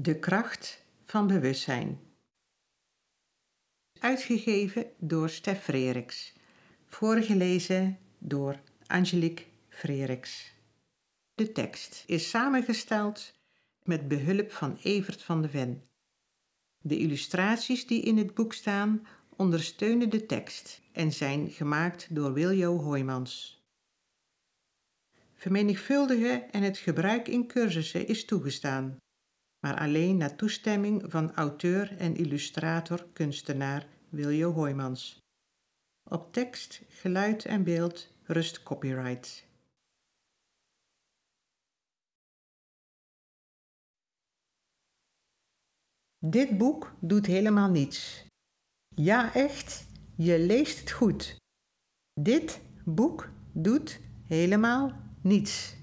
De kracht van bewustzijn. Uitgegeven door Stef Freerix, Voorgelezen door Angelique Freerix. De tekst is samengesteld met behulp van Evert van de Ven. De illustraties die in het boek staan ondersteunen de tekst en zijn gemaakt door Wiljo Hoijmans. Vermenigvuldigen en het gebruik in cursussen is toegestaan maar alleen na toestemming van auteur en illustrator-kunstenaar Wiljo Hoijmans. Op tekst, geluid en beeld rust copyright. Dit boek doet helemaal niets. Ja, echt, je leest het goed. Dit boek doet helemaal niets.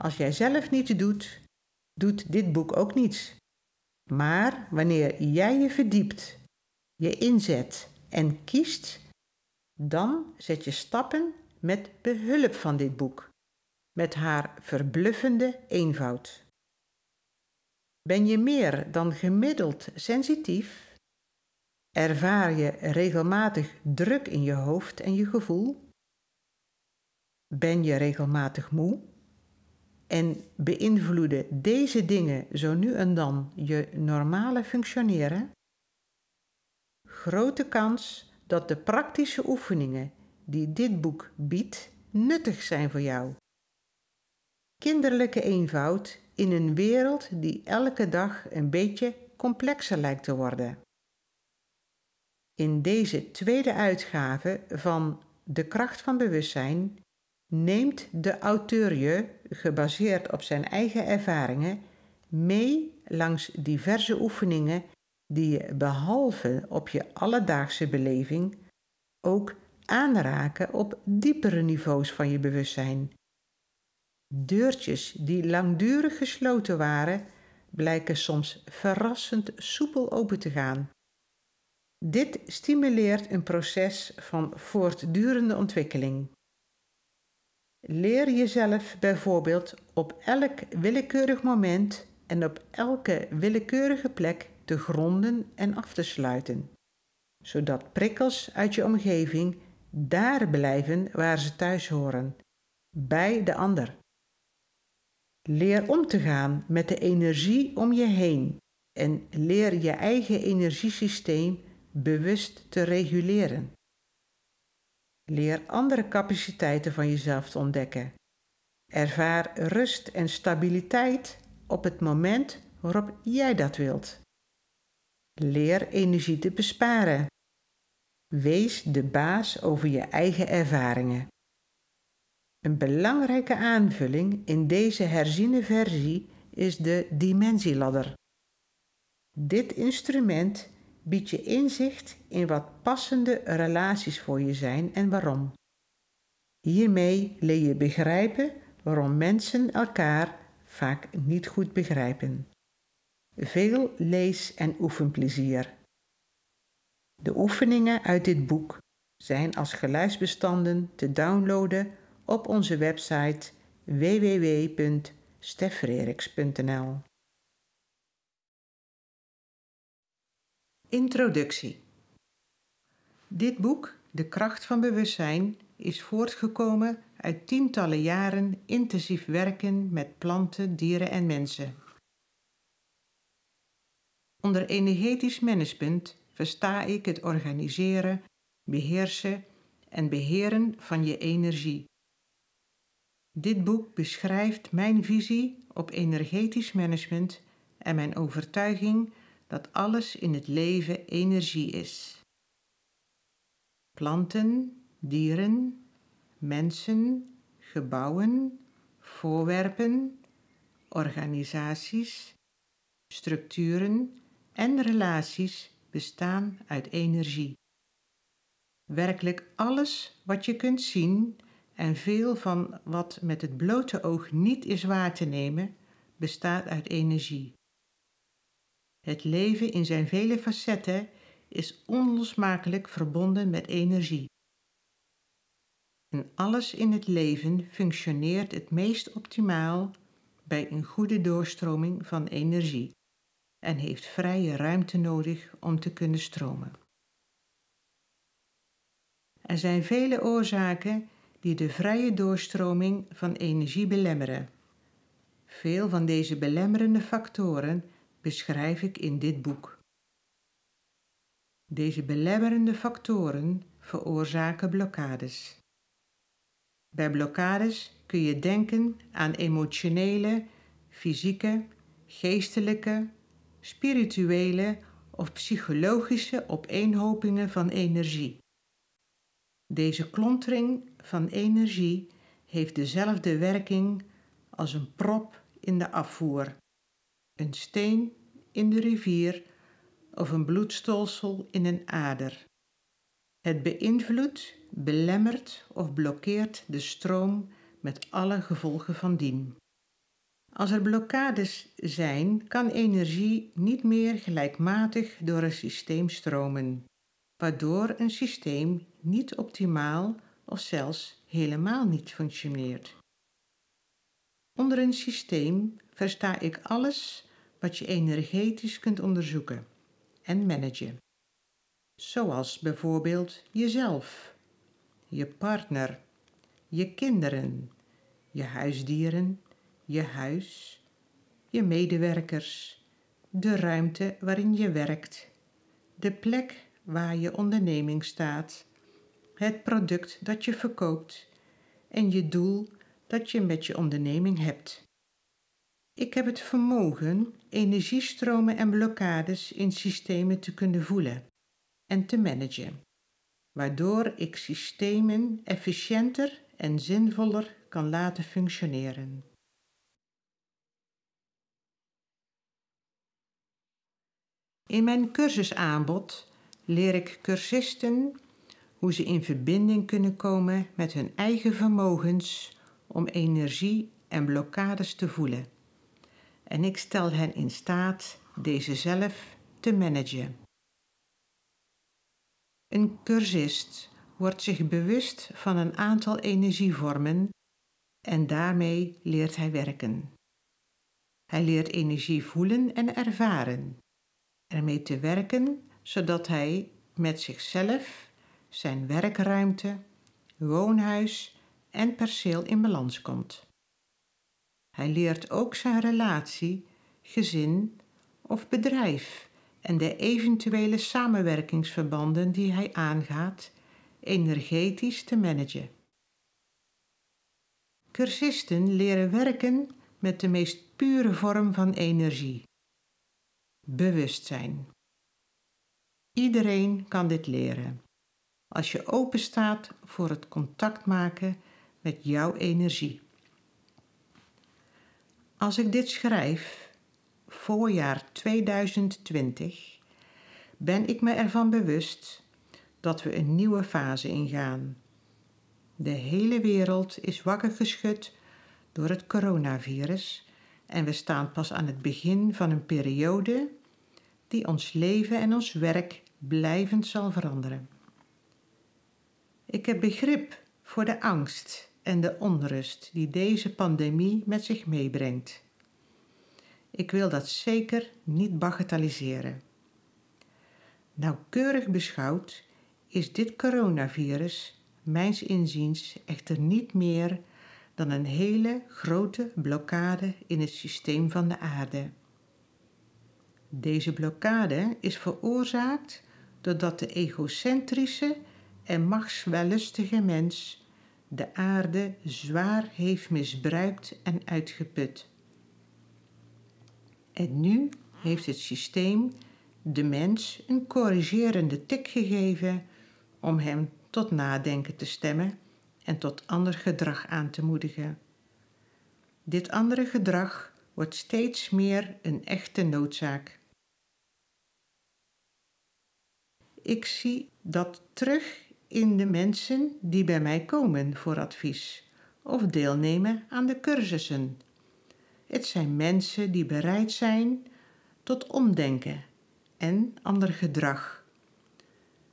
Als jij zelf niets doet, doet dit boek ook niets. Maar wanneer jij je verdiept, je inzet en kiest, dan zet je stappen met behulp van dit boek, met haar verbluffende eenvoud. Ben je meer dan gemiddeld sensitief? Ervaar je regelmatig druk in je hoofd en je gevoel? Ben je regelmatig moe? En beïnvloeden deze dingen zo nu en dan je normale functioneren? Grote kans dat de praktische oefeningen die dit boek biedt nuttig zijn voor jou. Kinderlijke eenvoud in een wereld die elke dag een beetje complexer lijkt te worden. In deze tweede uitgave van De kracht van bewustzijn neemt de auteur je, gebaseerd op zijn eigen ervaringen, mee langs diverse oefeningen die je behalve op je alledaagse beleving ook aanraken op diepere niveaus van je bewustzijn. Deurtjes die langdurig gesloten waren, blijken soms verrassend soepel open te gaan. Dit stimuleert een proces van voortdurende ontwikkeling. Leer jezelf bijvoorbeeld op elk willekeurig moment en op elke willekeurige plek te gronden en af te sluiten, zodat prikkels uit je omgeving daar blijven waar ze thuis horen, bij de ander. Leer om te gaan met de energie om je heen en leer je eigen energiesysteem bewust te reguleren. Leer andere capaciteiten van jezelf te ontdekken. Ervaar rust en stabiliteit op het moment waarop jij dat wilt. Leer energie te besparen. Wees de baas over je eigen ervaringen. Een belangrijke aanvulling in deze herziene versie is de dimensieladder. Dit instrument Bied je inzicht in wat passende relaties voor je zijn en waarom. Hiermee leer je begrijpen waarom mensen elkaar vaak niet goed begrijpen. Veel lees- en oefenplezier. De oefeningen uit dit boek zijn als geluidsbestanden te downloaden op onze website www.stefreriks.nl. Introductie. Dit boek, De kracht van bewustzijn, is voortgekomen uit tientallen jaren intensief werken met planten, dieren en mensen. Onder energetisch management versta ik het organiseren, beheersen en beheren van je energie. Dit boek beschrijft mijn visie op energetisch management en mijn overtuiging dat alles in het leven energie is. Planten, dieren, mensen, gebouwen, voorwerpen, organisaties, structuren en relaties bestaan uit energie. Werkelijk alles wat je kunt zien en veel van wat met het blote oog niet is waar te nemen, bestaat uit energie. Het leven in zijn vele facetten is onlosmakelijk verbonden met energie. En alles in het leven functioneert het meest optimaal bij een goede doorstroming van energie en heeft vrije ruimte nodig om te kunnen stromen. Er zijn vele oorzaken die de vrije doorstroming van energie belemmeren. Veel van deze belemmerende factoren beschrijf ik in dit boek. Deze belemmerende factoren veroorzaken blokkades. Bij blokkades kun je denken aan emotionele, fysieke, geestelijke, spirituele of psychologische opeenhopingen van energie. Deze klontering van energie heeft dezelfde werking als een prop in de afvoer een steen in de rivier of een bloedstolsel in een ader. Het beïnvloedt, belemmert of blokkeert de stroom met alle gevolgen van dien. Als er blokkades zijn, kan energie niet meer gelijkmatig door een systeem stromen, waardoor een systeem niet optimaal of zelfs helemaal niet functioneert. Onder een systeem versta ik alles wat je energetisch kunt onderzoeken en managen. Zoals bijvoorbeeld jezelf, je partner, je kinderen, je huisdieren, je huis, je medewerkers, de ruimte waarin je werkt, de plek waar je onderneming staat, het product dat je verkoopt en je doel dat je met je onderneming hebt. Ik heb het vermogen energiestromen en blokkades in systemen te kunnen voelen en te managen, waardoor ik systemen efficiënter en zinvoller kan laten functioneren. In mijn cursusaanbod leer ik cursisten hoe ze in verbinding kunnen komen met hun eigen vermogens om energie en blokkades te voelen en ik stel hen in staat deze zelf te managen. Een cursist wordt zich bewust van een aantal energievormen en daarmee leert hij werken. Hij leert energie voelen en ervaren, ermee te werken zodat hij met zichzelf, zijn werkruimte, woonhuis en perceel in balans komt. Hij leert ook zijn relatie, gezin of bedrijf en de eventuele samenwerkingsverbanden die hij aangaat energetisch te managen. Cursisten leren werken met de meest pure vorm van energie: bewustzijn. Iedereen kan dit leren als je open staat voor het contact maken met jouw energie. Als ik dit schrijf, voorjaar 2020, ben ik me ervan bewust dat we een nieuwe fase ingaan. De hele wereld is wakker geschud door het coronavirus en we staan pas aan het begin van een periode die ons leven en ons werk blijvend zal veranderen. Ik heb begrip voor de angst en de onrust die deze pandemie met zich meebrengt. Ik wil dat zeker niet bagatelliseren. Nauwkeurig beschouwd is dit coronavirus, mijns inziens, echter niet meer dan een hele grote blokkade in het systeem van de aarde. Deze blokkade is veroorzaakt doordat de egocentrische en machtswellustige mens de aarde zwaar heeft misbruikt en uitgeput. En nu heeft het systeem de mens een corrigerende tik gegeven om hem tot nadenken te stemmen en tot ander gedrag aan te moedigen. Dit andere gedrag wordt steeds meer een echte noodzaak. Ik zie dat terug in de mensen die bij mij komen voor advies of deelnemen aan de cursussen. Het zijn mensen die bereid zijn tot omdenken en ander gedrag.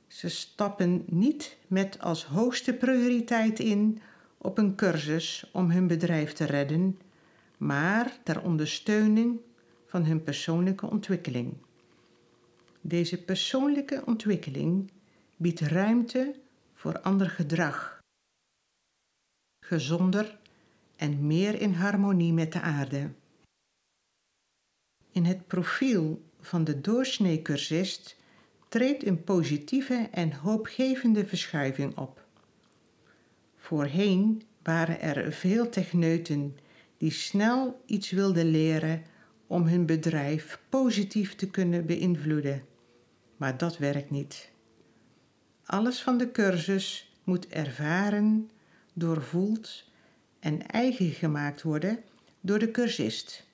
Ze stappen niet met als hoogste prioriteit in op een cursus om hun bedrijf te redden, maar ter ondersteuning van hun persoonlijke ontwikkeling. Deze persoonlijke ontwikkeling biedt ruimte voor ander gedrag. Gezonder en meer in harmonie met de aarde. In het profiel van de doorsnee-cursist treedt een positieve en hoopgevende verschuiving op. Voorheen waren er veel techneuten die snel iets wilden leren om hun bedrijf positief te kunnen beïnvloeden, maar dat werkt niet alles van de cursus moet ervaren, doorvoeld en eigen gemaakt worden door de cursist.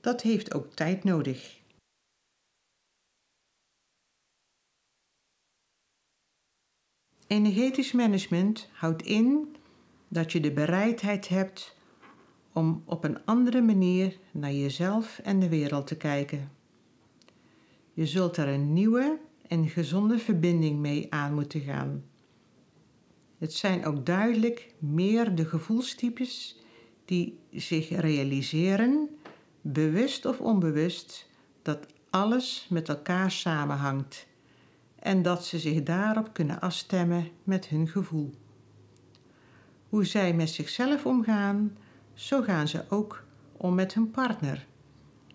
Dat heeft ook tijd nodig. Energetisch management houdt in dat je de bereidheid hebt om op een andere manier naar jezelf en de wereld te kijken. Je zult er een nieuwe en gezonde verbinding mee aan moeten gaan. Het zijn ook duidelijk meer de gevoelstypes die zich realiseren, bewust of onbewust, dat alles met elkaar samenhangt en dat ze zich daarop kunnen afstemmen met hun gevoel. Hoe zij met zichzelf omgaan, zo gaan ze ook om met hun partner,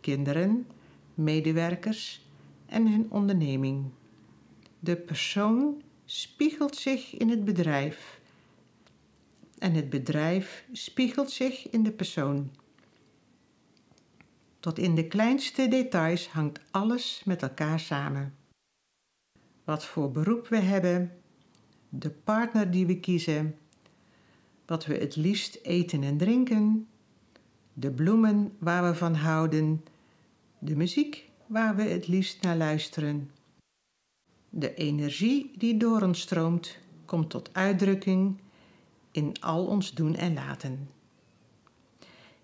kinderen, medewerkers en hun onderneming. De persoon spiegelt zich in het bedrijf en het bedrijf spiegelt zich in de persoon. Tot in de kleinste details hangt alles met elkaar samen. Wat voor beroep we hebben, de partner die we kiezen, wat we het liefst eten en drinken, de bloemen waar we van houden, de muziek waar we het liefst naar luisteren, de energie die door ons stroomt, komt tot uitdrukking in al ons doen en laten.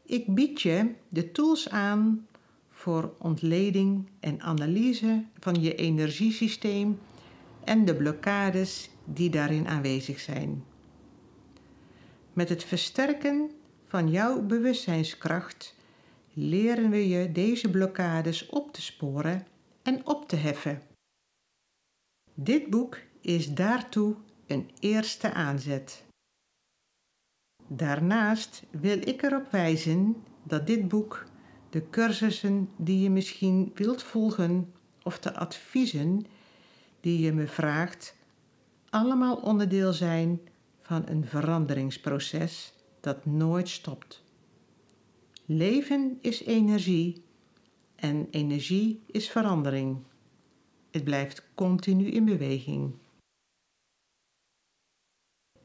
Ik bied je de tools aan voor ontleding en analyse van je energiesysteem en de blokkades die daarin aanwezig zijn. Met het versterken van jouw bewustzijnskracht leren we je deze blokkades op te sporen en op te heffen. Dit boek is daartoe een eerste aanzet. Daarnaast wil ik erop wijzen dat dit boek de cursussen die je misschien wilt volgen of de adviezen die je me vraagt, allemaal onderdeel zijn van een veranderingsproces dat nooit stopt. Leven is energie en energie is verandering. Het blijft continu in beweging.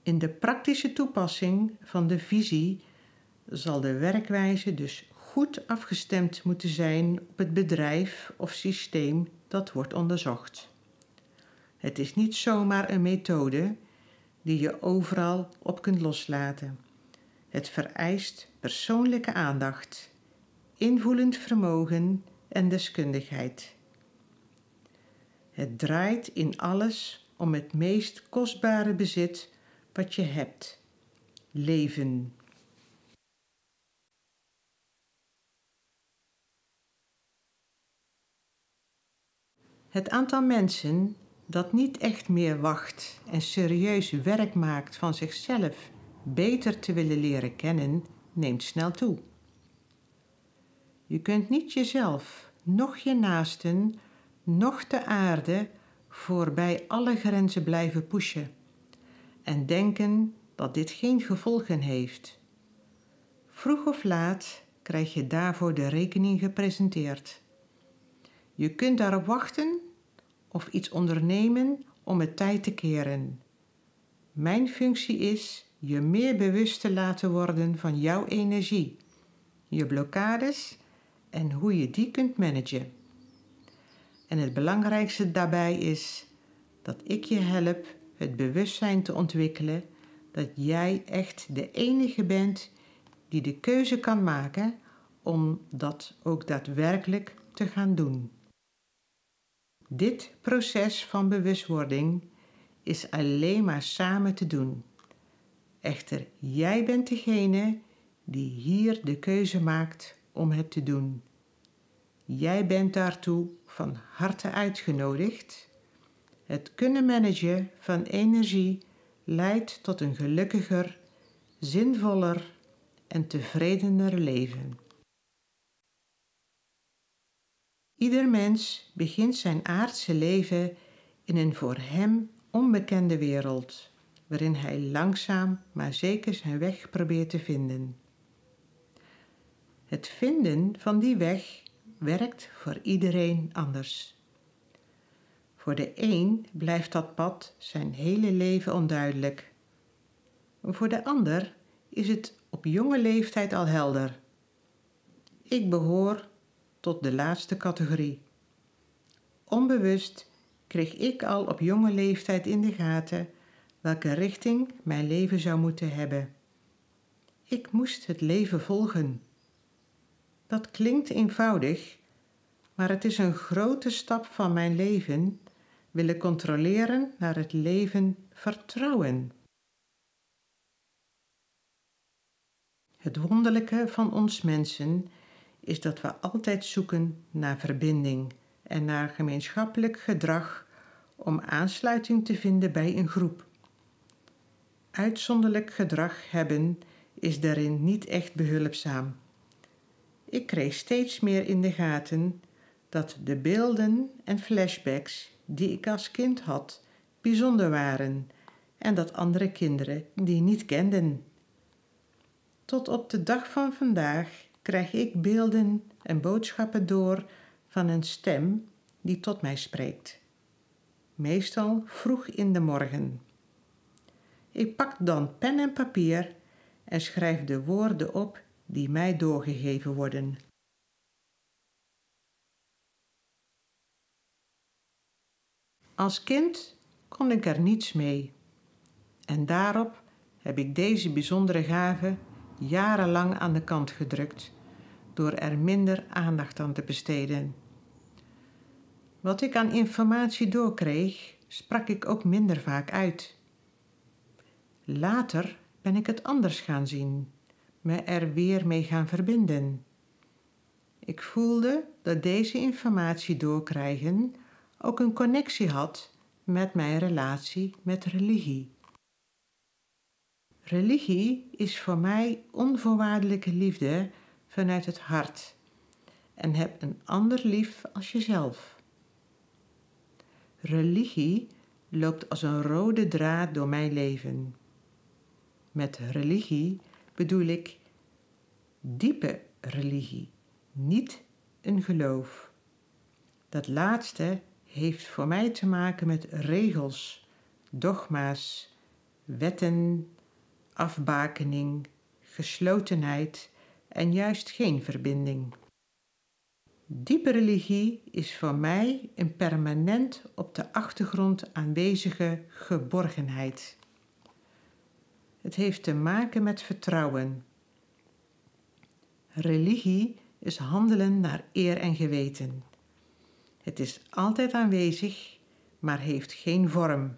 In de praktische toepassing van de visie zal de werkwijze dus goed afgestemd moeten zijn op het bedrijf of systeem dat wordt onderzocht. Het is niet zomaar een methode die je overal op kunt loslaten. Het vereist persoonlijke aandacht, invoelend vermogen en deskundigheid. Het draait in alles om het meest kostbare bezit wat je hebt: leven. Het aantal mensen dat niet echt meer wacht en serieus werk maakt van zichzelf beter te willen leren kennen, neemt snel toe. Je kunt niet jezelf, noch je naasten, nog de aarde voorbij alle grenzen blijven pushen en denken dat dit geen gevolgen heeft. Vroeg of laat krijg je daarvoor de rekening gepresenteerd. Je kunt daarop wachten of iets ondernemen om het tijd te keren. Mijn functie is je meer bewust te laten worden van jouw energie, je blokkades en hoe je die kunt managen. En het belangrijkste daarbij is dat ik je help het bewustzijn te ontwikkelen dat jij echt de enige bent die de keuze kan maken om dat ook daadwerkelijk te gaan doen. Dit proces van bewustwording is alleen maar samen te doen. Echter, jij bent degene die hier de keuze maakt om het te doen. Jij bent daartoe van harte uitgenodigd. Het kunnen managen van energie leidt tot een gelukkiger, zinvoller en tevredener leven. Ieder mens begint zijn aardse leven in een voor hem onbekende wereld, waarin hij langzaam maar zeker zijn weg probeert te vinden. Het vinden van die weg werkt voor iedereen anders. Voor de een blijft dat pad zijn hele leven onduidelijk. Voor de ander is het op jonge leeftijd al helder. Ik behoor tot de laatste categorie. Onbewust kreeg ik al op jonge leeftijd in de gaten welke richting mijn leven zou moeten hebben. Ik moest het leven volgen. Dat klinkt eenvoudig, maar het is een grote stap van mijn leven willen controleren naar het leven vertrouwen. Het wonderlijke van ons mensen is dat we altijd zoeken naar verbinding en naar gemeenschappelijk gedrag om aansluiting te vinden bij een groep. Uitzonderlijk gedrag hebben is daarin niet echt behulpzaam. Ik kreeg steeds meer in de gaten dat de beelden en flashbacks die ik als kind had bijzonder waren en dat andere kinderen die niet kenden. Tot op de dag van vandaag krijg ik beelden en boodschappen door van een stem die tot mij spreekt. Meestal vroeg in de morgen. Ik pak dan pen en papier en schrijf de woorden op die mij doorgegeven worden. Als kind kon ik er niets mee. En daarop heb ik deze bijzondere gave jarenlang aan de kant gedrukt door er minder aandacht aan te besteden. Wat ik aan informatie doorkreeg, sprak ik ook minder vaak uit. Later ben ik het anders gaan zien me er weer mee gaan verbinden. Ik voelde dat deze informatie doorkrijgen ook een connectie had met mijn relatie met religie. Religie is voor mij onvoorwaardelijke liefde vanuit het hart en heb een ander lief als jezelf. Religie loopt als een rode draad door mijn leven. Met religie bedoel ik diepe religie, niet een geloof. Dat laatste heeft voor mij te maken met regels, dogma's, wetten, afbakening, geslotenheid en juist geen verbinding. Diepe religie is voor mij een permanent op de achtergrond aanwezige geborgenheid. Het heeft te maken met vertrouwen. Religie is handelen naar eer en geweten. Het is altijd aanwezig, maar heeft geen vorm.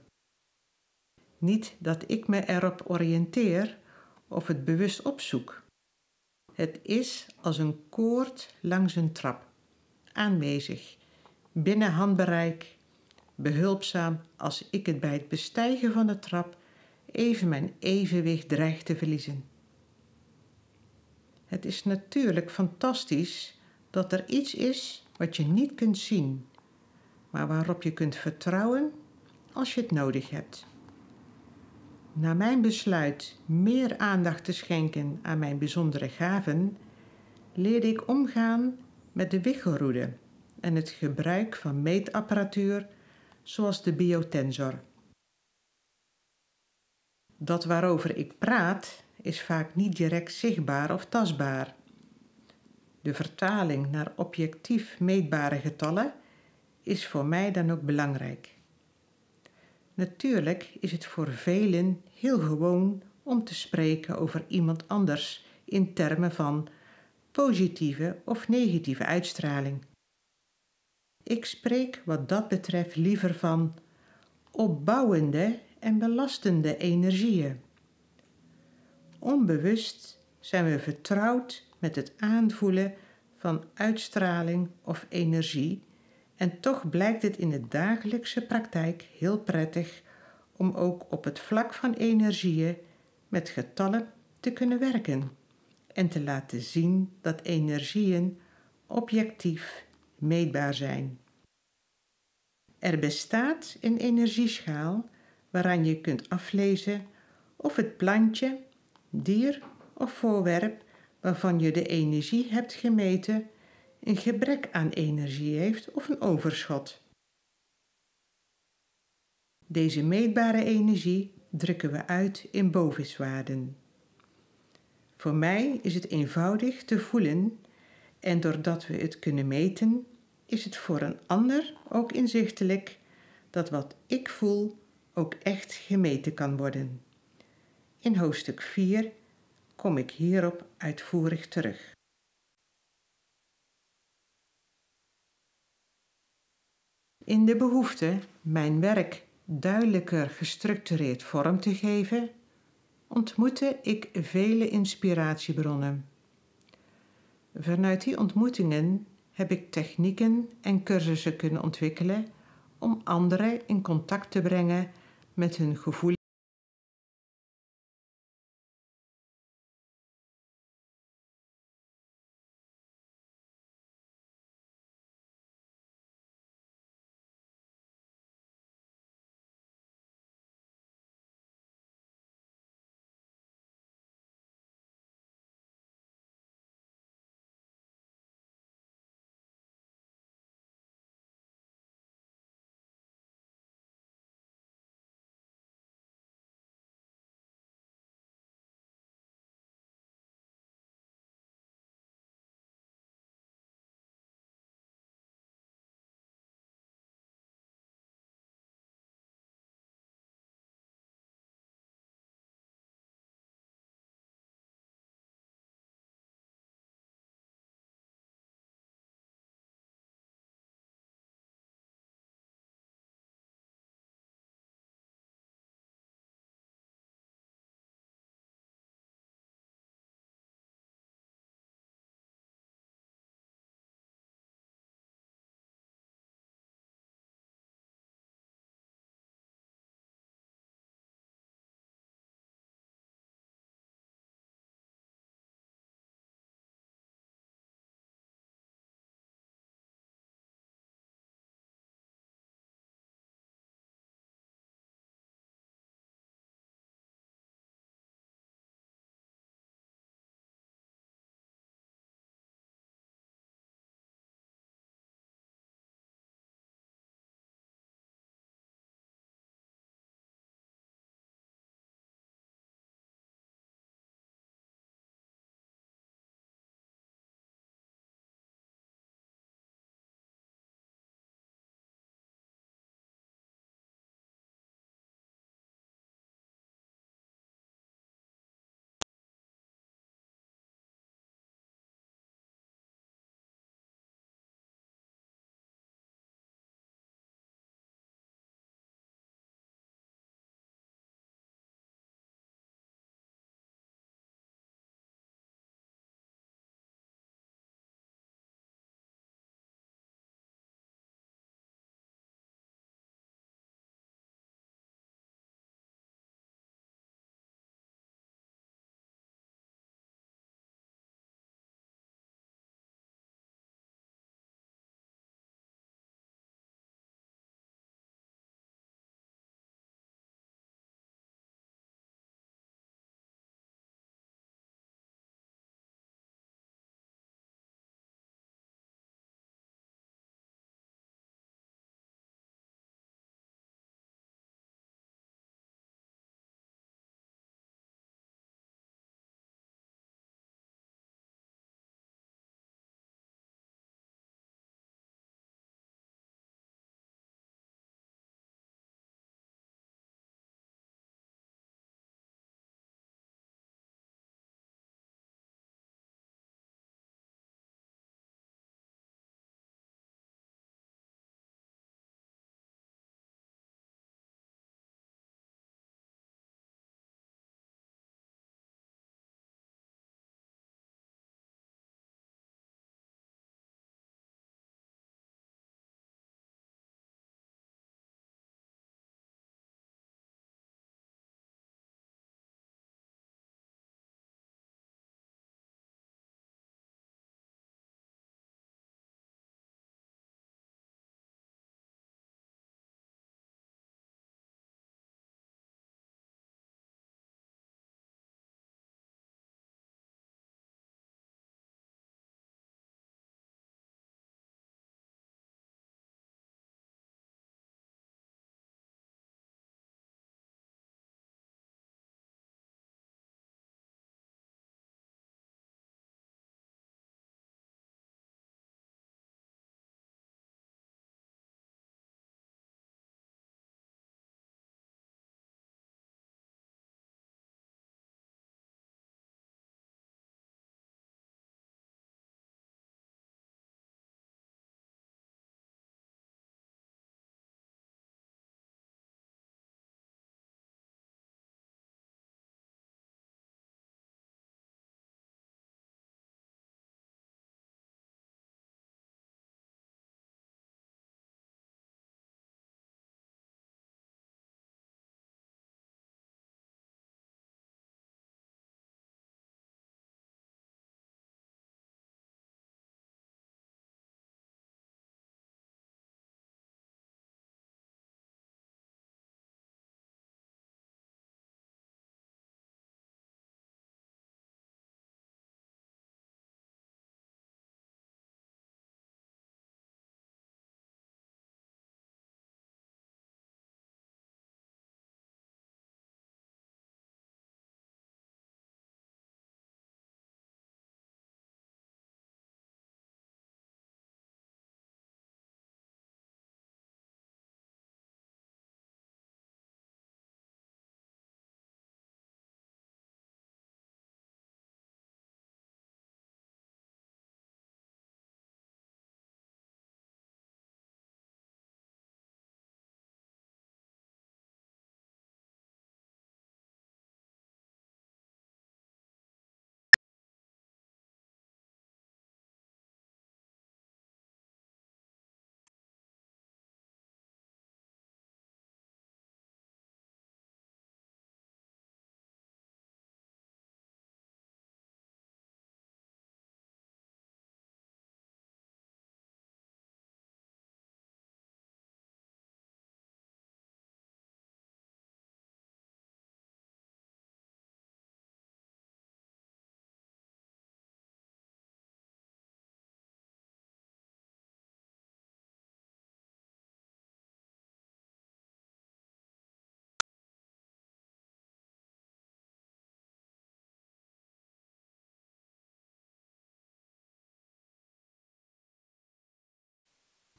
Niet dat ik me erop oriënteer of het bewust opzoek. Het is als een koord langs een trap, aanwezig, binnen handbereik, behulpzaam als ik het bij het bestijgen van de trap even mijn evenwicht dreig te verliezen. Het is natuurlijk fantastisch dat er iets is wat je niet kunt zien, maar waarop je kunt vertrouwen als je het nodig hebt. Na mijn besluit meer aandacht te schenken aan mijn bijzondere gaven, leerde ik omgaan met de wichelroede en het gebruik van meetapparatuur zoals de biotensor. Dat waarover ik praat is vaak niet direct zichtbaar of tastbaar. De vertaling naar objectief meetbare getallen is voor mij dan ook belangrijk. Natuurlijk is het voor velen heel gewoon om te spreken over iemand anders in termen van positieve of negatieve uitstraling. Ik spreek wat dat betreft liever van opbouwende en belastende energieën. Onbewust zijn we vertrouwd met het aanvoelen van uitstraling of energie en toch blijkt het in de dagelijkse praktijk heel prettig om ook op het vlak van energieën met getallen te kunnen werken en te laten zien dat energieën objectief meetbaar zijn. Er bestaat een energieschaal waaraan je kunt aflezen of het plantje, dier of voorwerp waarvan je de energie hebt gemeten een gebrek aan energie heeft of een overschot. Deze meetbare energie drukken we uit in boviswaarden. Voor mij is het eenvoudig te voelen en doordat we het kunnen meten, is het voor een ander ook inzichtelijk dat wat ik voel ook echt gemeten kan worden. In hoofdstuk 4 kom ik hierop uitvoerig terug. In de behoefte mijn werk duidelijker gestructureerd vorm te geven, ontmoette ik vele inspiratiebronnen. Vanuit die ontmoetingen heb ik technieken en cursussen kunnen ontwikkelen om anderen in contact te brengen met hun gevoel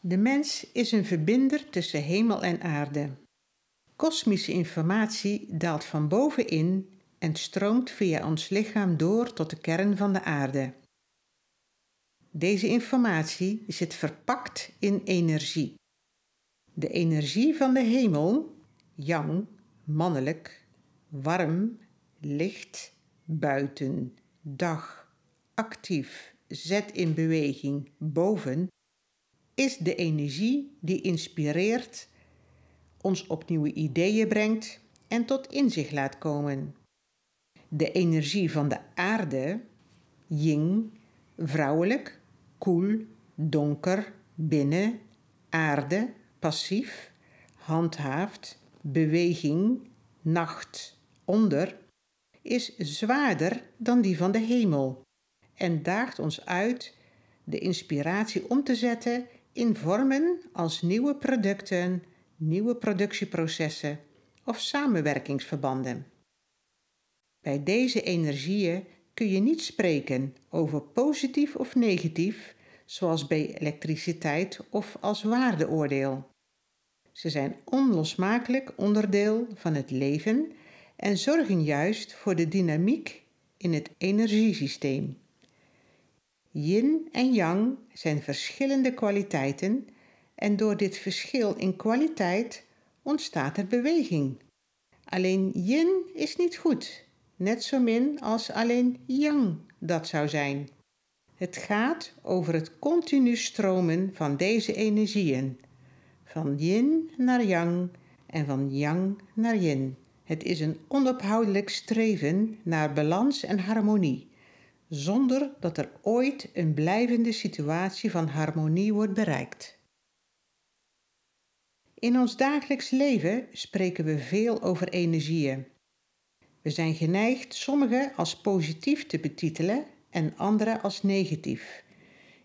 De mens is een verbinder tussen hemel en aarde. Kosmische informatie daalt van bovenin en stroomt via ons lichaam door tot de kern van de aarde. Deze informatie zit verpakt in energie. De energie van de hemel, yang, mannelijk, warm, licht, buiten, dag, actief, zet in beweging, boven, is de energie die inspireert, ons op nieuwe ideeën brengt en tot inzicht laat komen. De energie van de aarde, yin, vrouwelijk, koel, donker, binnen, aarde, passief, handhaafd, beweging, nacht, onder, is zwaarder dan die van de hemel en daagt ons uit de inspiratie om te zetten in vormen als nieuwe producten, nieuwe productieprocessen of samenwerkingsverbanden. Bij deze energieën kun je niet spreken over positief of negatief, zoals bij elektriciteit of als waardeoordeel. Ze zijn onlosmakelijk onderdeel van het leven en zorgen juist voor de dynamiek in het energiesysteem. Yin en yang zijn verschillende kwaliteiten en door dit verschil in kwaliteit ontstaat er beweging. Alleen yin is niet goed, net zo min als alleen yang dat zou zijn. Het gaat over het continu stromen van deze energieën, van yin naar yang en van yang naar yin. Het is een onophoudelijk streven naar balans en harmonie zonder dat er ooit een blijvende situatie van harmonie wordt bereikt. In ons dagelijks leven spreken we veel over energieën. We zijn geneigd sommige als positief te betitelen en andere als negatief,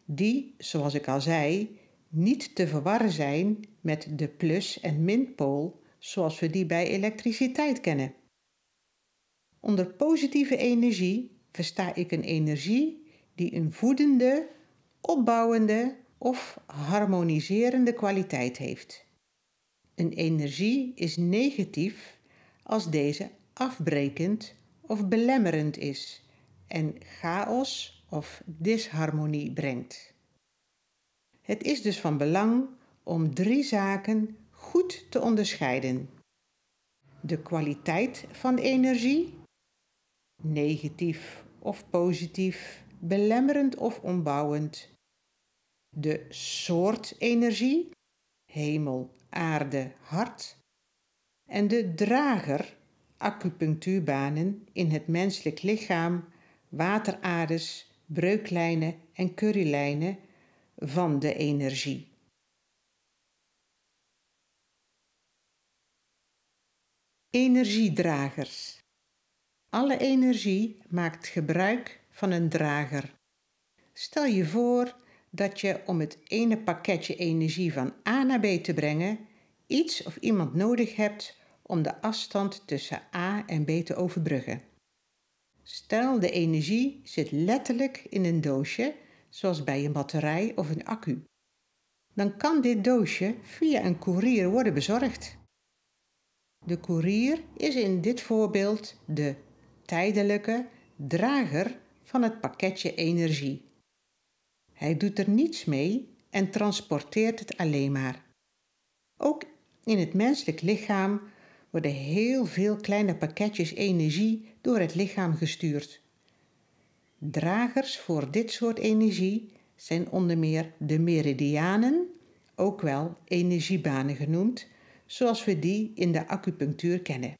die, zoals ik al zei, niet te verwarren zijn met de plus- en minpool zoals we die bij elektriciteit kennen. Onder positieve energie versta ik een energie die een voedende, opbouwende of harmoniserende kwaliteit heeft. Een energie is negatief als deze afbrekend of belemmerend is en chaos of disharmonie brengt. Het is dus van belang om drie zaken goed te onderscheiden. De kwaliteit van energie, negatief of positief, belemmerend of ontbouwend. De soort energie, hemel, aarde, hart. En de drager, acupunctuurbanen in het menselijk lichaam, wateraders, breuklijnen en currylijnen van de energie. Energiedragers. Alle energie maakt gebruik van een drager. Stel je voor dat je om het ene pakketje energie van A naar B te brengen iets of iemand nodig hebt om de afstand tussen A en B te overbruggen. Stel de energie zit letterlijk in een doosje, zoals bij een batterij of een accu. Dan kan dit doosje via een koerier worden bezorgd. De koerier is in dit voorbeeld de tijdelijke drager van het pakketje energie. Hij doet er niets mee en transporteert het alleen maar. Ook in het menselijk lichaam worden heel veel kleine pakketjes energie door het lichaam gestuurd. Dragers voor dit soort energie zijn onder meer de meridianen, ook wel energiebanen genoemd, zoals we die in de acupunctuur kennen.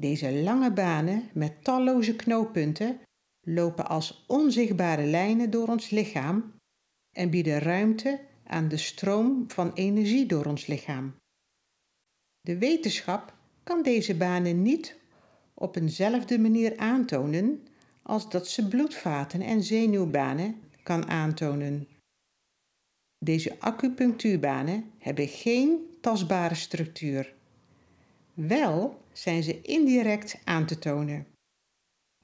Deze lange banen met talloze knooppunten lopen als onzichtbare lijnen door ons lichaam en bieden ruimte aan de stroom van energie door ons lichaam. De wetenschap kan deze banen niet op eenzelfde manier aantonen als dat ze bloedvaten en zenuwbanen kan aantonen. Deze acupunctuurbanen hebben geen tastbare structuur. Wel zijn ze indirect aan te tonen.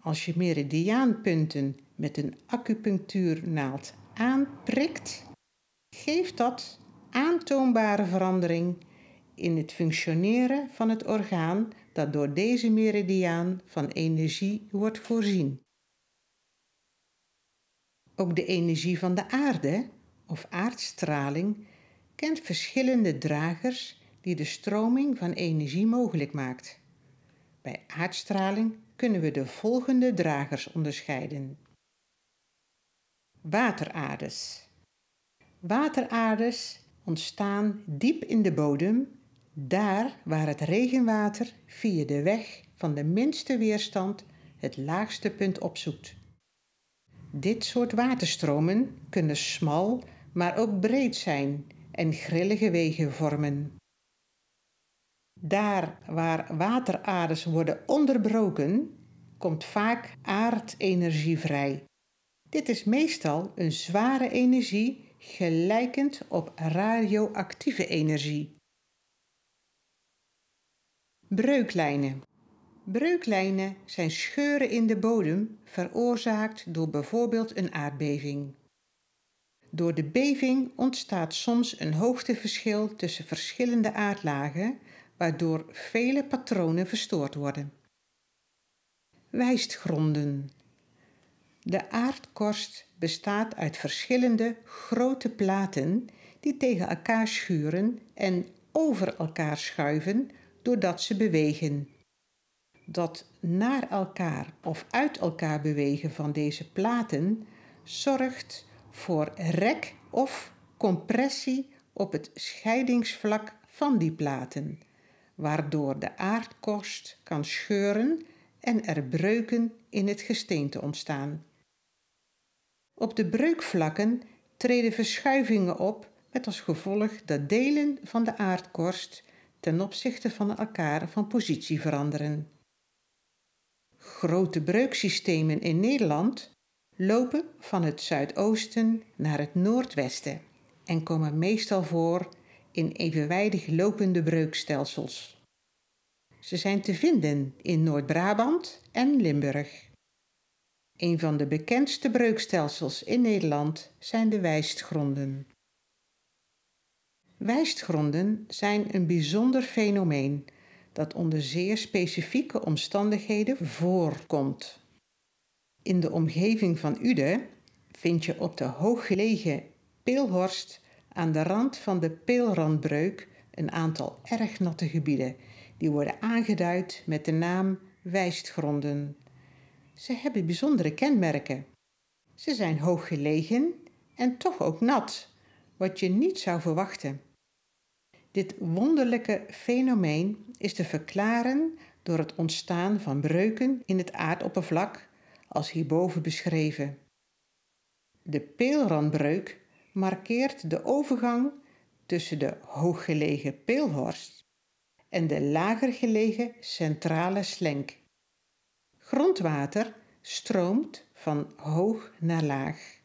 Als je meridiaanpunten met een acupunctuurnaald aanprikt, geeft dat aantoonbare verandering in het functioneren van het orgaan dat door deze meridiaan van energie wordt voorzien. Ook de energie van de aarde of aardstraling kent verschillende dragers die de stroming van energie mogelijk maakt. Bij aardstraling kunnen we de volgende dragers onderscheiden. Wateraardes. Wateraardes ontstaan diep in de bodem, daar waar het regenwater via de weg van de minste weerstand het laagste punt opzoekt. Dit soort waterstromen kunnen smal, maar ook breed zijn en grillige wegen vormen. Daar waar wateraders worden onderbroken, komt vaak aardenergie vrij. Dit is meestal een zware energie gelijkend op radioactieve energie. Breuklijnen. Breuklijnen zijn scheuren in de bodem veroorzaakt door bijvoorbeeld een aardbeving. Door de beving ontstaat soms een hoogteverschil tussen verschillende aardlagen waardoor vele patronen verstoord worden. Wijstgronden. De aardkorst bestaat uit verschillende grote platen die tegen elkaar schuren en over elkaar schuiven doordat ze bewegen. Dat naar elkaar of uit elkaar bewegen van deze platen zorgt voor rek of compressie op het scheidingsvlak van die platen waardoor de aardkorst kan scheuren en er breuken in het gesteente ontstaan. Op de breukvlakken treden verschuivingen op met als gevolg dat delen van de aardkorst ten opzichte van elkaar van positie veranderen. Grote breuksystemen in Nederland lopen van het zuidoosten naar het noordwesten en komen meestal voor in evenwijdig lopende breukstelsels. Ze zijn te vinden in Noord-Brabant en Limburg. Een van de bekendste breukstelsels in Nederland zijn de wijstgronden. Wijstgronden zijn een bijzonder fenomeen dat onder zeer specifieke omstandigheden voorkomt. In de omgeving van Uden vind je op de hooggelegen Peelhorst aan de rand van de Peelrandbreuk een aantal erg natte gebieden. Die worden aangeduid met de naam wijstgronden. Ze hebben bijzondere kenmerken. Ze zijn hoog gelegen en toch ook nat, wat je niet zou verwachten. Dit wonderlijke fenomeen is te verklaren door het ontstaan van breuken in het aardoppervlak, als hierboven beschreven. De peelrandbreuk markeert de overgang tussen de hooggelegen Peelhorst en de lager gelegen centrale slenk. Grondwater stroomt van hoog naar laag.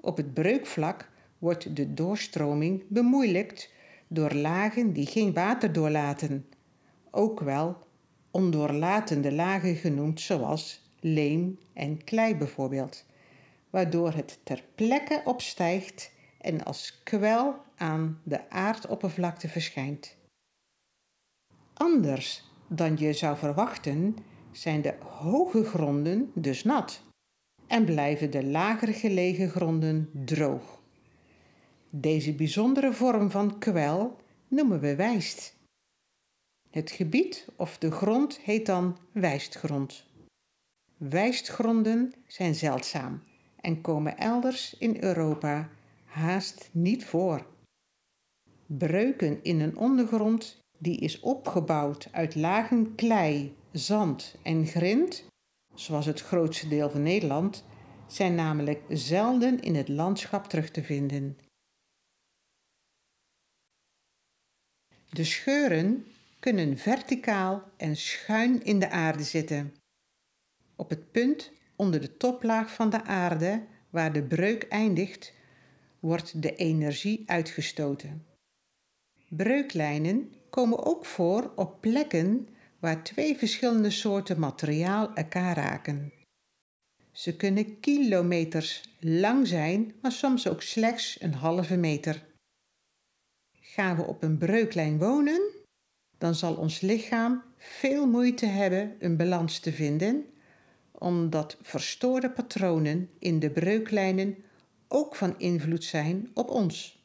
Op het breukvlak wordt de doorstroming bemoeilijkt door lagen die geen water doorlaten, ook wel ondoorlatende lagen genoemd, zoals leem en klei bijvoorbeeld waardoor het ter plekke opstijgt en als kwel aan de aardoppervlakte verschijnt. Anders dan je zou verwachten zijn de hoge gronden dus nat en blijven de lager gelegen gronden droog. Deze bijzondere vorm van kwel noemen we wijst. Het gebied of de grond heet dan wijstgrond. Wijstgronden zijn zeldzaam en komen elders in Europa haast niet voor. Breuken in een ondergrond die is opgebouwd uit lagen klei, zand en grind, zoals het grootste deel van Nederland, zijn namelijk zelden in het landschap terug te vinden. De scheuren kunnen verticaal en schuin in de aarde zitten. Op het punt Onder de toplaag van de aarde, waar de breuk eindigt, wordt de energie uitgestoten. Breuklijnen komen ook voor op plekken waar twee verschillende soorten materiaal elkaar raken. Ze kunnen kilometers lang zijn, maar soms ook slechts een halve meter. Gaan we op een breuklijn wonen, dan zal ons lichaam veel moeite hebben een balans te vinden omdat verstoorde patronen in de breuklijnen ook van invloed zijn op ons.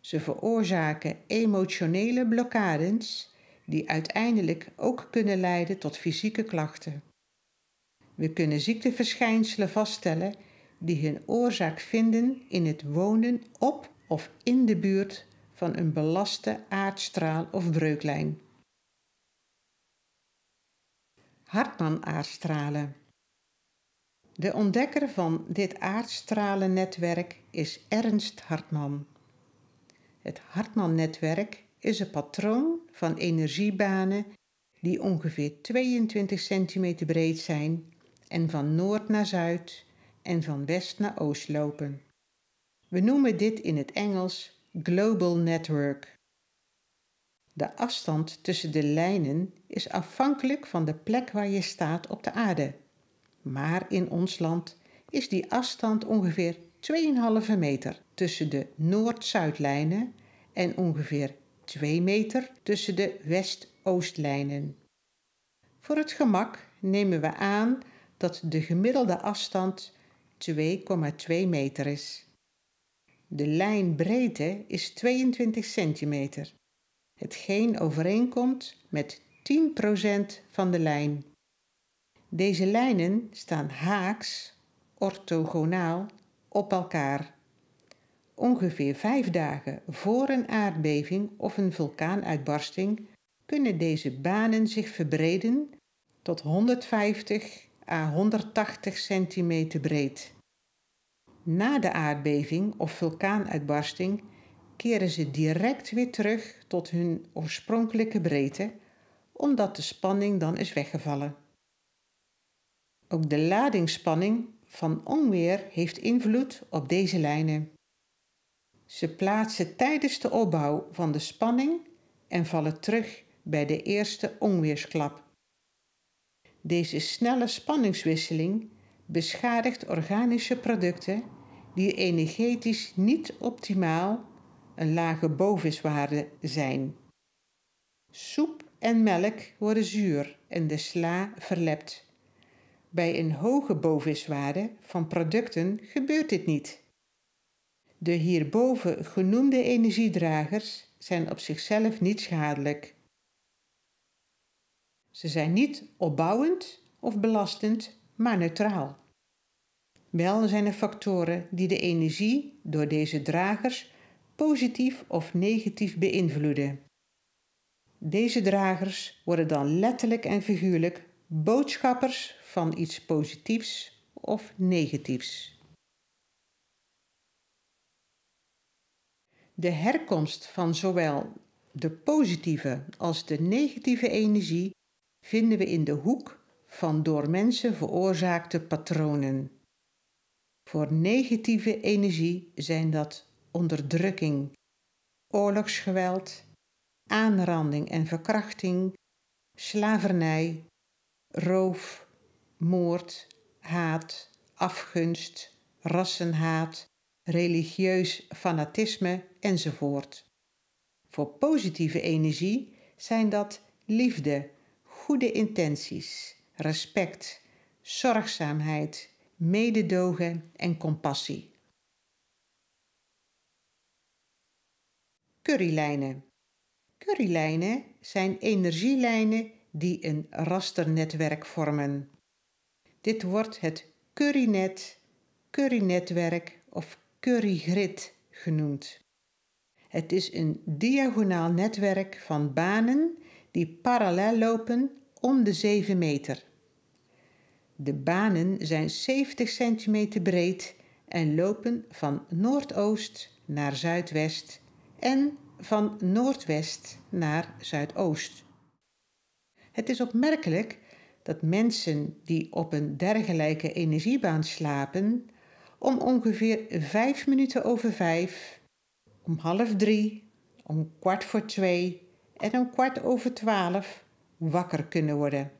Ze veroorzaken emotionele blokkades die uiteindelijk ook kunnen leiden tot fysieke klachten. We kunnen ziekteverschijnselen vaststellen die hun oorzaak vinden in het wonen op of in de buurt van een belaste aardstraal of breuklijn. Hartman-aardstralen. De ontdekker van dit aardstralennetwerk is Ernst Hartman. Het Hartman-netwerk is een patroon van energiebanen die ongeveer 22 centimeter breed zijn en van noord naar zuid en van west naar oost lopen. We noemen dit in het Engels Global Network. De afstand tussen de lijnen is afhankelijk van de plek waar je staat op de aarde. Maar in ons land is die afstand ongeveer 2,5 meter tussen de Noord-Zuidlijnen en ongeveer 2 meter tussen de West-Oostlijnen. Voor het gemak nemen we aan dat de gemiddelde afstand 2,2 meter is. De lijnbreedte is 22 centimeter hetgeen overeenkomt met 10% van de lijn. Deze lijnen staan haaks, orthogonaal, op elkaar. Ongeveer vijf dagen voor een aardbeving of een vulkaanuitbarsting kunnen deze banen zich verbreden tot 150 à 180 centimeter breed. Na de aardbeving of vulkaanuitbarsting keren ze direct weer terug tot hun oorspronkelijke breedte, omdat de spanning dan is weggevallen. Ook de ladingsspanning van onweer heeft invloed op deze lijnen. Ze plaatsen tijdens de opbouw van de spanning en vallen terug bij de eerste onweersklap. Deze snelle spanningswisseling beschadigt organische producten die energetisch niet optimaal een lage boviswaarde zijn. Soep en melk worden zuur en de sla verlept. Bij een hoge boviswaarde van producten gebeurt dit niet. De hierboven genoemde energiedragers zijn op zichzelf niet schadelijk. Ze zijn niet opbouwend of belastend, maar neutraal. Wel zijn er factoren die de energie door deze dragers positief of negatief beïnvloeden. Deze dragers worden dan letterlijk en figuurlijk boodschappers van iets positiefs of negatiefs. De herkomst van zowel de positieve als de negatieve energie vinden we in de hoek van door mensen veroorzaakte patronen. Voor negatieve energie zijn dat onderdrukking, oorlogsgeweld, aanranding en verkrachting, slavernij, roof, moord, haat, afgunst, rassenhaat, religieus fanatisme enzovoort. Voor positieve energie zijn dat liefde, goede intenties, respect, zorgzaamheid, mededogen en compassie. Currylijnen. Currylijnen zijn energielijnen die een rasternetwerk vormen. Dit wordt het currynet, currynetwerk of currygrid genoemd. Het is een diagonaal netwerk van banen die parallel lopen om de 7 meter. De banen zijn 70 centimeter breed en lopen van noordoost naar zuidwest en van noordwest naar zuidoost. Het is opmerkelijk dat mensen die op een dergelijke energiebaan slapen, om ongeveer vijf minuten over vijf, om half drie, om kwart voor twee en om kwart over twaalf wakker kunnen worden.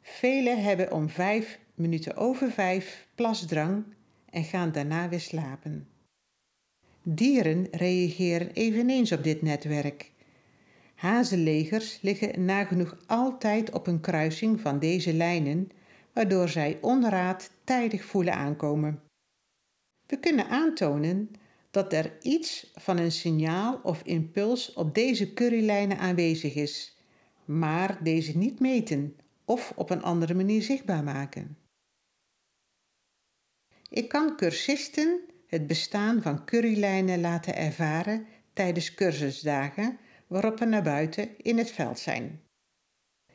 Velen hebben om vijf minuten over vijf plasdrang en gaan daarna weer slapen. Dieren reageren eveneens op dit netwerk. Hazenlegers liggen nagenoeg altijd op een kruising van deze lijnen, waardoor zij onraad tijdig voelen aankomen. We kunnen aantonen dat er iets van een signaal of impuls op deze currylijnen aanwezig is, maar deze niet meten of op een andere manier zichtbaar maken. Ik kan cursisten het bestaan van currylijnen laten ervaren tijdens cursusdagen waarop we naar buiten in het veld zijn.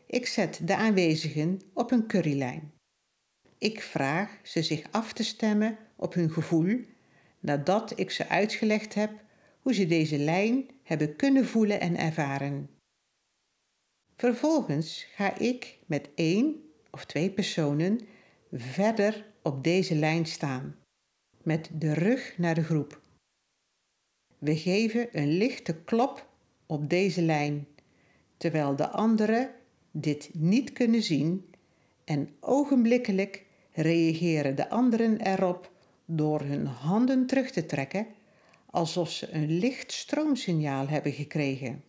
Ik zet de aanwezigen op een currylijn. Ik vraag ze zich af te stemmen op hun gevoel nadat ik ze uitgelegd heb hoe ze deze lijn hebben kunnen voelen en ervaren. Vervolgens ga ik met één of twee personen verder op deze lijn staan met de rug naar de groep. We geven een lichte klop op deze lijn, terwijl de anderen dit niet kunnen zien en ogenblikkelijk reageren de anderen erop door hun handen terug te trekken alsof ze een licht stroomsignaal hebben gekregen.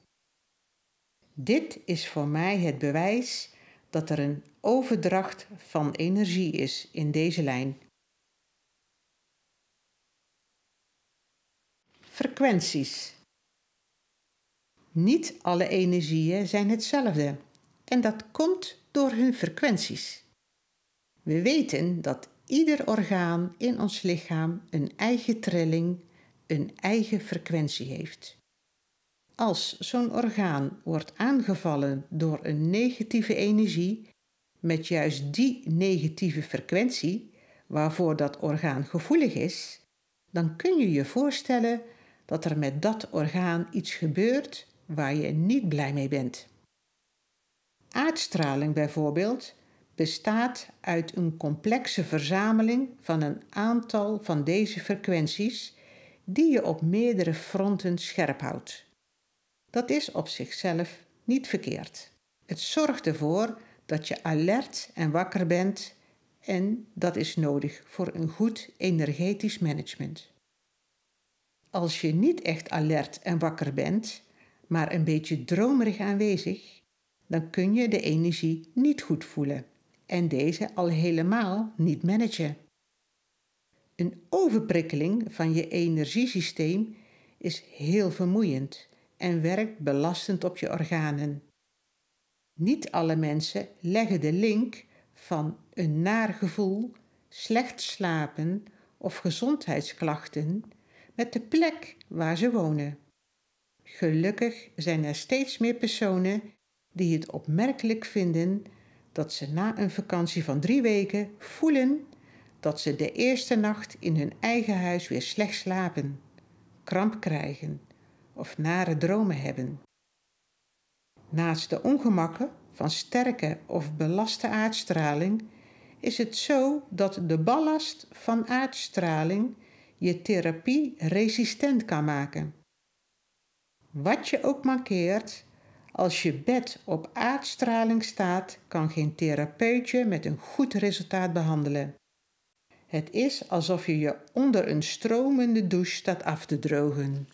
Dit is voor mij het bewijs dat er een overdracht van energie is in deze lijn. Frequenties. Niet alle energieën zijn hetzelfde en dat komt door hun frequenties. We weten dat ieder orgaan in ons lichaam een eigen trilling, een eigen frequentie heeft. Als zo'n orgaan wordt aangevallen door een negatieve energie, met juist die negatieve frequentie waarvoor dat orgaan gevoelig is, dan kun je je voorstellen dat er met dat orgaan iets gebeurt waar je niet blij mee bent. Aardstraling bijvoorbeeld bestaat uit een complexe verzameling van een aantal van deze frequenties die je op meerdere fronten scherp houdt. Dat is op zichzelf niet verkeerd. Het zorgt ervoor dat je alert en wakker bent en dat is nodig voor een goed energetisch management als je niet echt alert en wakker bent, maar een beetje dromerig aanwezig, dan kun je de energie niet goed voelen en deze al helemaal niet managen. Een overprikkeling van je energiesysteem is heel vermoeiend en werkt belastend op je organen. Niet alle mensen leggen de link van een naar gevoel, slecht slapen of gezondheidsklachten met de plek waar ze wonen. Gelukkig zijn er steeds meer personen die het opmerkelijk vinden dat ze na een vakantie van drie weken voelen dat ze de eerste nacht in hun eigen huis weer slecht slapen, kramp krijgen of nare dromen hebben. Naast de ongemakken van sterke of belaste aardstraling is het zo dat de ballast van aardstraling je therapie resistent kan maken. Wat je ook markeert, als je bed op aardstraling staat, kan geen therapeutje met een goed resultaat behandelen. Het is alsof je je onder een stromende douche staat af te drogen.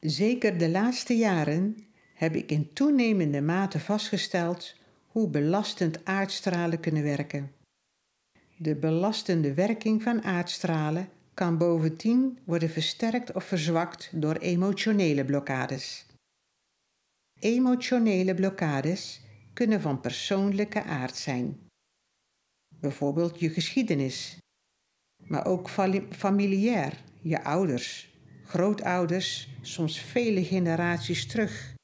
Zeker de laatste jaren heb ik in toenemende mate vastgesteld hoe belastend aardstralen kunnen werken. De belastende werking van aardstralen kan bovendien worden versterkt of verzwakt door emotionele blokkades. Emotionele blokkades kunnen van persoonlijke aard zijn, bijvoorbeeld je geschiedenis, maar ook familiair, je ouders, grootouders, soms vele generaties terug,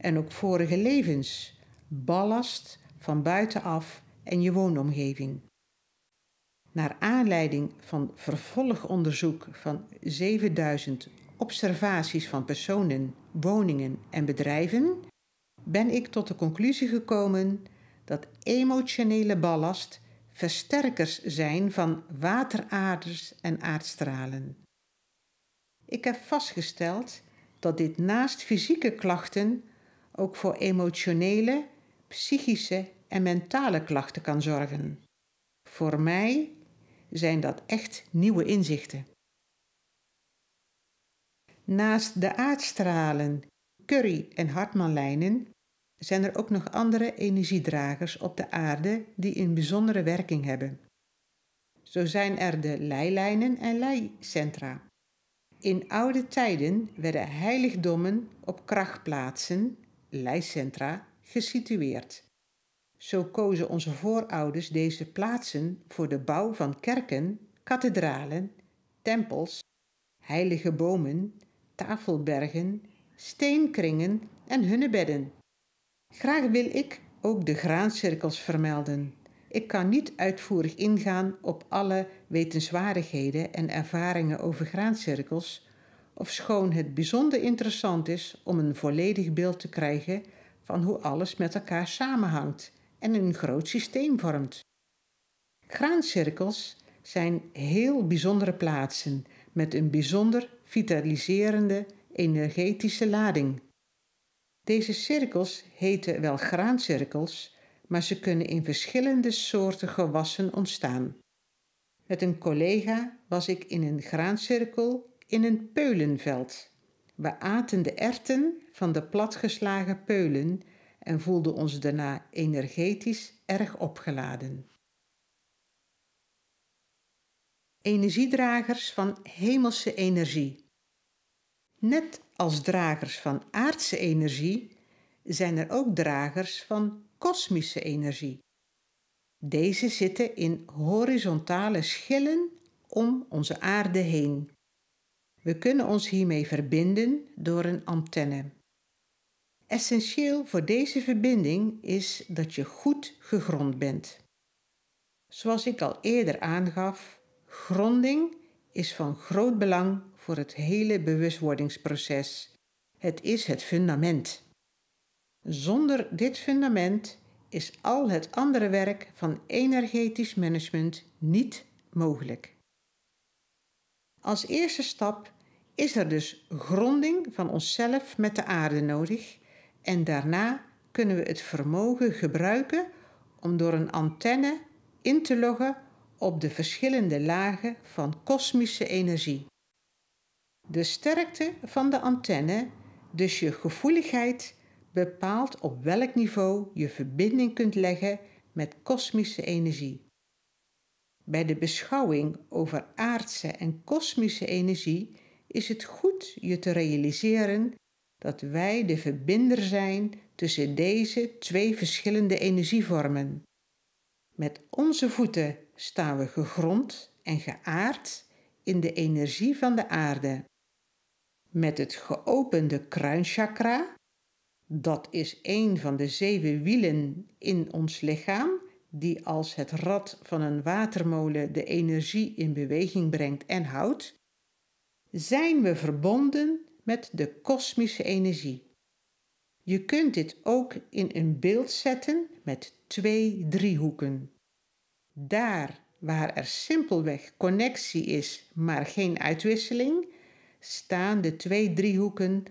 en ook vorige levens, ballast van buitenaf en je woonomgeving naar aanleiding van vervolgonderzoek van 7000 observaties van personen, woningen en bedrijven, ben ik tot de conclusie gekomen dat emotionele ballast versterkers zijn van wateraarders en aardstralen. Ik heb vastgesteld dat dit naast fysieke klachten ook voor emotionele, psychische en mentale klachten kan zorgen. Voor mij zijn dat echt nieuwe inzichten. Naast de aardstralen, curry en hartmanlijnen zijn er ook nog andere energiedragers op de aarde die een bijzondere werking hebben. Zo zijn er de leilijnen en leicentra. In oude tijden werden heiligdommen op krachtplaatsen, leicentra, gesitueerd. Zo kozen onze voorouders deze plaatsen voor de bouw van kerken, kathedralen, tempels, heilige bomen, tafelbergen, steenkringen en hunnebedden. Graag wil ik ook de graancirkels vermelden. Ik kan niet uitvoerig ingaan op alle wetenswaardigheden en ervaringen over graancirkels, ofschoon het bijzonder interessant is om een volledig beeld te krijgen van hoe alles met elkaar samenhangt en een groot systeem vormt. Graancirkels zijn heel bijzondere plaatsen met een bijzonder vitaliserende energetische lading. Deze cirkels heten wel graancirkels, maar ze kunnen in verschillende soorten gewassen ontstaan. Met een collega was ik in een graancirkel in een peulenveld. We aten de erten van de platgeslagen peulen en voelden ons daarna energetisch erg opgeladen. Energiedragers van hemelse energie. Net als dragers van aardse energie zijn er ook dragers van kosmische energie. Deze zitten in horizontale schillen om onze aarde heen. We kunnen ons hiermee verbinden door een antenne. Essentieel voor deze verbinding is dat je goed gegrond bent. Zoals ik al eerder aangaf, gronding is van groot belang voor het hele bewustwordingsproces. Het is het fundament. Zonder dit fundament is al het andere werk van energetisch management niet mogelijk. Als eerste stap is er dus gronding van onszelf met de aarde nodig en daarna kunnen we het vermogen gebruiken om door een antenne in te loggen op de verschillende lagen van kosmische energie. De sterkte van de antenne, dus je gevoeligheid, bepaalt op welk niveau je verbinding kunt leggen met kosmische energie. Bij de beschouwing over aardse en kosmische energie is het goed je te realiseren dat wij de verbinder zijn tussen deze twee verschillende energievormen. Met onze voeten staan we gegrond en geaard in de energie van de aarde. Met het geopende kruinchakra, dat is een van de zeven wielen in ons lichaam, die als het rad van een watermolen de energie in beweging brengt en houdt, zijn we verbonden met de kosmische energie. Je kunt dit ook in een beeld zetten met twee driehoeken. Daar waar er simpelweg connectie is, maar geen uitwisseling, staan de twee driehoeken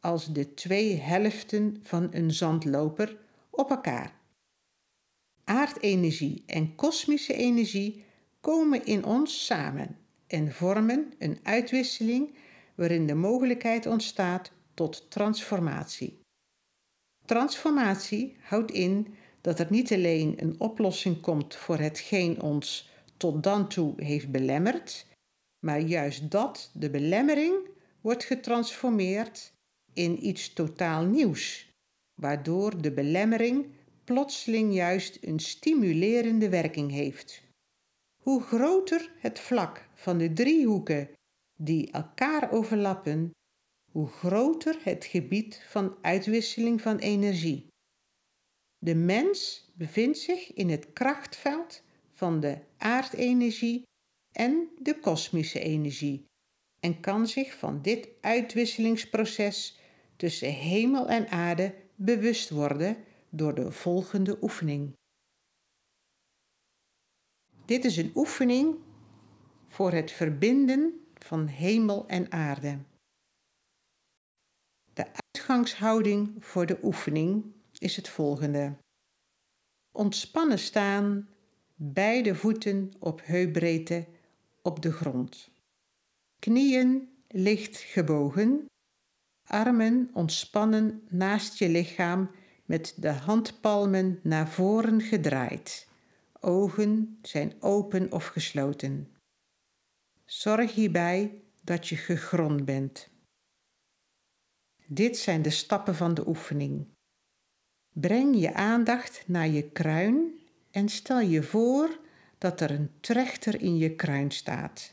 als de twee helften van een zandloper op elkaar. Aardenergie en kosmische energie komen in ons samen en vormen een uitwisseling waarin de mogelijkheid ontstaat tot transformatie. Transformatie houdt in dat er niet alleen een oplossing komt voor hetgeen ons tot dan toe heeft belemmerd, maar juist dat, de belemmering, wordt getransformeerd in iets totaal nieuws, waardoor de belemmering plotseling juist een stimulerende werking heeft. Hoe groter het vlak van de driehoeken die elkaar overlappen, hoe groter het gebied van uitwisseling van energie. De mens bevindt zich in het krachtveld van de aardenergie en de kosmische energie en kan zich van dit uitwisselingsproces tussen hemel en aarde bewust worden door de volgende oefening. Dit is een oefening voor het verbinden van hemel en aarde. De uitgangshouding voor de oefening is het volgende. Ontspannen staan, beide voeten op heupbreedte op de grond. Knieën licht gebogen, armen ontspannen naast je lichaam met de handpalmen naar voren gedraaid. Ogen zijn open of gesloten. Zorg hierbij dat je gegrond bent. Dit zijn de stappen van de oefening. Breng je aandacht naar je kruin en stel je voor dat er een trechter in je kruin staat.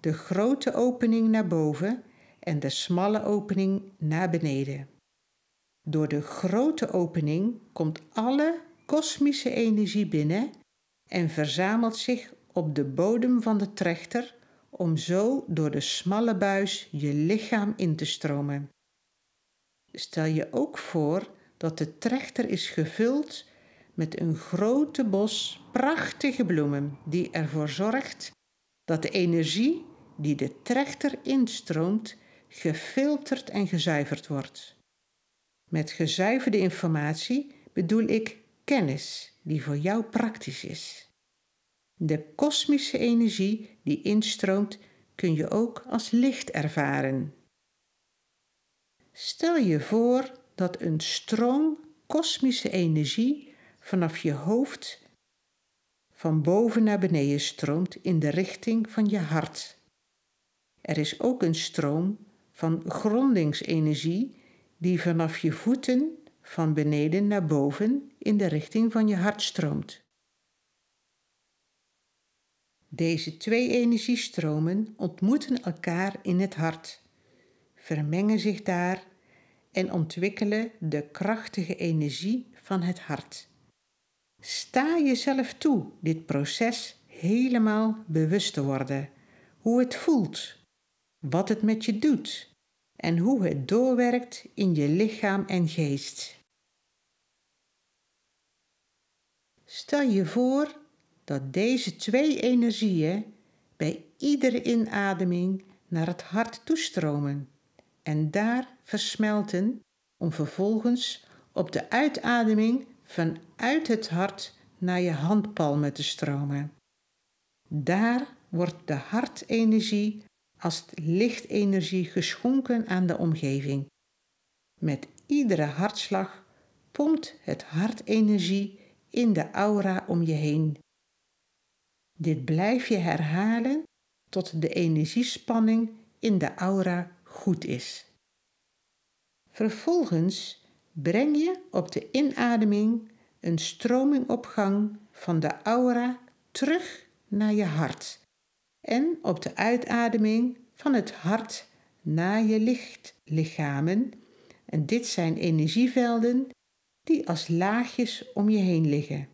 De grote opening naar boven en de smalle opening naar beneden. Door de grote opening komt alle kosmische energie binnen en verzamelt zich op de bodem van de trechter om zo door de smalle buis je lichaam in te stromen. Stel je ook voor dat de trechter is gevuld met een grote bos prachtige bloemen die ervoor zorgt dat de energie die de trechter instroomt gefilterd en gezuiverd wordt. Met gezuiverde informatie bedoel ik kennis die voor jou praktisch is. De kosmische energie die instroomt kun je ook als licht ervaren. Stel je voor dat een stroom kosmische energie vanaf je hoofd van boven naar beneden stroomt in de richting van je hart. Er is ook een stroom van grondingsenergie die vanaf je voeten van beneden naar boven in de richting van je hart stroomt. Deze twee energiestromen ontmoeten elkaar in het hart, vermengen zich daar en ontwikkelen de krachtige energie van het hart. Sta jezelf toe dit proces helemaal bewust te worden, hoe het voelt, wat het met je doet en hoe het doorwerkt in je lichaam en geest. Stel je voor dat deze twee energieën bij iedere inademing naar het hart toestromen en daar versmelten om vervolgens op de uitademing vanuit het hart naar je handpalmen te stromen. Daar wordt de hartenergie als lichtenergie geschonken aan de omgeving. Met iedere hartslag pompt het hartenergie in de aura om je heen dit blijf je herhalen tot de energiespanning in de aura goed is. Vervolgens breng je op de inademing een stroming van de aura terug naar je hart en op de uitademing van het hart naar je lichtlichamen. En dit zijn energievelden die als laagjes om je heen liggen.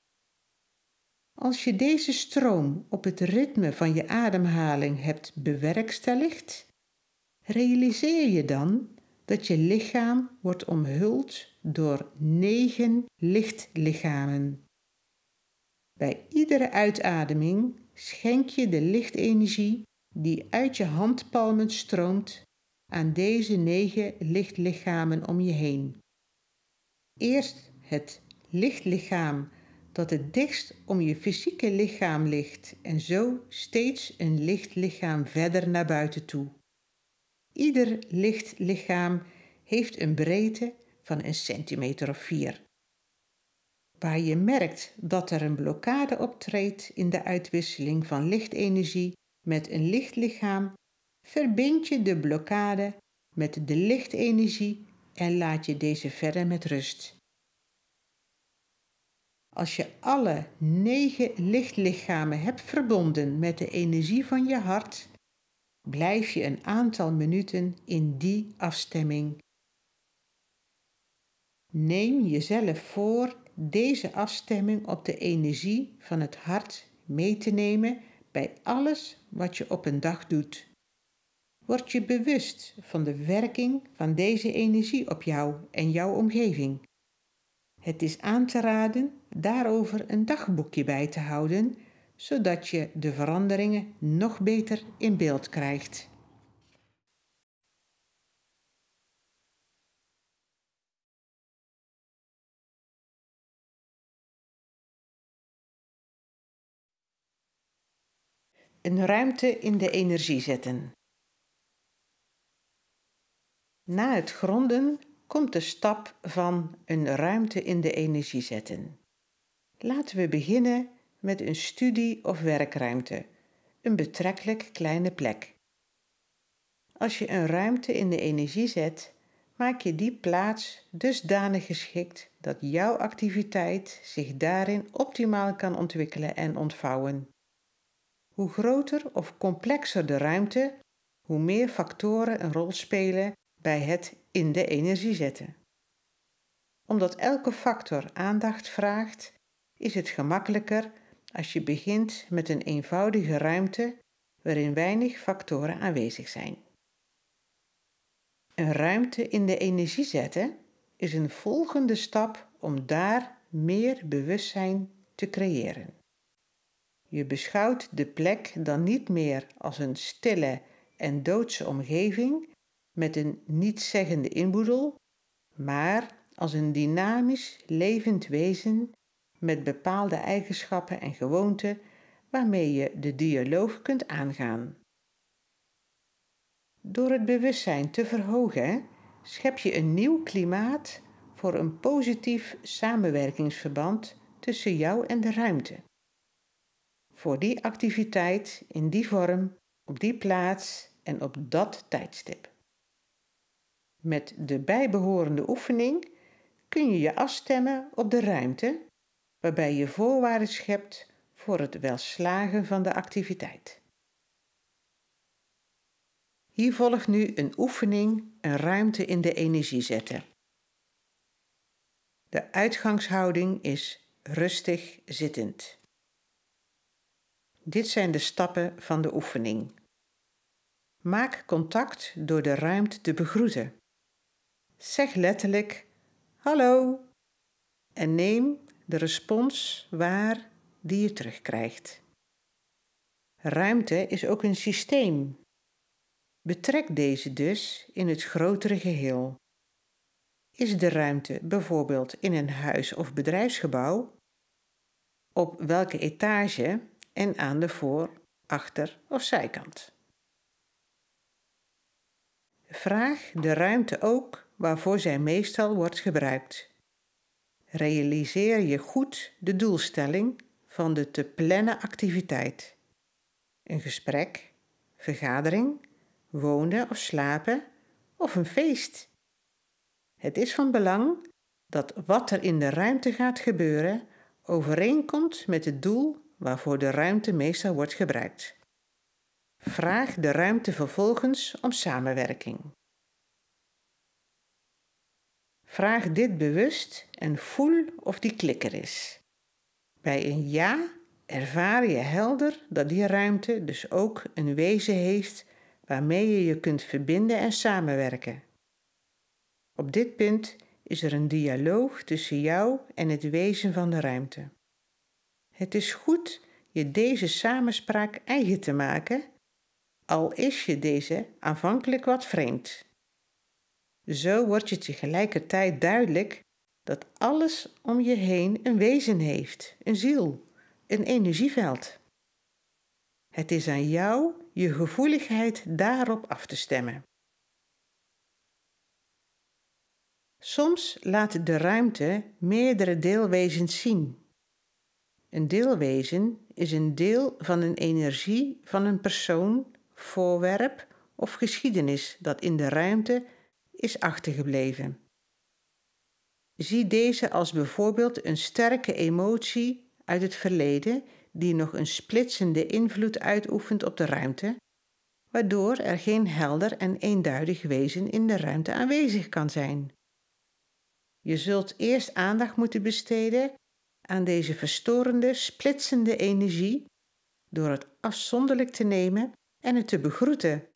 Als je deze stroom op het ritme van je ademhaling hebt bewerkstelligd, realiseer je dan dat je lichaam wordt omhuld door negen lichtlichamen. Bij iedere uitademing schenk je de lichtenergie die uit je handpalmen stroomt aan deze negen lichtlichamen om je heen. Eerst het lichtlichaam dat het dichtst om je fysieke lichaam ligt en zo steeds een licht lichaam verder naar buiten toe. Ieder licht lichaam heeft een breedte van een centimeter of vier. Waar je merkt dat er een blokkade optreedt in de uitwisseling van lichtenergie met een lichtlichaam, verbind je de blokkade met de lichtenergie en laat je deze verder met rust. Als je alle negen lichtlichamen hebt verbonden met de energie van je hart, blijf je een aantal minuten in die afstemming. Neem jezelf voor deze afstemming op de energie van het hart mee te nemen bij alles wat je op een dag doet. Word je bewust van de werking van deze energie op jou en jouw omgeving. Het is aan te raden daarover een dagboekje bij te houden, zodat je de veranderingen nog beter in beeld krijgt. Een ruimte in de energie zetten. Na het gronden komt de stap van een ruimte in de energie zetten. Laten we beginnen met een studie- of werkruimte, een betrekkelijk kleine plek. Als je een ruimte in de energie zet, maak je die plaats dusdanig geschikt dat jouw activiteit zich daarin optimaal kan ontwikkelen en ontvouwen. Hoe groter of complexer de ruimte, hoe meer factoren een rol spelen bij het in de energie zetten. Omdat elke factor aandacht vraagt, is het gemakkelijker als je begint met een eenvoudige ruimte waarin weinig factoren aanwezig zijn. Een ruimte in de energie zetten is een volgende stap om daar meer bewustzijn te creëren. Je beschouwt de plek dan niet meer als een stille en doodse omgeving, met een nietszeggende inboedel, maar als een dynamisch, levend wezen met bepaalde eigenschappen en gewoonten waarmee je de dialoog kunt aangaan. Door het bewustzijn te verhogen, schep je een nieuw klimaat voor een positief samenwerkingsverband tussen jou en de ruimte. Voor die activiteit, in die vorm, op die plaats en op dat tijdstip. Met de bijbehorende oefening kun je je afstemmen op de ruimte waarbij je voorwaarden schept voor het welslagen van de activiteit. Hier volgt nu een oefening een ruimte in de energie zetten. De uitgangshouding is rustig zittend. Dit zijn de stappen van de oefening. Maak contact door de ruimte te begroeten. Zeg letterlijk hallo en neem de respons waar die je terugkrijgt. Ruimte is ook een systeem. Betrek deze dus in het grotere geheel. Is de ruimte bijvoorbeeld in een huis- of bedrijfsgebouw? Op welke etage en aan de voor-, achter- of zijkant? Vraag de ruimte ook waarvoor zij meestal wordt gebruikt. Realiseer je goed de doelstelling van de te plannen activiteit. Een gesprek, vergadering, wonen of slapen of een feest. Het is van belang dat wat er in de ruimte gaat gebeuren overeenkomt met het doel waarvoor de ruimte meestal wordt gebruikt. Vraag de ruimte vervolgens om samenwerking. Vraag dit bewust en voel of die klikker is. Bij een ja ervaar je helder dat die ruimte dus ook een wezen heeft waarmee je je kunt verbinden en samenwerken. Op dit punt is er een dialoog tussen jou en het wezen van de ruimte. Het is goed je deze samenspraak eigen te maken, al is je deze aanvankelijk wat vreemd. Zo wordt je tegelijkertijd duidelijk dat alles om je heen een wezen heeft, een ziel, een energieveld. Het is aan jou je gevoeligheid daarop af te stemmen. Soms laat de ruimte meerdere deelwezens zien. Een deelwezen is een deel van een energie van een persoon, voorwerp of geschiedenis dat in de ruimte is achtergebleven. Zie deze als bijvoorbeeld een sterke emotie uit het verleden die nog een splitsende invloed uitoefent op de ruimte, waardoor er geen helder en eenduidig wezen in de ruimte aanwezig kan zijn. Je zult eerst aandacht moeten besteden aan deze verstorende, splitsende energie door het afzonderlijk te nemen en het te begroeten,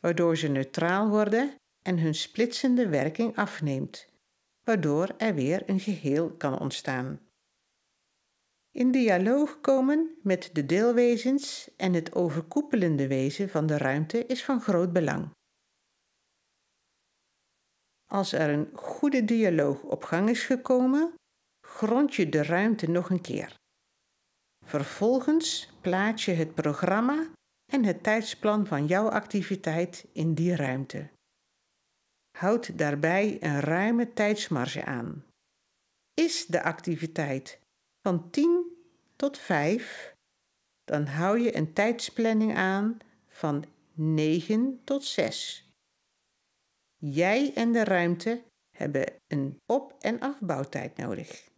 waardoor ze neutraal worden en hun splitsende werking afneemt, waardoor er weer een geheel kan ontstaan. In dialoog komen met de deelwezens en het overkoepelende wezen van de ruimte is van groot belang. Als er een goede dialoog op gang is gekomen, grond je de ruimte nog een keer. Vervolgens plaats je het programma en het tijdsplan van jouw activiteit in die ruimte. Houd daarbij een ruime tijdsmarge aan. Is de activiteit van 10 tot 5, dan hou je een tijdsplanning aan van 9 tot 6. Jij en de ruimte hebben een op- en afbouwtijd nodig.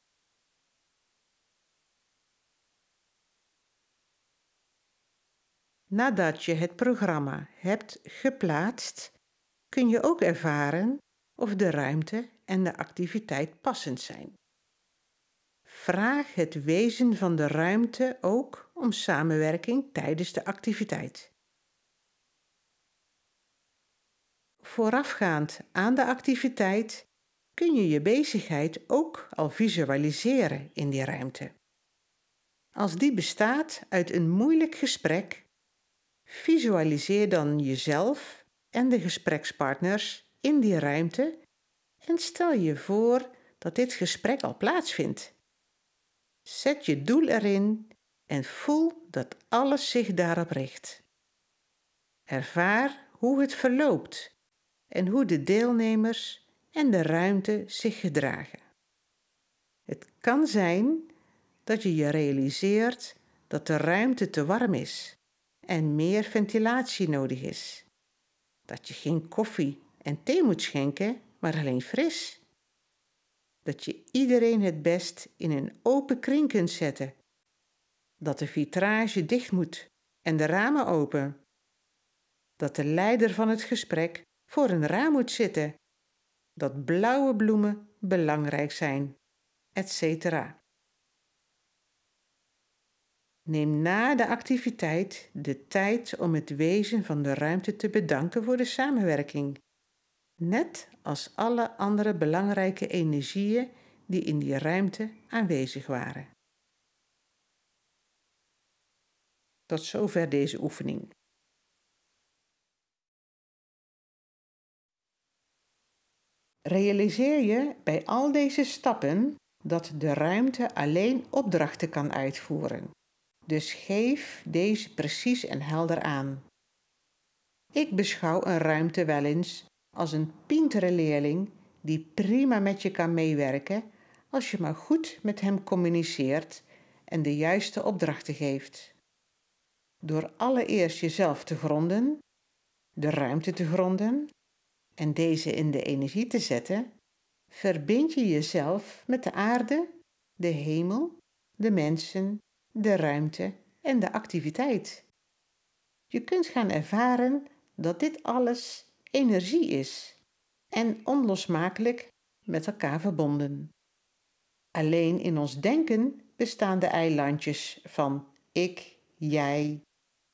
Nadat je het programma hebt geplaatst, kun je ook ervaren of de ruimte en de activiteit passend zijn. Vraag het wezen van de ruimte ook om samenwerking tijdens de activiteit. Voorafgaand aan de activiteit kun je je bezigheid ook al visualiseren in die ruimte. Als die bestaat uit een moeilijk gesprek, visualiseer dan jezelf en de gesprekspartners in die ruimte en stel je voor dat dit gesprek al plaatsvindt. Zet je doel erin en voel dat alles zich daarop richt. Ervaar hoe het verloopt en hoe de deelnemers en de ruimte zich gedragen. Het kan zijn dat je je realiseert dat de ruimte te warm is en meer ventilatie nodig is. Dat je geen koffie en thee moet schenken, maar alleen fris. Dat je iedereen het best in een open kring kunt zetten. Dat de vitrage dicht moet en de ramen open. Dat de leider van het gesprek voor een raam moet zitten. Dat blauwe bloemen belangrijk zijn, etc. Neem na de activiteit de tijd om het wezen van de ruimte te bedanken voor de samenwerking. Net als alle andere belangrijke energieën die in die ruimte aanwezig waren. Tot zover deze oefening. Realiseer je bij al deze stappen dat de ruimte alleen opdrachten kan uitvoeren. Dus geef deze precies en helder aan. Ik beschouw een ruimte wel eens als een pintere leerling die prima met je kan meewerken als je maar goed met hem communiceert en de juiste opdrachten geeft. Door allereerst jezelf te gronden, de ruimte te gronden en deze in de energie te zetten, verbind je jezelf met de aarde, de hemel, de mensen de ruimte en de activiteit. Je kunt gaan ervaren dat dit alles energie is en onlosmakelijk met elkaar verbonden. Alleen in ons denken bestaan de eilandjes van ik, jij,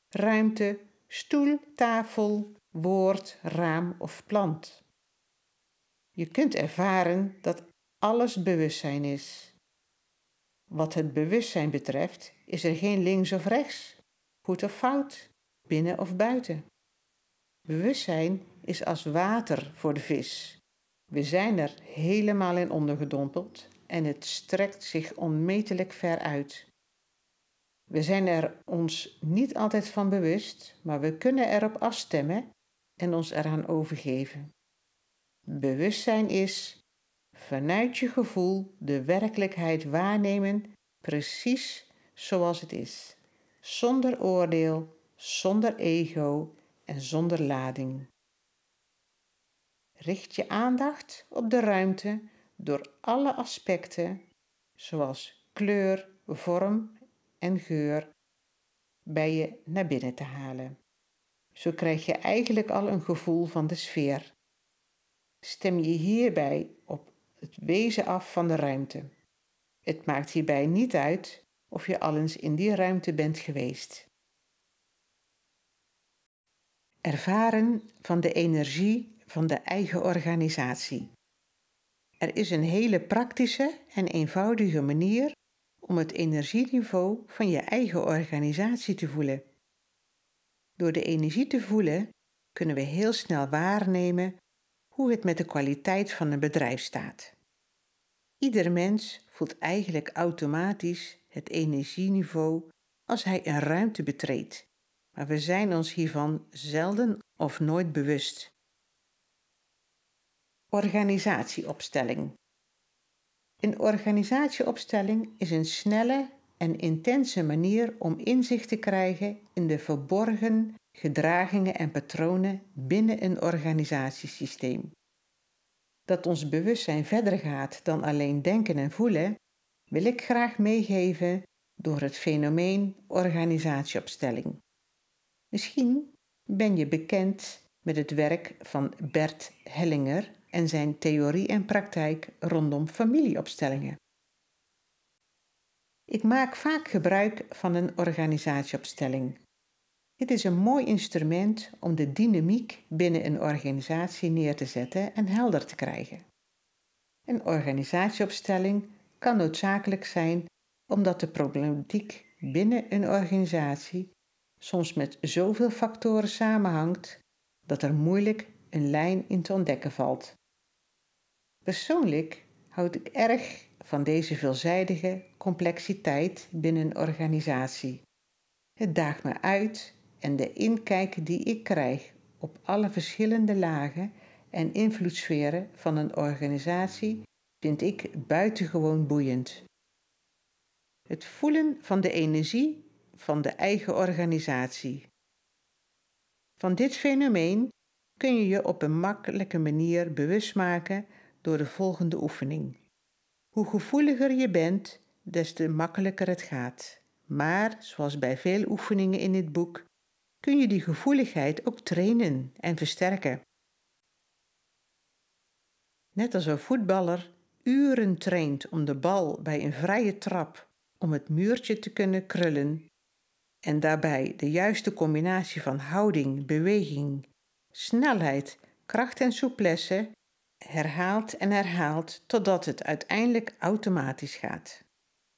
ruimte, stoel, tafel, woord, raam of plant. Je kunt ervaren dat alles bewustzijn is wat het bewustzijn betreft is er geen links of rechts, goed of fout, binnen of buiten. Bewustzijn is als water voor de vis. We zijn er helemaal in ondergedompeld en het strekt zich onmetelijk ver uit. We zijn er ons niet altijd van bewust, maar we kunnen erop afstemmen en ons eraan overgeven. Bewustzijn is vanuit je gevoel de werkelijkheid waarnemen precies zoals het is, zonder oordeel, zonder ego en zonder lading. Richt je aandacht op de ruimte door alle aspecten, zoals kleur, vorm en geur, bij je naar binnen te halen. Zo krijg je eigenlijk al een gevoel van de sfeer. Stem je hierbij op het wezen af van de ruimte. Het maakt hierbij niet uit of je al eens in die ruimte bent geweest. Ervaren van de energie van de eigen organisatie. Er is een hele praktische en eenvoudige manier om het energieniveau van je eigen organisatie te voelen. Door de energie te voelen kunnen we heel snel waarnemen hoe het met de kwaliteit van een bedrijf staat. Ieder mens voelt eigenlijk automatisch het energieniveau als hij een ruimte betreedt, maar we zijn ons hiervan zelden of nooit bewust. Organisatieopstelling Een organisatieopstelling is een snelle en intense manier om inzicht te krijgen in de verborgen gedragingen en patronen binnen een organisatiesysteem. Dat ons bewustzijn verder gaat dan alleen denken en voelen, wil ik graag meegeven door het fenomeen organisatieopstelling. Misschien ben je bekend met het werk van Bert Hellinger en zijn theorie en praktijk rondom familieopstellingen. Ik maak vaak gebruik van een organisatieopstelling het is een mooi instrument om de dynamiek binnen een organisatie neer te zetten en helder te krijgen. Een organisatieopstelling kan noodzakelijk zijn omdat de problematiek binnen een organisatie soms met zoveel factoren samenhangt dat er moeilijk een lijn in te ontdekken valt. Persoonlijk houd ik erg van deze veelzijdige complexiteit binnen een organisatie. Het daagt me uit en de inkijk die ik krijg op alle verschillende lagen en invloedssferen van een organisatie vind ik buitengewoon boeiend. Het voelen van de energie van de eigen organisatie. Van dit fenomeen kun je je op een makkelijke manier bewust maken door de volgende oefening. Hoe gevoeliger je bent, des te makkelijker het gaat. Maar, zoals bij veel oefeningen in dit boek, kun je die gevoeligheid ook trainen en versterken. Net als een voetballer uren traint om de bal bij een vrije trap om het muurtje te kunnen krullen en daarbij de juiste combinatie van houding, beweging, snelheid, kracht en souplesse herhaalt en herhaalt totdat het uiteindelijk automatisch gaat.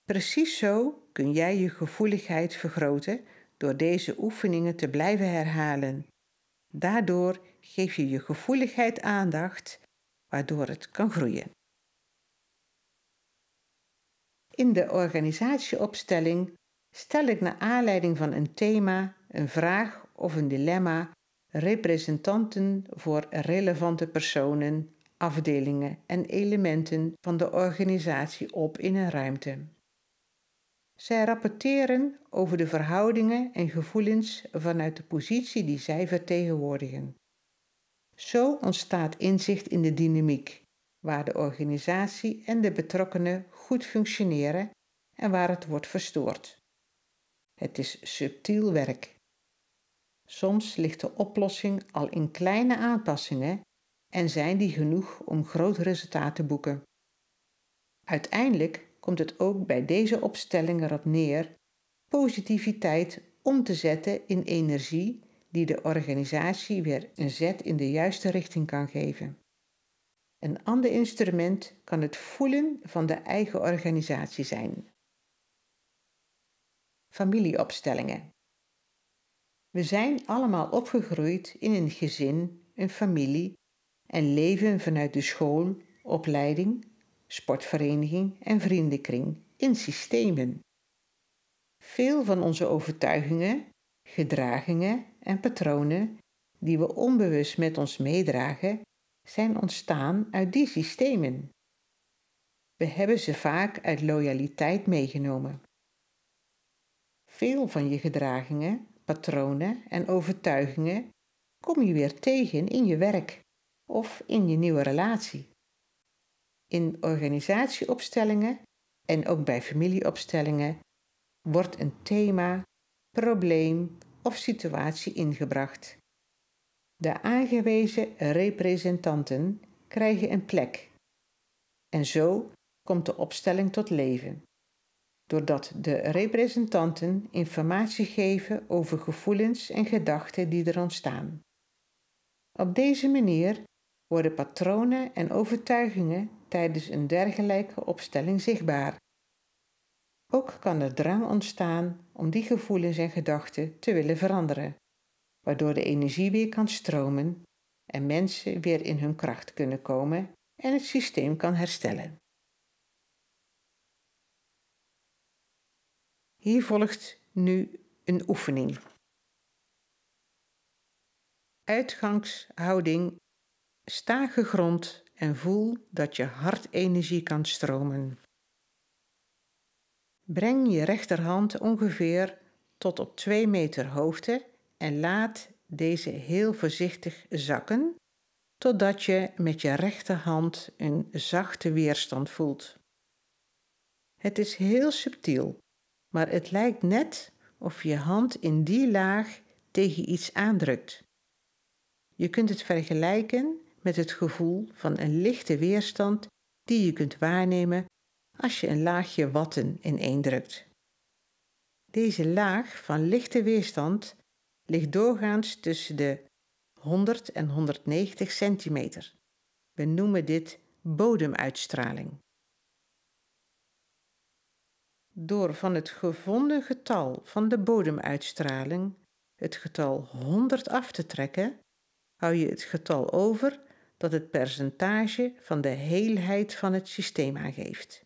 Precies zo kun jij je gevoeligheid vergroten door deze oefeningen te blijven herhalen. Daardoor geef je je gevoeligheid aandacht, waardoor het kan groeien. In de organisatieopstelling stel ik naar aanleiding van een thema, een vraag of een dilemma representanten voor relevante personen, afdelingen en elementen van de organisatie op in een ruimte. Zij rapporteren over de verhoudingen en gevoelens vanuit de positie die zij vertegenwoordigen. Zo ontstaat inzicht in de dynamiek, waar de organisatie en de betrokkenen goed functioneren en waar het wordt verstoord. Het is subtiel werk. Soms ligt de oplossing al in kleine aanpassingen en zijn die genoeg om groot resultaat te boeken. Uiteindelijk komt het ook bij deze opstelling erop neer positiviteit om te zetten in energie die de organisatie weer een zet in de juiste richting kan geven. Een ander instrument kan het voelen van de eigen organisatie zijn. Familieopstellingen. We zijn allemaal opgegroeid in een gezin, een familie en leven vanuit de school, opleiding, sportvereniging en vriendenkring in systemen. Veel van onze overtuigingen, gedragingen en patronen die we onbewust met ons meedragen, zijn ontstaan uit die systemen. We hebben ze vaak uit loyaliteit meegenomen. Veel van je gedragingen, patronen en overtuigingen kom je weer tegen in je werk of in je nieuwe relatie. In organisatieopstellingen en ook bij familieopstellingen wordt een thema, probleem of situatie ingebracht. De aangewezen representanten krijgen een plek. En zo komt de opstelling tot leven. Doordat de representanten informatie geven over gevoelens en gedachten die er ontstaan. Op deze manier worden patronen en overtuigingen tijdens een dergelijke opstelling zichtbaar. Ook kan er drang ontstaan om die gevoelens en gedachten te willen veranderen, waardoor de energie weer kan stromen en mensen weer in hun kracht kunnen komen en het systeem kan herstellen. Hier volgt nu een oefening. Uitgangshouding sta gegrond en voel dat je hartenergie kan stromen. Breng je rechterhand ongeveer tot op 2 meter hoogte en laat deze heel voorzichtig zakken totdat je met je rechterhand een zachte weerstand voelt. Het is heel subtiel, maar het lijkt net of je hand in die laag tegen iets aandrukt. Je kunt het vergelijken met het gevoel van een lichte weerstand die je kunt waarnemen als je een laagje watten ineendrukt. Deze laag van lichte weerstand ligt doorgaans tussen de 100 en 190 centimeter. We noemen dit bodemuitstraling. Door van het gevonden getal van de bodemuitstraling het getal 100 af te trekken, hou je het getal over dat het percentage van de heelheid van het systeem aangeeft.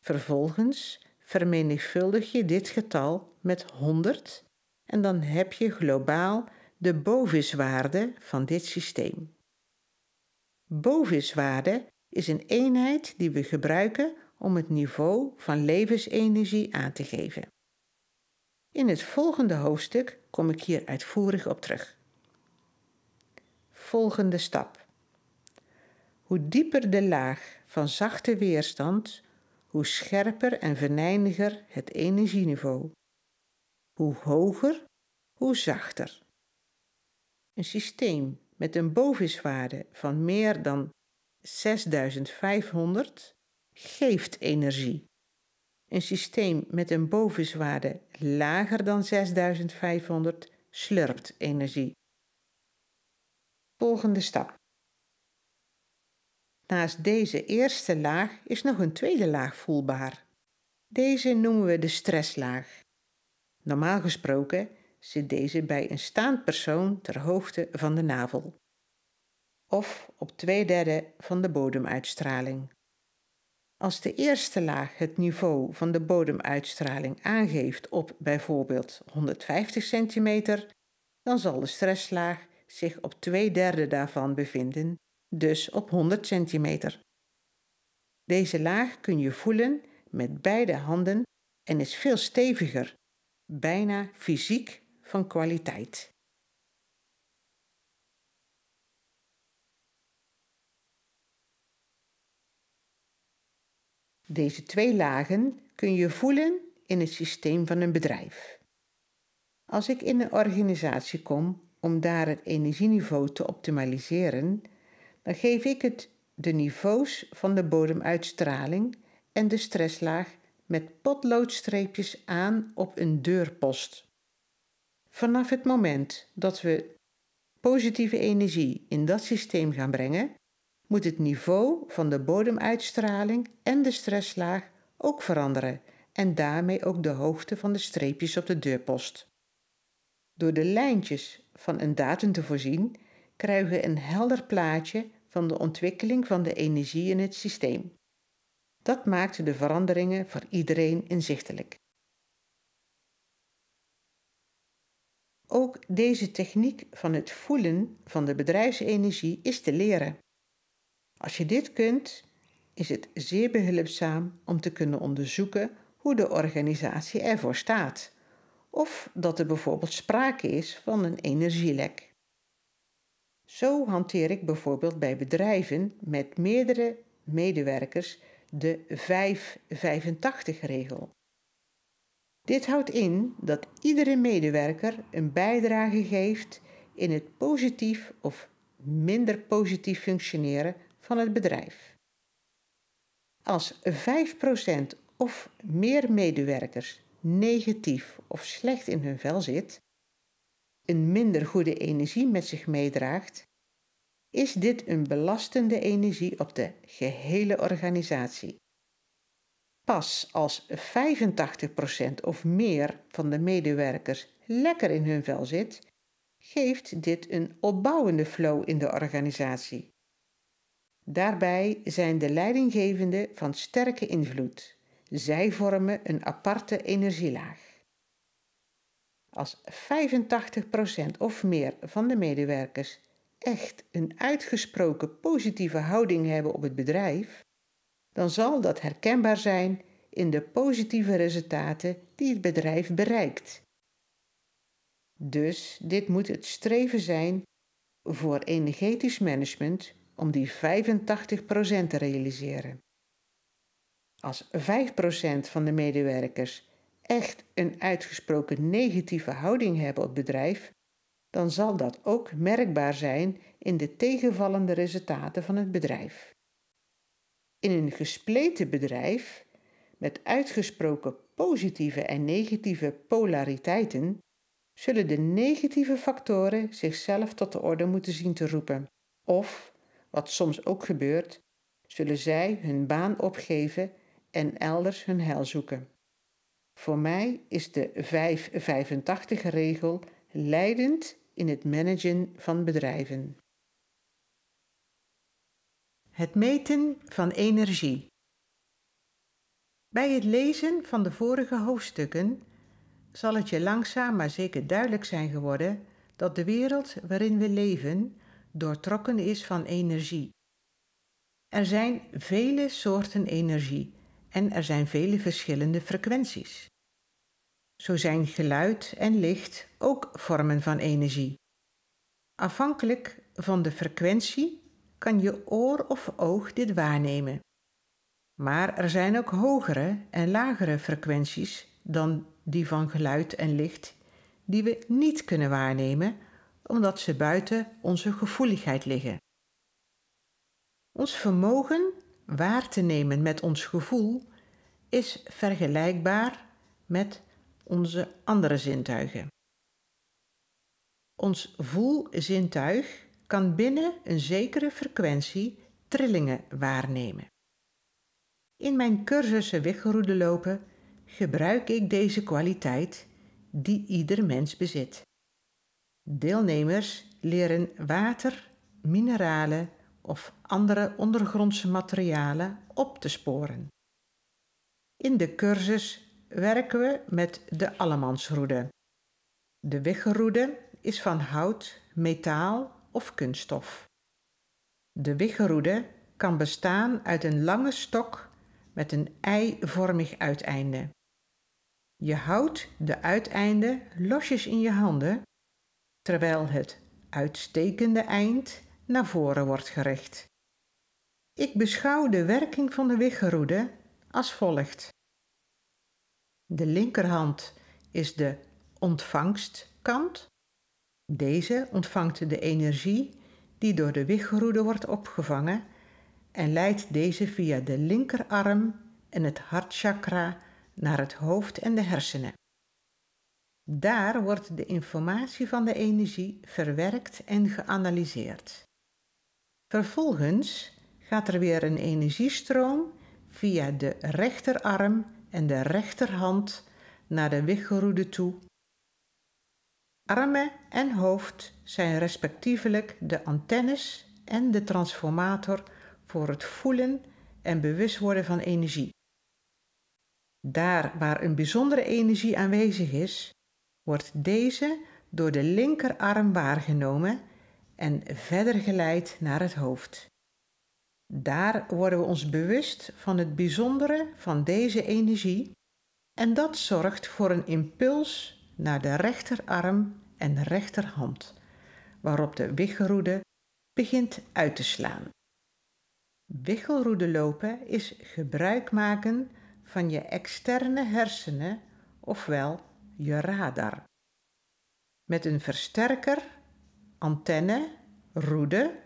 Vervolgens vermenigvuldig je dit getal met 100 en dan heb je globaal de boviswaarde van dit systeem. Boviswaarde is een eenheid die we gebruiken om het niveau van levensenergie aan te geven. In het volgende hoofdstuk kom ik hier uitvoerig op terug volgende stap. Hoe dieper de laag van zachte weerstand, hoe scherper en venijniger het energieniveau. Hoe hoger, hoe zachter. Een systeem met een bovenswaarde van meer dan 6500 geeft energie. Een systeem met een bovenswaarde lager dan 6500 slurpt energie. Volgende stap. Naast deze eerste laag is nog een tweede laag voelbaar. Deze noemen we de stresslaag. Normaal gesproken zit deze bij een staand persoon ter hoogte van de navel of op twee derde van de bodemuitstraling. Als de eerste laag het niveau van de bodemuitstraling aangeeft op bijvoorbeeld 150 centimeter, dan zal de stresslaag zich op twee derde daarvan bevinden, dus op 100 centimeter. Deze laag kun je voelen met beide handen en is veel steviger, bijna fysiek van kwaliteit. Deze twee lagen kun je voelen in het systeem van een bedrijf. Als ik in een organisatie kom om daar het energieniveau te optimaliseren, dan geef ik het de niveaus van de bodemuitstraling en de stresslaag met potloodstreepjes aan op een deurpost. Vanaf het moment dat we positieve energie in dat systeem gaan brengen, moet het niveau van de bodemuitstraling en de stresslaag ook veranderen en daarmee ook de hoogte van de streepjes op de deurpost. Door de lijntjes van een datum te voorzien, krijgen we een helder plaatje van de ontwikkeling van de energie in het systeem. Dat maakt de veranderingen voor iedereen inzichtelijk. Ook deze techniek van het voelen van de bedrijfsenergie is te leren. Als je dit kunt, is het zeer behulpzaam om te kunnen onderzoeken hoe de organisatie ervoor staat of dat er bijvoorbeeld sprake is van een energielek. Zo hanteer ik bijvoorbeeld bij bedrijven met meerdere medewerkers de 585-regel. Dit houdt in dat iedere medewerker een bijdrage geeft in het positief of minder positief functioneren van het bedrijf. Als 5% of meer medewerkers negatief of slecht in hun vel zit, een minder goede energie met zich meedraagt, is dit een belastende energie op de gehele organisatie. Pas als 85% of meer van de medewerkers lekker in hun vel zit, geeft dit een opbouwende flow in de organisatie. Daarbij zijn de leidinggevenden van sterke invloed. Zij vormen een aparte energielaag. Als 85% of meer van de medewerkers echt een uitgesproken positieve houding hebben op het bedrijf, dan zal dat herkenbaar zijn in de positieve resultaten die het bedrijf bereikt. Dus dit moet het streven zijn voor energetisch management om die 85% te realiseren. Als 5% van de medewerkers echt een uitgesproken negatieve houding hebben op bedrijf, dan zal dat ook merkbaar zijn in de tegenvallende resultaten van het bedrijf. In een gespleten bedrijf met uitgesproken positieve en negatieve polariteiten zullen de negatieve factoren zichzelf tot de orde moeten zien te roepen. Of, wat soms ook gebeurt, zullen zij hun baan opgeven en elders hun heil zoeken. Voor mij is de 585-regel leidend in het managen van bedrijven. Het meten van energie. Bij het lezen van de vorige hoofdstukken zal het je langzaam maar zeker duidelijk zijn geworden dat de wereld waarin we leven doortrokken is van energie. Er zijn vele soorten energie en er zijn vele verschillende frequenties. Zo zijn geluid en licht ook vormen van energie. Afhankelijk van de frequentie kan je oor of oog dit waarnemen. Maar er zijn ook hogere en lagere frequenties dan die van geluid en licht die we niet kunnen waarnemen omdat ze buiten onze gevoeligheid liggen. Ons vermogen waar te nemen met ons gevoel is vergelijkbaar met onze andere zintuigen. Ons voelzintuig kan binnen een zekere frequentie trillingen waarnemen. In mijn cursussen wiggeroede lopen gebruik ik deze kwaliteit die ieder mens bezit. Deelnemers leren water, mineralen of andere ondergrondse materialen op te sporen. In de cursus werken we met de allemansroede. De wiggeroede is van hout, metaal of kunststof. De wiggeroede kan bestaan uit een lange stok met een eivormig uiteinde. Je houdt de uiteinden losjes in je handen, terwijl het uitstekende eind naar voren wordt gericht. Ik beschouw de werking van de wiggeroede als volgt. De linkerhand is de ontvangstkant. Deze ontvangt de energie die door de wiggeroede wordt opgevangen en leidt deze via de linkerarm en het hartchakra naar het hoofd en de hersenen. Daar wordt de informatie van de energie verwerkt en geanalyseerd. Vervolgens gaat er weer een energiestroom via de rechterarm en de rechterhand naar de wiggeroede toe. Armen en hoofd zijn respectievelijk de antennes en de transformator voor het voelen en bewust worden van energie. Daar waar een bijzondere energie aanwezig is, wordt deze door de linkerarm waargenomen en verder geleid naar het hoofd. Daar worden we ons bewust van het bijzondere van deze energie en dat zorgt voor een impuls naar de rechterarm en rechterhand, waarop de wichelroede begint uit te slaan. Wichelroede lopen is gebruik maken van je externe hersenen, ofwel je radar. Met een versterker, antenne, roede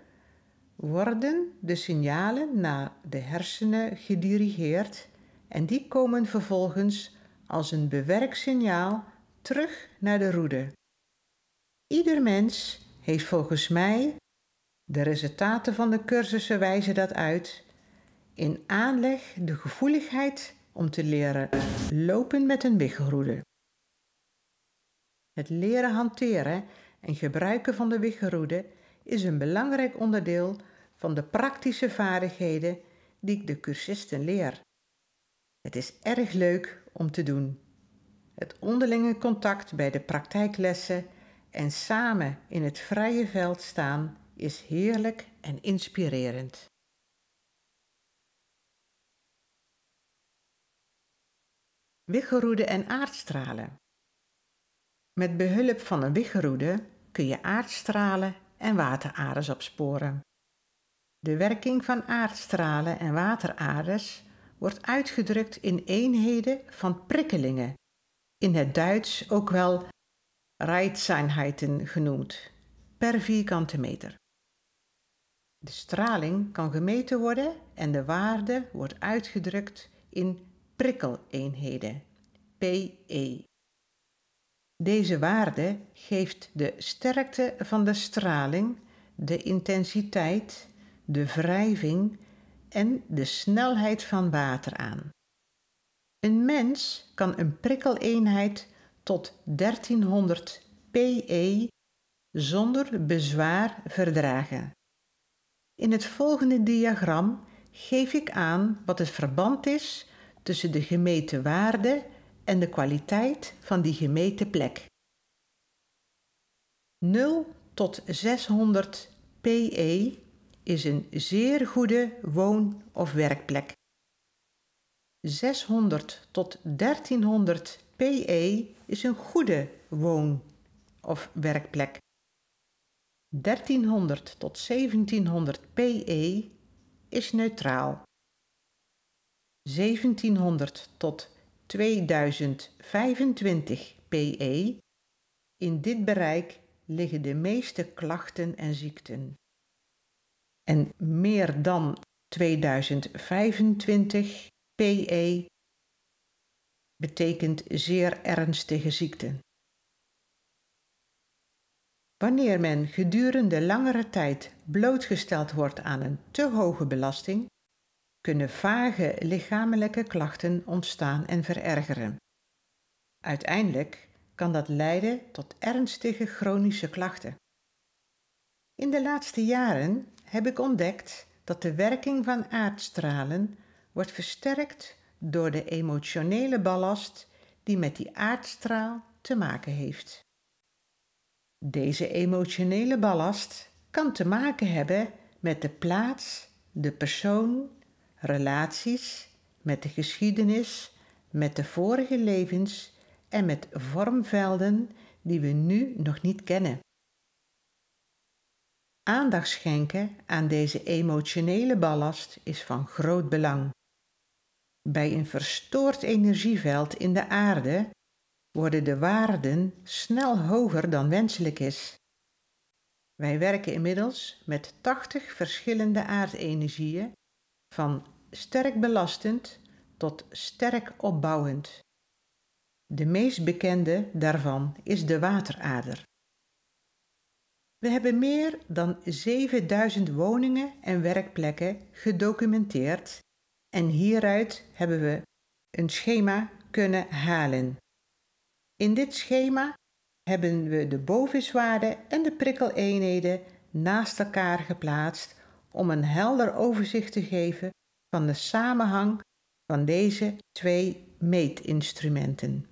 worden de signalen naar de hersenen gedirigeerd en die komen vervolgens als een bewerksignaal terug naar de roede. Ieder mens heeft volgens mij, de resultaten van de cursussen wijzen dat uit, in aanleg de gevoeligheid om te leren lopen met een wiggeroede. Het leren hanteren en gebruiken van de wiggeroede is een belangrijk onderdeel van de praktische vaardigheden die ik de cursisten leer. Het is erg leuk om te doen. Het onderlinge contact bij de praktijklessen en samen in het vrije veld staan is heerlijk en inspirerend. Wiggeroede en aardstralen. Met behulp van een wiggeroede kun je aardstralen en wateraders opsporen. De werking van aardstralen en wateraarders wordt uitgedrukt in eenheden van prikkelingen, in het Duits ook wel Reitseinheiten genoemd, per vierkante meter. De straling kan gemeten worden en de waarde wordt uitgedrukt in prikkeleenheden, PE. Deze waarde geeft de sterkte van de straling, de intensiteit de wrijving en de snelheid van water aan. Een mens kan een prikkeleenheid tot 1300 PE zonder bezwaar verdragen. In het volgende diagram geef ik aan wat het verband is tussen de gemeten waarde en de kwaliteit van die gemeten plek. 0 tot 600 PE is een zeer goede woon- of werkplek. 600 tot 1300 PE is een goede woon- of werkplek. 1300 tot 1700 PE is neutraal. 1700 tot 2025 PE. In dit bereik liggen de meeste klachten en ziekten en meer dan 2025 PE betekent zeer ernstige ziekten. Wanneer men gedurende langere tijd blootgesteld wordt aan een te hoge belasting, kunnen vage lichamelijke klachten ontstaan en verergeren. Uiteindelijk kan dat leiden tot ernstige chronische klachten. In de laatste jaren heb ik ontdekt dat de werking van aardstralen wordt versterkt door de emotionele ballast die met die aardstraal te maken heeft. Deze emotionele ballast kan te maken hebben met de plaats, de persoon, relaties, met de geschiedenis, met de vorige levens en met vormvelden die we nu nog niet kennen. Aandacht schenken aan deze emotionele ballast is van groot belang. Bij een verstoord energieveld in de aarde worden de waarden snel hoger dan wenselijk is. Wij werken inmiddels met 80 verschillende aardenergieën, van sterk belastend tot sterk opbouwend. De meest bekende daarvan is de waterader. We hebben meer dan 7000 woningen en werkplekken gedocumenteerd en hieruit hebben we een schema kunnen halen. In dit schema hebben we de bovenswaarden en de prikkeleenheden naast elkaar geplaatst om een helder overzicht te geven van de samenhang van deze twee meetinstrumenten.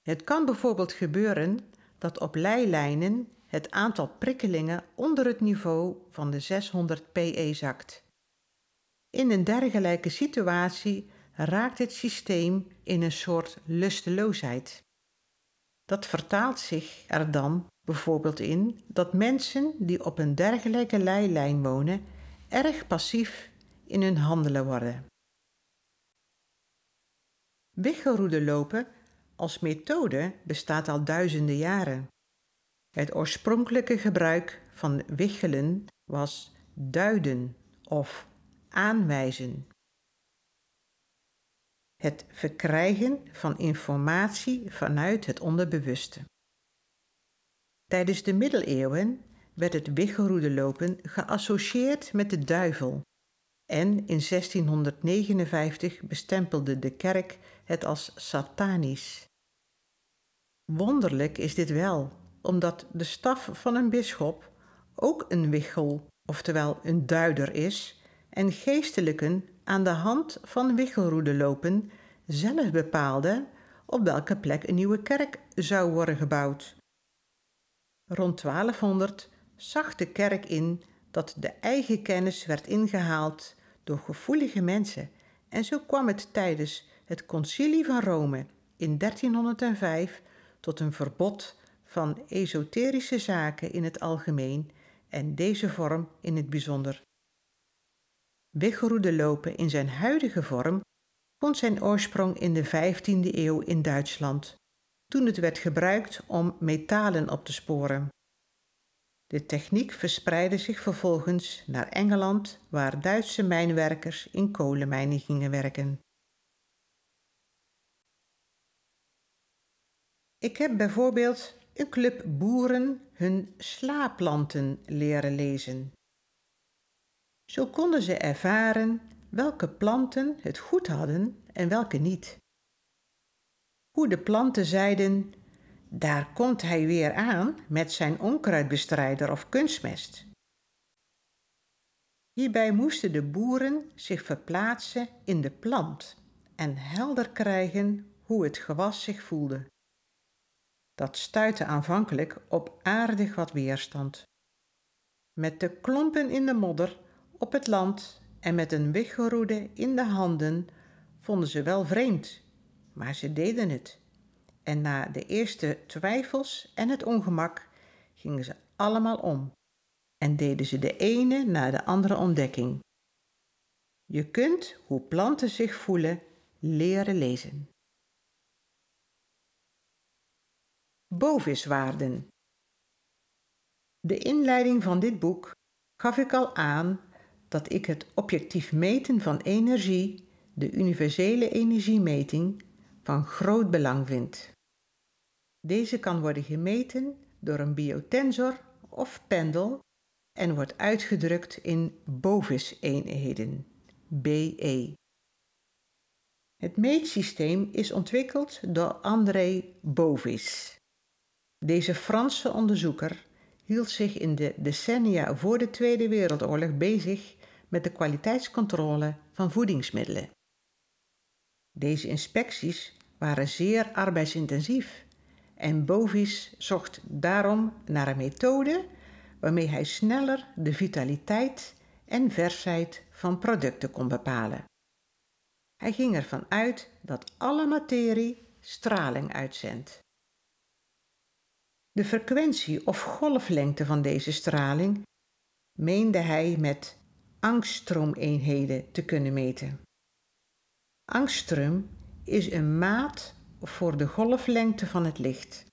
Het kan bijvoorbeeld gebeuren dat op leilijnen het aantal prikkelingen onder het niveau van de 600 PE zakt. In een dergelijke situatie raakt het systeem in een soort lusteloosheid. Dat vertaalt zich er dan bijvoorbeeld in dat mensen die op een dergelijke leilijn wonen erg passief in hun handelen worden. Wiggeroede lopen als methode bestaat al duizenden jaren. Het oorspronkelijke gebruik van wichelen was duiden of aanwijzen. Het verkrijgen van informatie vanuit het onderbewuste. Tijdens de middeleeuwen werd het wicheroedenlopen geassocieerd met de duivel en in 1659 bestempelde de kerk het als satanisch. Wonderlijk is dit wel, omdat de staf van een bisschop ook een wichel, oftewel een duider is, en geestelijken aan de hand van wichelroede lopen zelf bepaalde op welke plek een nieuwe kerk zou worden gebouwd. Rond 1200 zag de kerk in dat de eigen kennis werd ingehaald door gevoelige mensen en zo kwam het tijdens het concilie van Rome in 1305 tot een verbod van esoterische zaken in het algemeen en deze vorm in het bijzonder. Wiggeroede lopen in zijn huidige vorm vond zijn oorsprong in de 15e eeuw in Duitsland, toen het werd gebruikt om metalen op te sporen. De techniek verspreidde zich vervolgens naar Engeland, waar Duitse mijnwerkers in kolenmijnen gingen werken. Ik heb bijvoorbeeld een club boeren hun slaapplanten leren lezen. Zo konden ze ervaren welke planten het goed hadden en welke niet. Hoe de planten zeiden: daar komt hij weer aan met zijn onkruidbestrijder of kunstmest. Hierbij moesten de boeren zich verplaatsen in de plant en helder krijgen hoe het gewas zich voelde. Dat stuitte aanvankelijk op aardig wat weerstand. Met de klompen in de modder, op het land en met een wiggeroede in de handen vonden ze wel vreemd, maar ze deden het. En na de eerste twijfels en het ongemak gingen ze allemaal om en deden ze de ene na de andere ontdekking. Je kunt hoe planten zich voelen leren lezen. boviswaarden. De inleiding van dit boek gaf ik al aan dat ik het objectief meten van energie, de universele energiemeting, van groot belang vind. Deze kan worden gemeten door een biotensor of pendel en wordt uitgedrukt in BOVIS-eenheden, BE. Het meetsysteem is ontwikkeld door André Bovis. Deze Franse onderzoeker hield zich in de decennia voor de Tweede Wereldoorlog bezig met de kwaliteitscontrole van voedingsmiddelen. Deze inspecties waren zeer arbeidsintensief en Bovis zocht daarom naar een methode waarmee hij sneller de vitaliteit en versheid van producten kon bepalen. Hij ging ervan uit dat alle materie straling uitzendt. De frequentie of golflengte van deze straling meende hij met angstrom-eenheden te kunnen meten. Angstrom is een maat voor de golflengte van het licht.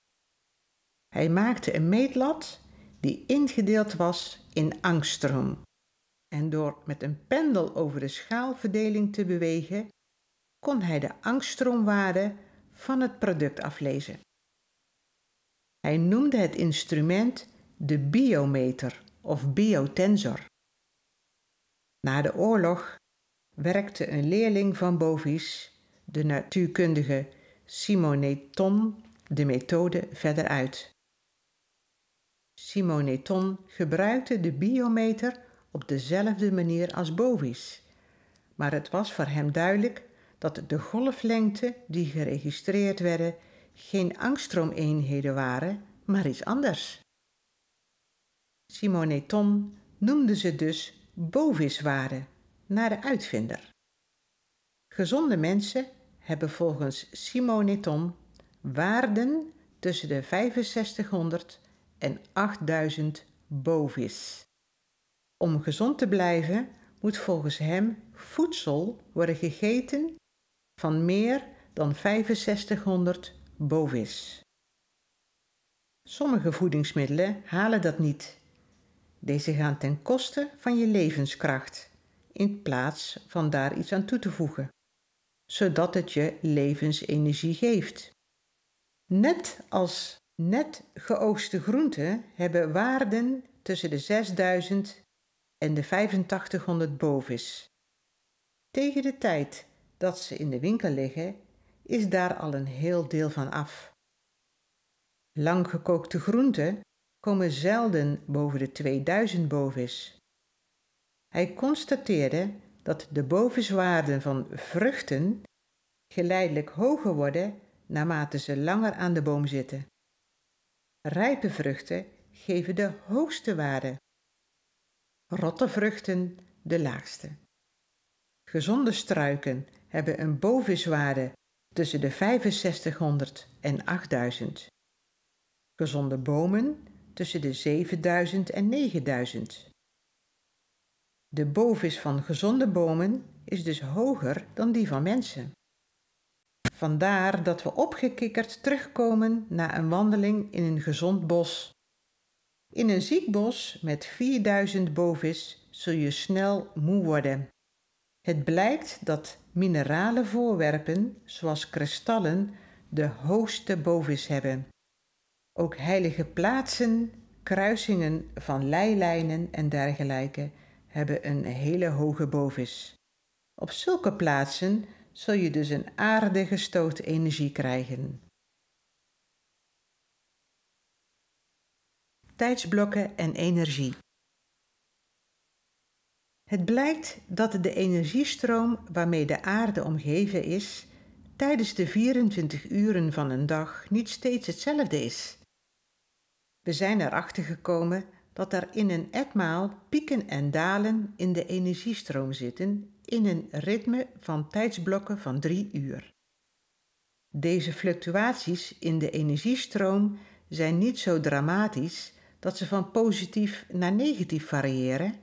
Hij maakte een meetlat die ingedeeld was in angstrom, En door met een pendel over de schaalverdeling te bewegen, kon hij de angststroomwaarde van het product aflezen. Hij noemde het instrument de biometer of biotensor. Na de oorlog werkte een leerling van Bovis, de natuurkundige Simoneton, de methode verder uit. Simoneton gebruikte de biometer op dezelfde manier als Bovis, maar het was voor hem duidelijk dat de golflengten die geregistreerd werden geen angstrom-eenheden waren, maar iets anders. Simoneton noemde ze dus boviswaarden, naar de uitvinder. Gezonde mensen hebben volgens Simoneton waarden tussen de 6500 en 8000 bovis. Om gezond te blijven moet volgens hem voedsel worden gegeten van meer dan 6500 bovis. Sommige voedingsmiddelen halen dat niet. Deze gaan ten koste van je levenskracht in plaats van daar iets aan toe te voegen, zodat het je levensenergie geeft. Net als net geoogste groenten hebben waarden tussen de 6000 en de 8500 bovis. Tegen de tijd dat ze in de winkel liggen, is daar al een heel deel van af. Langgekookte groenten komen zelden boven de 2000 bovis. Hij constateerde dat de bovenswaarden van vruchten geleidelijk hoger worden naarmate ze langer aan de boom zitten. Rijpe vruchten geven de hoogste waarde, rotte vruchten de laagste. Gezonde struiken hebben een boviswaarde tussen de 6500 en 8000. Gezonde bomen tussen de 7000 en 9000. De bovis van gezonde bomen is dus hoger dan die van mensen. Vandaar dat we opgekikkerd terugkomen na een wandeling in een gezond bos. In een ziek bos met 4000 bovis zul je snel moe worden. Het blijkt dat minerale voorwerpen, zoals kristallen, de hoogste bovis hebben. Ook heilige plaatsen, kruisingen van leilijnen en dergelijke hebben een hele hoge bovis. Op zulke plaatsen zul je dus een aardige stoot energie krijgen. Tijdsblokken en energie. Het blijkt dat de energiestroom waarmee de aarde omgeven is, tijdens de 24 uren van een dag niet steeds hetzelfde is. We zijn erachter gekomen dat er in een etmaal pieken en dalen in de energiestroom zitten in een ritme van tijdsblokken van 3 uur. Deze fluctuaties in de energiestroom zijn niet zo dramatisch dat ze van positief naar negatief variëren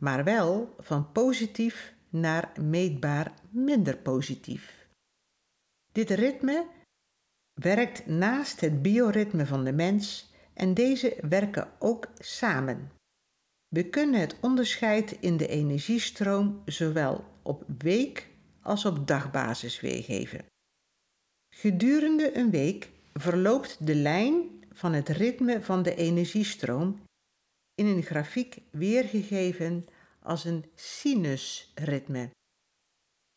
maar wel van positief naar meetbaar minder positief. Dit ritme werkt naast het bioritme van de mens en deze werken ook samen. We kunnen het onderscheid in de energiestroom zowel op week als op dagbasis weergeven. Gedurende een week verloopt de lijn van het ritme van de energiestroom in een grafiek weergegeven als een sinusritme.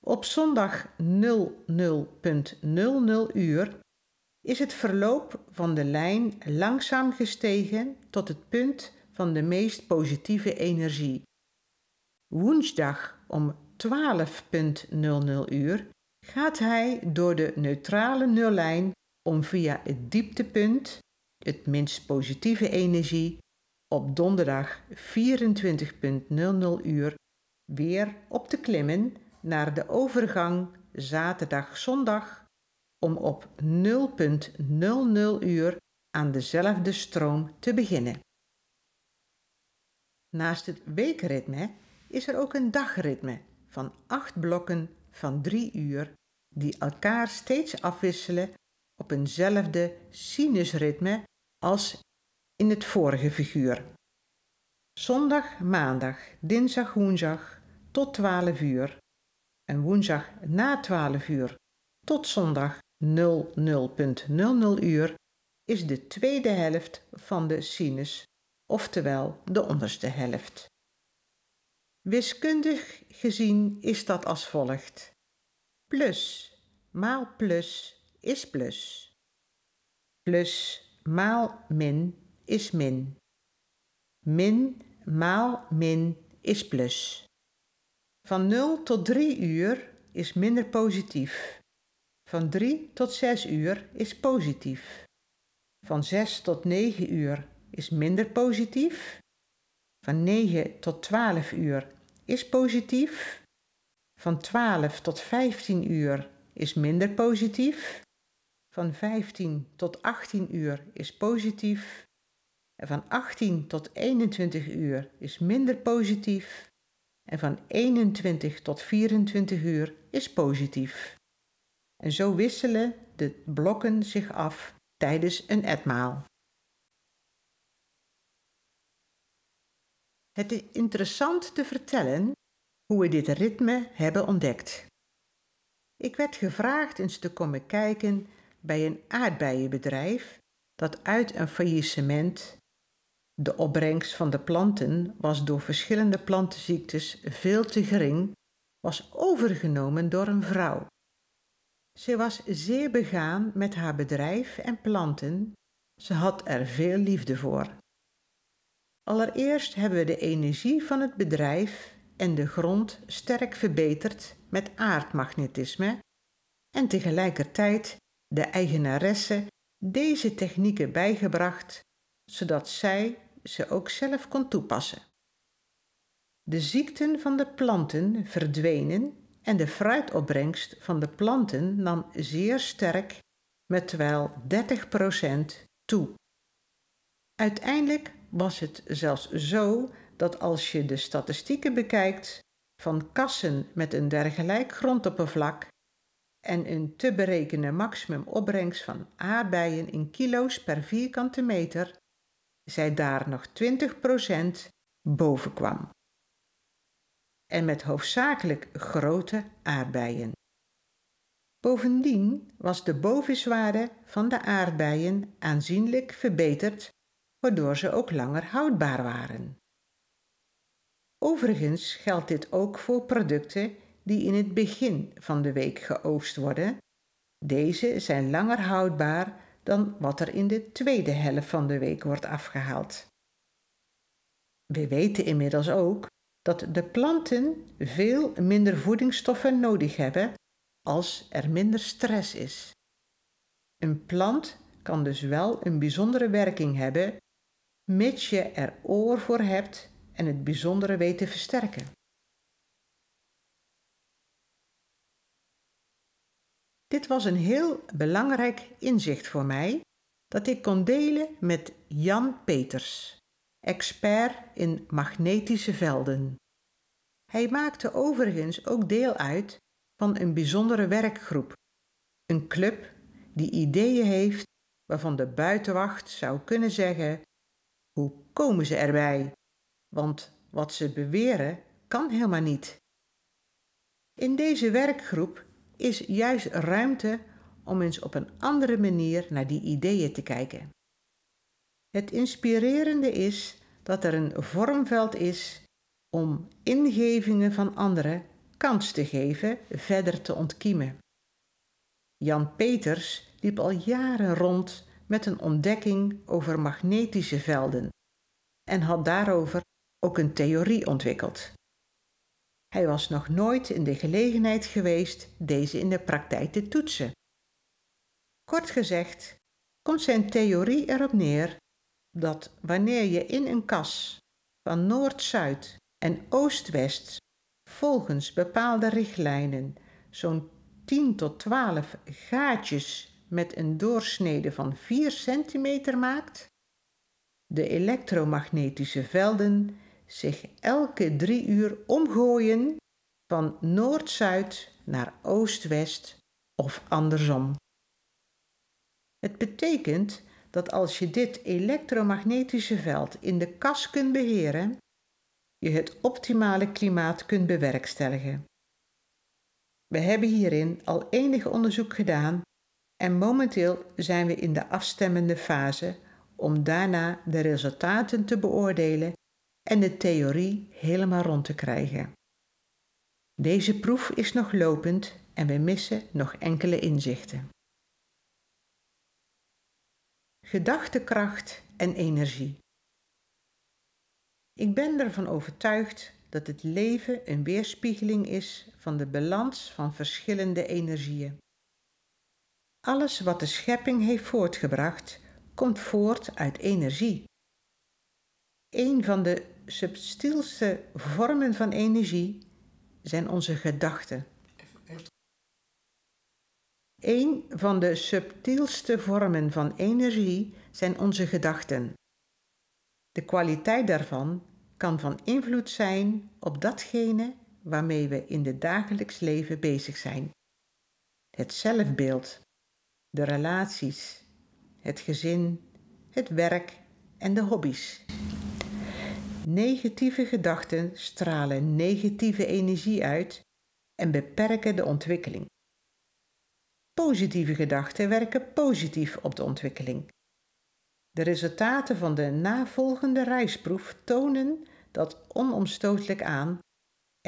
Op zondag 00.00 uur is het verloop van de lijn langzaam gestegen tot het punt van de meest positieve energie. Woensdag om 12.00 uur gaat hij door de neutrale nullijn om via het dieptepunt, het minst positieve energie, op donderdag 24.00 uur weer op te klimmen naar de overgang zaterdag-zondag om op 0.00 uur aan dezelfde stroom te beginnen. Naast het weekritme is er ook een dagritme van acht blokken van drie uur die elkaar steeds afwisselen op eenzelfde sinusritme als in het vorige figuur. Zondag, maandag, dinsdag, woensdag tot 12 uur en woensdag na 12 uur tot zondag 00.00 uur is de tweede helft van de sinus, oftewel de onderste helft. Wiskundig gezien is dat als volgt. Plus maal plus is plus. Plus maal min is min. Min maal min is plus. Van 0 tot 3 uur is minder positief. Van 3 tot 6 uur is positief. Van 6 tot 9 uur is minder positief. Van 9 tot 12 uur is positief. Van 12 tot 15 uur is minder positief. Van 15 tot 18 uur is positief van 18 tot 21 uur is minder positief. En van 21 tot 24 uur is positief. En zo wisselen de blokken zich af tijdens een etmaal. Het is interessant te vertellen hoe we dit ritme hebben ontdekt. Ik werd gevraagd eens te komen kijken bij een aardbeienbedrijf dat uit een faillissement de opbrengst van de planten was door verschillende plantenziektes veel te gering, was overgenomen door een vrouw. Ze was zeer begaan met haar bedrijf en planten, ze had er veel liefde voor. Allereerst hebben we de energie van het bedrijf en de grond sterk verbeterd met aardmagnetisme en tegelijkertijd de eigenaresse deze technieken bijgebracht, zodat zij ze ook zelf kon toepassen. De ziekten van de planten verdwenen en de fruitopbrengst van de planten nam zeer sterk met wel 30% toe. Uiteindelijk was het zelfs zo dat als je de statistieken bekijkt van kassen met een dergelijk grondoppervlak en een te berekenen maximumopbrengst van aardbeien in kilo's per vierkante meter, zij daar nog 20% boven kwam. En met hoofdzakelijk grote aardbeien. Bovendien was de bovenswaarde van de aardbeien aanzienlijk verbeterd, waardoor ze ook langer houdbaar waren. Overigens geldt dit ook voor producten die in het begin van de week geoogst worden. Deze zijn langer houdbaar dan wat er in de tweede helft van de week wordt afgehaald. We weten inmiddels ook dat de planten veel minder voedingsstoffen nodig hebben als er minder stress is. Een plant kan dus wel een bijzondere werking hebben, mits je er oor voor hebt en het bijzondere weet te versterken. Dit was een heel belangrijk inzicht voor mij dat ik kon delen met Jan Peters, expert in magnetische velden. Hij maakte overigens ook deel uit van een bijzondere werkgroep, een club die ideeën heeft waarvan de buitenwacht zou kunnen zeggen: hoe komen ze erbij? Want wat ze beweren kan helemaal niet. In deze werkgroep is juist ruimte om eens op een andere manier naar die ideeën te kijken. Het inspirerende is dat er een vormveld is om ingevingen van anderen kans te geven verder te ontkiemen. Jan Peters liep al jaren rond met een ontdekking over magnetische velden en had daarover ook een theorie ontwikkeld. Hij was nog nooit in de gelegenheid geweest deze in de praktijk te toetsen. Kort gezegd komt zijn theorie erop neer dat wanneer je in een kas van noord-zuid en oost-west volgens bepaalde richtlijnen zo'n 10 tot 12 gaatjes met een doorsnede van 4 centimeter maakt, de elektromagnetische velden zich elke drie uur omgooien van noord-zuid naar oost-west of andersom. Het betekent dat als je dit elektromagnetische veld in de kas kunt beheren, je het optimale klimaat kunt bewerkstelligen. We hebben hierin al enig onderzoek gedaan en momenteel zijn we in de afstemmende fase om daarna de resultaten te beoordelen en de theorie helemaal rond te krijgen. Deze proef is nog lopend en we missen nog enkele inzichten. Gedachtekracht en energie. Ik ben ervan overtuigd dat het leven een weerspiegeling is van de balans van verschillende energieën. Alles wat de schepping heeft voortgebracht, komt voort uit energie. Een van de subtielste vormen van energie zijn onze gedachten. Een van de subtielste vormen van energie zijn onze gedachten. De kwaliteit daarvan kan van invloed zijn op datgene waarmee we in het dagelijks leven bezig zijn. Het zelfbeeld, de relaties, het gezin, het werk en de hobby's. Negatieve gedachten stralen negatieve energie uit en beperken de ontwikkeling. Positieve gedachten werken positief op de ontwikkeling. De resultaten van de navolgende reisproef tonen dat onomstotelijk aan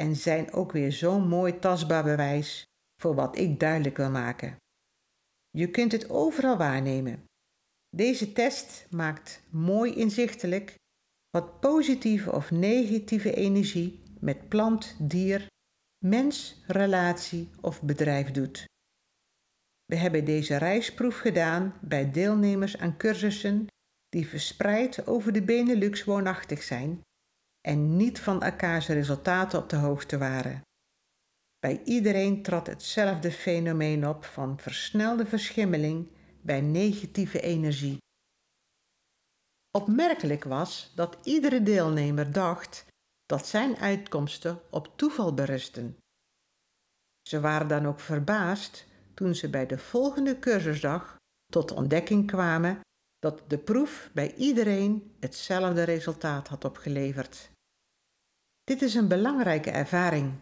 en zijn ook weer zo'n mooi tastbaar bewijs voor wat ik duidelijk wil maken. Je kunt het overal waarnemen. Deze test maakt mooi inzichtelijk wat positieve of negatieve energie met plant, dier, mens, relatie of bedrijf doet. We hebben deze reisproef gedaan bij deelnemers aan cursussen die verspreid over de Benelux woonachtig zijn en niet van elkaars resultaten op de hoogte waren. Bij iedereen trad hetzelfde fenomeen op van versnelde verschimmeling bij negatieve energie. Opmerkelijk was dat iedere deelnemer dacht dat zijn uitkomsten op toeval berusten. Ze waren dan ook verbaasd toen ze bij de volgende cursusdag tot ontdekking kwamen dat de proef bij iedereen hetzelfde resultaat had opgeleverd. Dit is een belangrijke ervaring.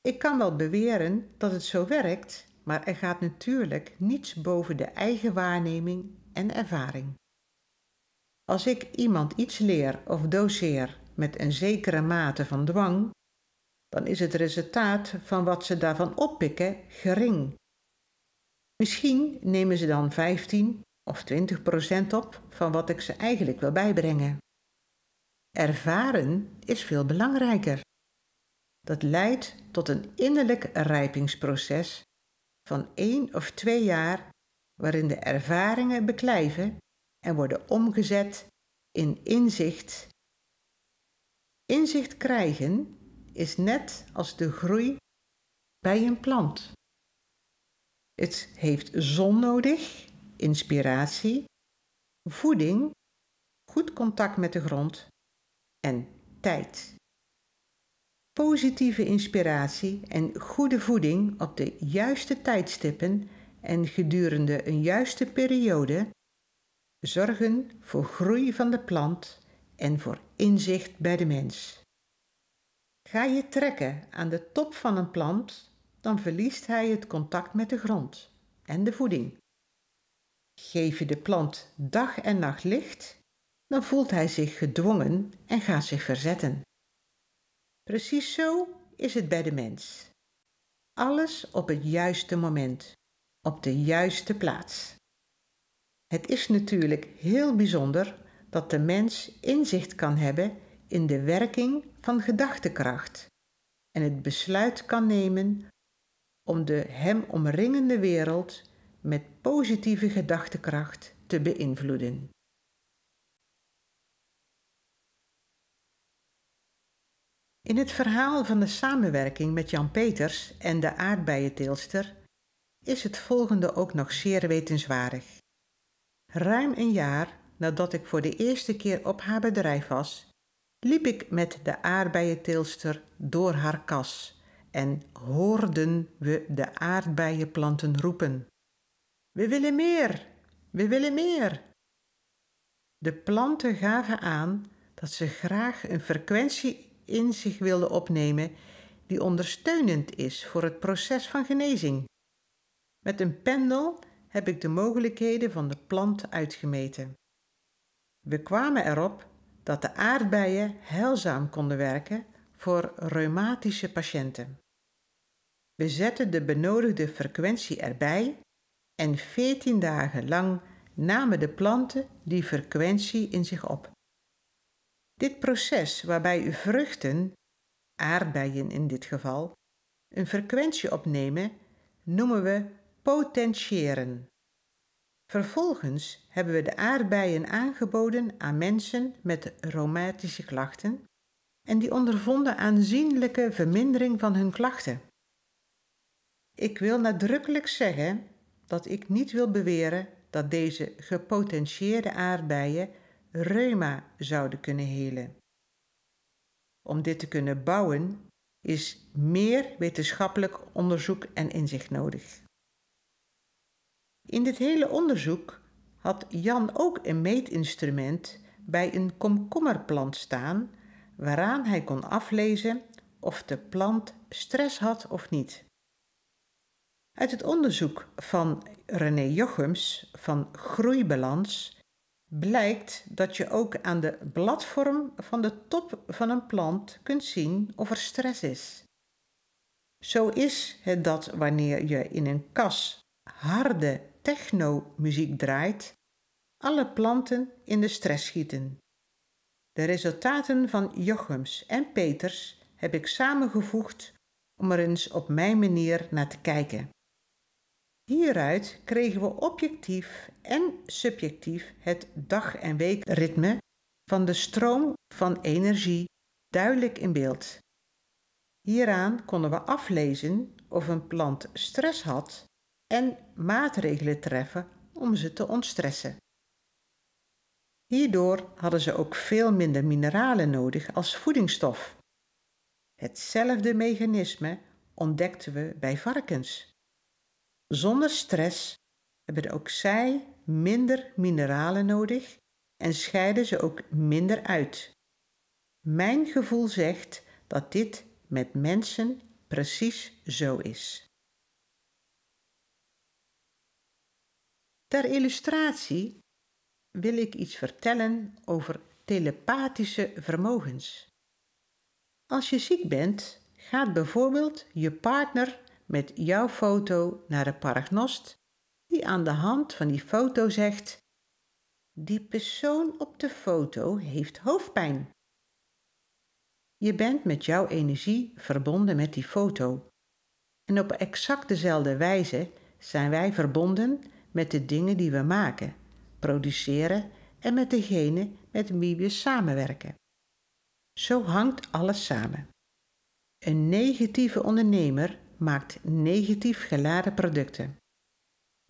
Ik kan wel beweren dat het zo werkt, maar er gaat natuurlijk niets boven de eigen waarneming en ervaring. Als ik iemand iets leer of doseer met een zekere mate van dwang, dan is het resultaat van wat ze daarvan oppikken gering. Misschien nemen ze dan 15 of 20 procent op van wat ik ze eigenlijk wil bijbrengen. Ervaren is veel belangrijker. Dat leidt tot een innerlijk rijpingsproces van één of twee jaar, waarin de ervaringen beklijven en worden omgezet in inzicht. Inzicht krijgen is net als de groei bij een plant. Het heeft zon nodig, inspiratie, voeding, goed contact met de grond en tijd. Positieve inspiratie en goede voeding op de juiste tijdstippen en gedurende een juiste periode zorgen voor groei van de plant en voor inzicht bij de mens. Ga je trekken aan de top van een plant, dan verliest hij het contact met de grond en de voeding. Geef je de plant dag en nacht licht, dan voelt hij zich gedwongen en gaat zich verzetten. Precies zo is het bij de mens. Alles op het juiste moment, op de juiste plaats. Het is natuurlijk heel bijzonder dat de mens inzicht kan hebben in de werking van gedachtekracht en het besluit kan nemen om de hem omringende wereld met positieve gedachtekracht te beïnvloeden. In het verhaal van de samenwerking met Jan Peters en de aardbeienteelster is het volgende ook nog zeer wetenswaardig. Ruim een jaar nadat ik voor de eerste keer op haar bedrijf was, liep ik met de aardbeienteelster door haar kas en hoorden we de aardbeienplanten roepen. We willen meer, we willen meer. De planten gaven aan dat ze graag een frequentie in zich wilden opnemen die ondersteunend is voor het proces van genezing. Met een pendel heb ik de mogelijkheden van de plant uitgemeten. We kwamen erop dat de aardbeien heilzaam konden werken voor reumatische patiënten. We zetten de benodigde frequentie erbij en 14 dagen lang namen de planten die frequentie in zich op. Dit proces waarbij uw vruchten, aardbeien in dit geval, een frequentie opnemen, noemen we potentiëren. Vervolgens hebben we de aardbeien aangeboden aan mensen met rheumatische klachten en die ondervonden aanzienlijke vermindering van hun klachten. Ik wil nadrukkelijk zeggen dat ik niet wil beweren dat deze gepotentieerde aardbeien reuma zouden kunnen helen. Om dit te kunnen bouwen is meer wetenschappelijk onderzoek en inzicht nodig. In dit hele onderzoek had Jan ook een meetinstrument bij een komkommerplant staan, waaraan hij kon aflezen of de plant stress had of niet. Uit het onderzoek van René Jochems van Groeibalans blijkt dat je ook aan de bladvorm van de top van een plant kunt zien of er stress is. Zo is het dat wanneer je in een kas harde Techno-muziek draait, alle planten in de stress schieten. De resultaten van Jochems en Peters heb ik samengevoegd om er eens op mijn manier naar te kijken. Hieruit kregen we objectief en subjectief het dag- en weekritme van de stroom van energie duidelijk in beeld. Hieraan konden we aflezen of een plant stress had en maatregelen treffen om ze te ontstressen. Hierdoor hadden ze ook veel minder mineralen nodig als voedingsstof. Hetzelfde mechanisme ontdekten we bij varkens. Zonder stress hebben ook zij minder mineralen nodig en scheiden ze ook minder uit. Mijn gevoel zegt dat dit met mensen precies zo is. Ter illustratie wil ik iets vertellen over telepathische vermogens. Als je ziek bent, gaat bijvoorbeeld je partner met jouw foto naar de paragnost, die aan de hand van die foto zegt: Die persoon op de foto heeft hoofdpijn. Je bent met jouw energie verbonden met die foto. En op exact dezelfde wijze zijn wij verbonden met de dingen die we maken, produceren en met degene met wie we samenwerken. Zo hangt alles samen. Een negatieve ondernemer maakt negatief geladen producten,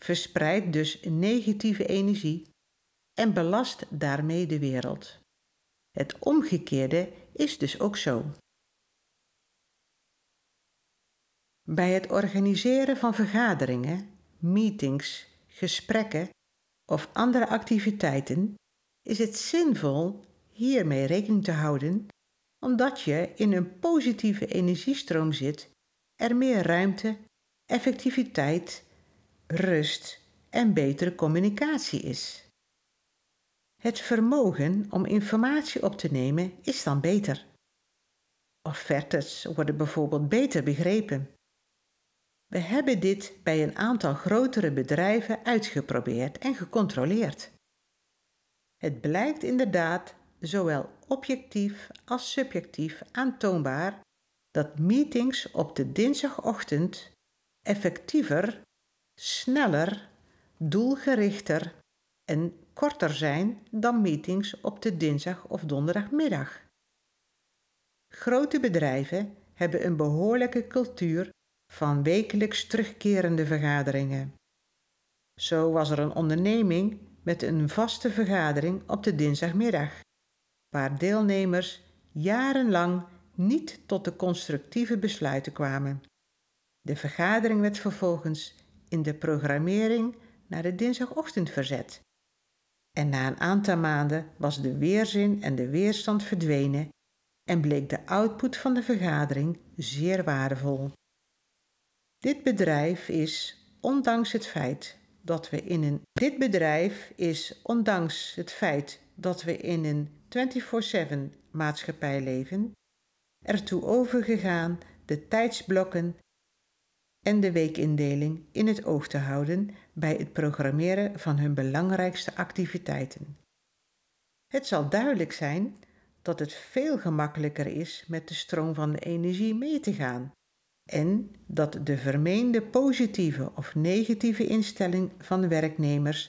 verspreidt dus negatieve energie en belast daarmee de wereld. Het omgekeerde is dus ook zo. Bij het organiseren van vergaderingen, meetings gesprekken of andere activiteiten is het zinvol hiermee rekening te houden, omdat je in een positieve energiestroom zit, er meer ruimte, effectiviteit, rust en betere communicatie is. Het vermogen om informatie op te nemen is dan beter. Offertes worden bijvoorbeeld beter begrepen. We hebben dit bij een aantal grotere bedrijven uitgeprobeerd en gecontroleerd. Het blijkt inderdaad zowel objectief als subjectief aantoonbaar dat meetings op de dinsdagochtend effectiever, sneller, doelgerichter en korter zijn dan meetings op de dinsdag of donderdagmiddag. Grote bedrijven hebben een behoorlijke cultuur van wekelijks terugkerende vergaderingen. Zo was er een onderneming met een vaste vergadering op de dinsdagmiddag, waar deelnemers jarenlang niet tot de constructieve besluiten kwamen. De vergadering werd vervolgens in de programmering naar de dinsdagochtend verzet. En na een aantal maanden was de weerzin en de weerstand verdwenen en bleek de output van de vergadering zeer waardevol. Dit bedrijf is, ondanks het feit dat we in een. Dit bedrijf is, ondanks het feit dat we in een 24-7 maatschappij leven, ertoe overgegaan de tijdsblokken en de weekindeling in het oog te houden bij het programmeren van hun belangrijkste activiteiten. Het zal duidelijk zijn dat het veel gemakkelijker is met de stroom van de energie mee te gaan en dat de vermeende positieve of negatieve instelling van werknemers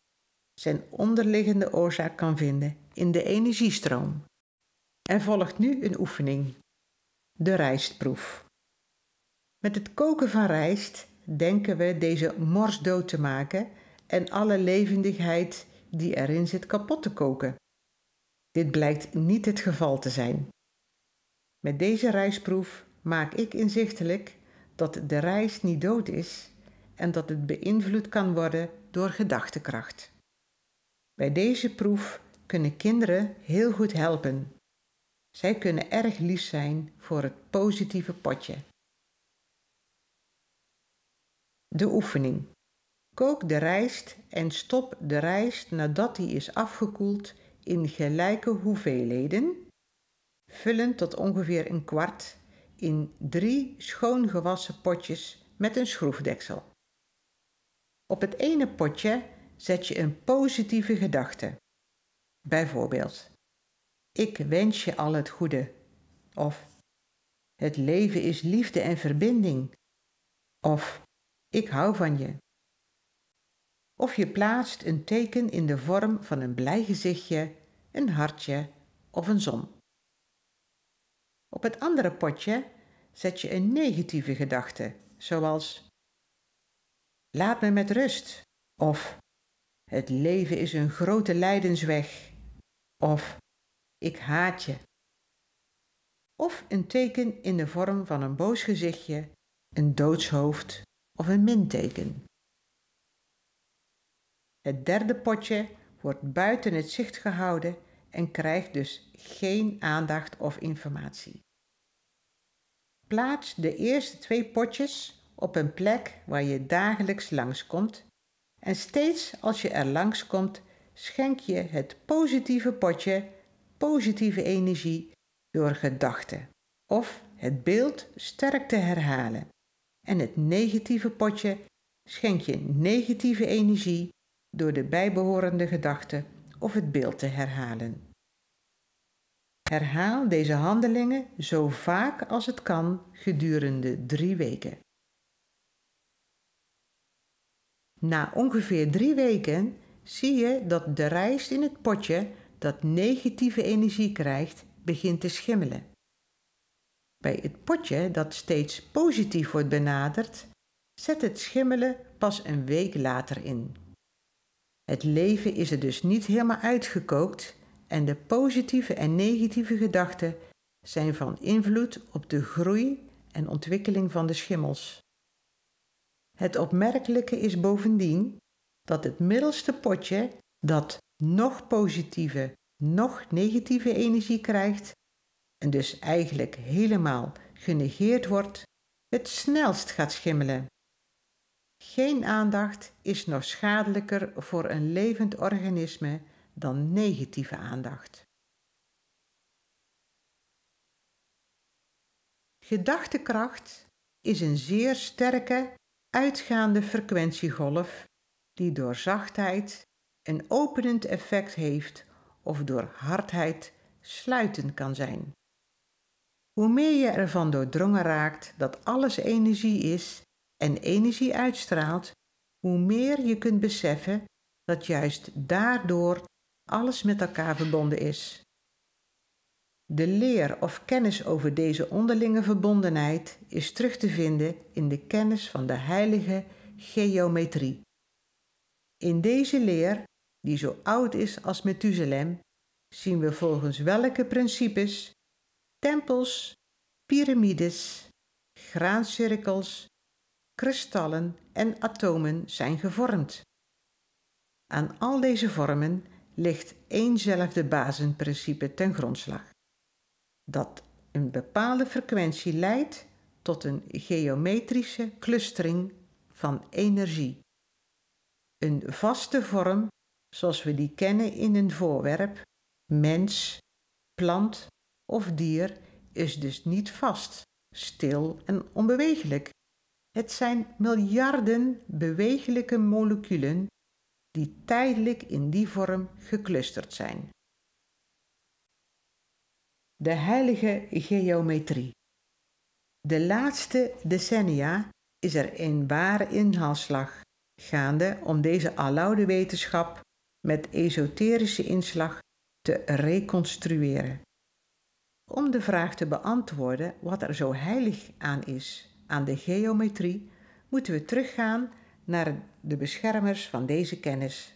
zijn onderliggende oorzaak kan vinden in de energiestroom. Er volgt nu een oefening, de rijstproef. Met het koken van rijst denken we deze mors dood te maken en alle levendigheid die erin zit kapot te koken. Dit blijkt niet het geval te zijn. Met deze rijstproef maak ik inzichtelijk dat de reis niet dood is en dat het beïnvloed kan worden door gedachtekracht. Bij deze proef kunnen kinderen heel goed helpen. Zij kunnen erg lief zijn voor het positieve potje. De oefening. Kook de rijst en stop de rijst nadat die is afgekoeld in gelijke hoeveelheden, vullen tot ongeveer een kwart in drie schoongewassen potjes met een schroefdeksel. Op het ene potje zet je een positieve gedachte. Bijvoorbeeld, ik wens je al het goede. Of, het leven is liefde en verbinding. Of, ik hou van je. Of je plaatst een teken in de vorm van een blij gezichtje, een hartje of een zon. Op het andere potje zet je een negatieve gedachte, zoals Laat me met rust of Het leven is een grote lijdensweg of Ik haat je. Of een teken in de vorm van een boos gezichtje, een doodshoofd of een minteken. Het derde potje wordt buiten het zicht gehouden en krijgt dus geen aandacht of informatie. Plaats de eerste twee potjes op een plek waar je dagelijks langskomt en steeds als je er langskomt schenk je het positieve potje positieve energie door gedachten of het beeld sterk te herhalen. En het negatieve potje schenk je negatieve energie door de bijbehorende gedachten of het beeld te herhalen. Herhaal deze handelingen zo vaak als het kan gedurende drie weken. Na ongeveer drie weken zie je dat de rijst in het potje dat negatieve energie krijgt, begint te schimmelen. Bij het potje dat steeds positief wordt benaderd, zet het schimmelen pas een week later in. Het leven is er dus niet helemaal uitgekookt, en de positieve en negatieve gedachten zijn van invloed op de groei en ontwikkeling van de schimmels. Het opmerkelijke is bovendien dat het middelste potje, dat nog positieve, nog negatieve energie krijgt, en dus eigenlijk helemaal genegeerd wordt, het snelst gaat schimmelen. Geen aandacht is nog schadelijker voor een levend organisme dan negatieve aandacht. Gedachtekracht is een zeer sterke, uitgaande frequentiegolf die door zachtheid een openend effect heeft of door hardheid sluitend kan zijn. Hoe meer je ervan doordrongen raakt dat alles energie is en energie uitstraalt, hoe meer je kunt beseffen dat juist daardoor alles met elkaar verbonden is. De leer of kennis over deze onderlinge verbondenheid is terug te vinden in de kennis van de heilige geometrie. In deze leer, die zo oud is als Methuselem, zien we volgens welke principes tempels, piramides, graancirkels, kristallen en atomen zijn gevormd. Aan al deze vormen ligt éénzelfde basisprincipe ten grondslag. Dat een bepaalde frequentie leidt tot een geometrische clustering van energie. Een vaste vorm zoals we die kennen in een voorwerp, mens, plant of dier, is dus niet vast, stil en onbewegelijk. Het zijn miljarden bewegelijke moleculen die tijdelijk in die vorm geclusterd zijn. De heilige geometrie. De laatste decennia is er een ware inhaalslag gaande om deze aloude wetenschap met esoterische inslag te reconstrueren. Om de vraag te beantwoorden wat er zo heilig aan is aan de geometrie, moeten we teruggaan naar de beschermers van deze kennis.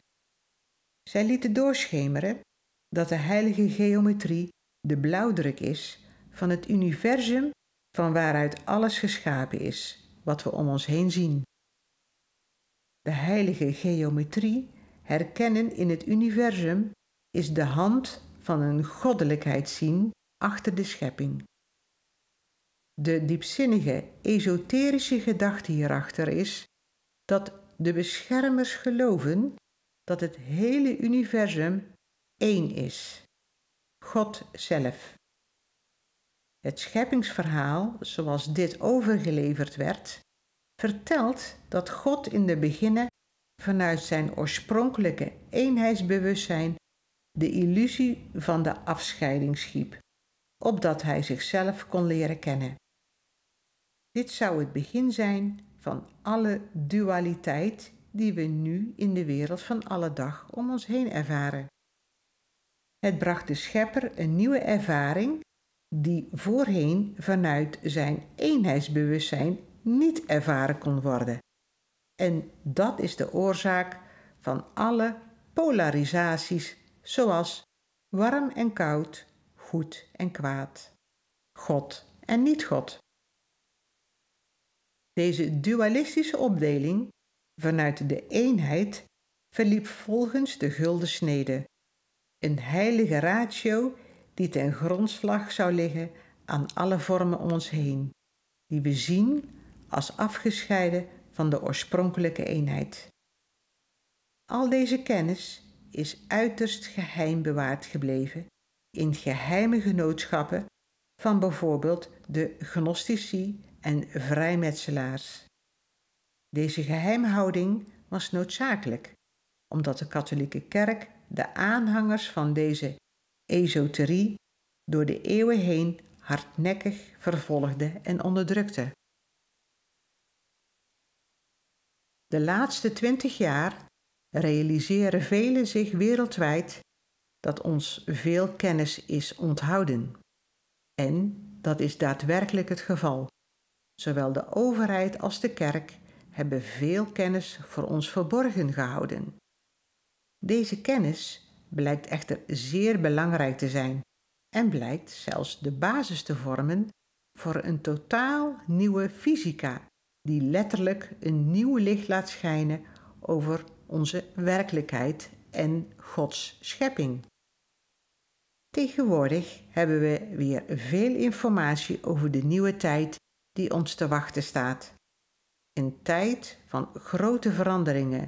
Zij lieten doorschemeren dat de heilige geometrie de blauwdruk is van het universum van waaruit alles geschapen is, wat we om ons heen zien. De heilige geometrie herkennen in het universum is de hand van een goddelijkheid zien achter de schepping. De diepzinnige, esoterische gedachte hierachter is dat de beschermers geloven dat het hele universum één is, God zelf. Het scheppingsverhaal, zoals dit overgeleverd werd, vertelt dat God in de beginnen vanuit zijn oorspronkelijke eenheidsbewustzijn de illusie van de afscheiding schiep, opdat hij zichzelf kon leren kennen. Dit zou het begin zijn van alle dualiteit die we nu in de wereld van alle dag om ons heen ervaren. Het bracht de schepper een nieuwe ervaring die voorheen vanuit zijn eenheidsbewustzijn niet ervaren kon worden. En dat is de oorzaak van alle polarisaties zoals warm en koud, goed en kwaad, God en niet-God, deze dualistische opdeling vanuit de eenheid verliep volgens de gulden snede, een heilige ratio die ten grondslag zou liggen aan alle vormen om ons heen, die we zien als afgescheiden van de oorspronkelijke eenheid. Al deze kennis is uiterst geheim bewaard gebleven in geheime genootschappen van bijvoorbeeld de Gnostici en vrijmetselaars. Deze geheimhouding was noodzakelijk, omdat de katholieke kerk de aanhangers van deze esoterie door de eeuwen heen hardnekkig vervolgde en onderdrukte. De laatste twintig jaar realiseren velen zich wereldwijd dat ons veel kennis is onthouden. En dat is daadwerkelijk het geval. Zowel de overheid als de kerk hebben veel kennis voor ons verborgen gehouden. Deze kennis blijkt echter zeer belangrijk te zijn en blijkt zelfs de basis te vormen voor een totaal nieuwe fysica, die letterlijk een nieuw licht laat schijnen over onze werkelijkheid en Gods schepping. Tegenwoordig hebben we weer veel informatie over de nieuwe tijd die ons te wachten staat. Een tijd van grote veranderingen,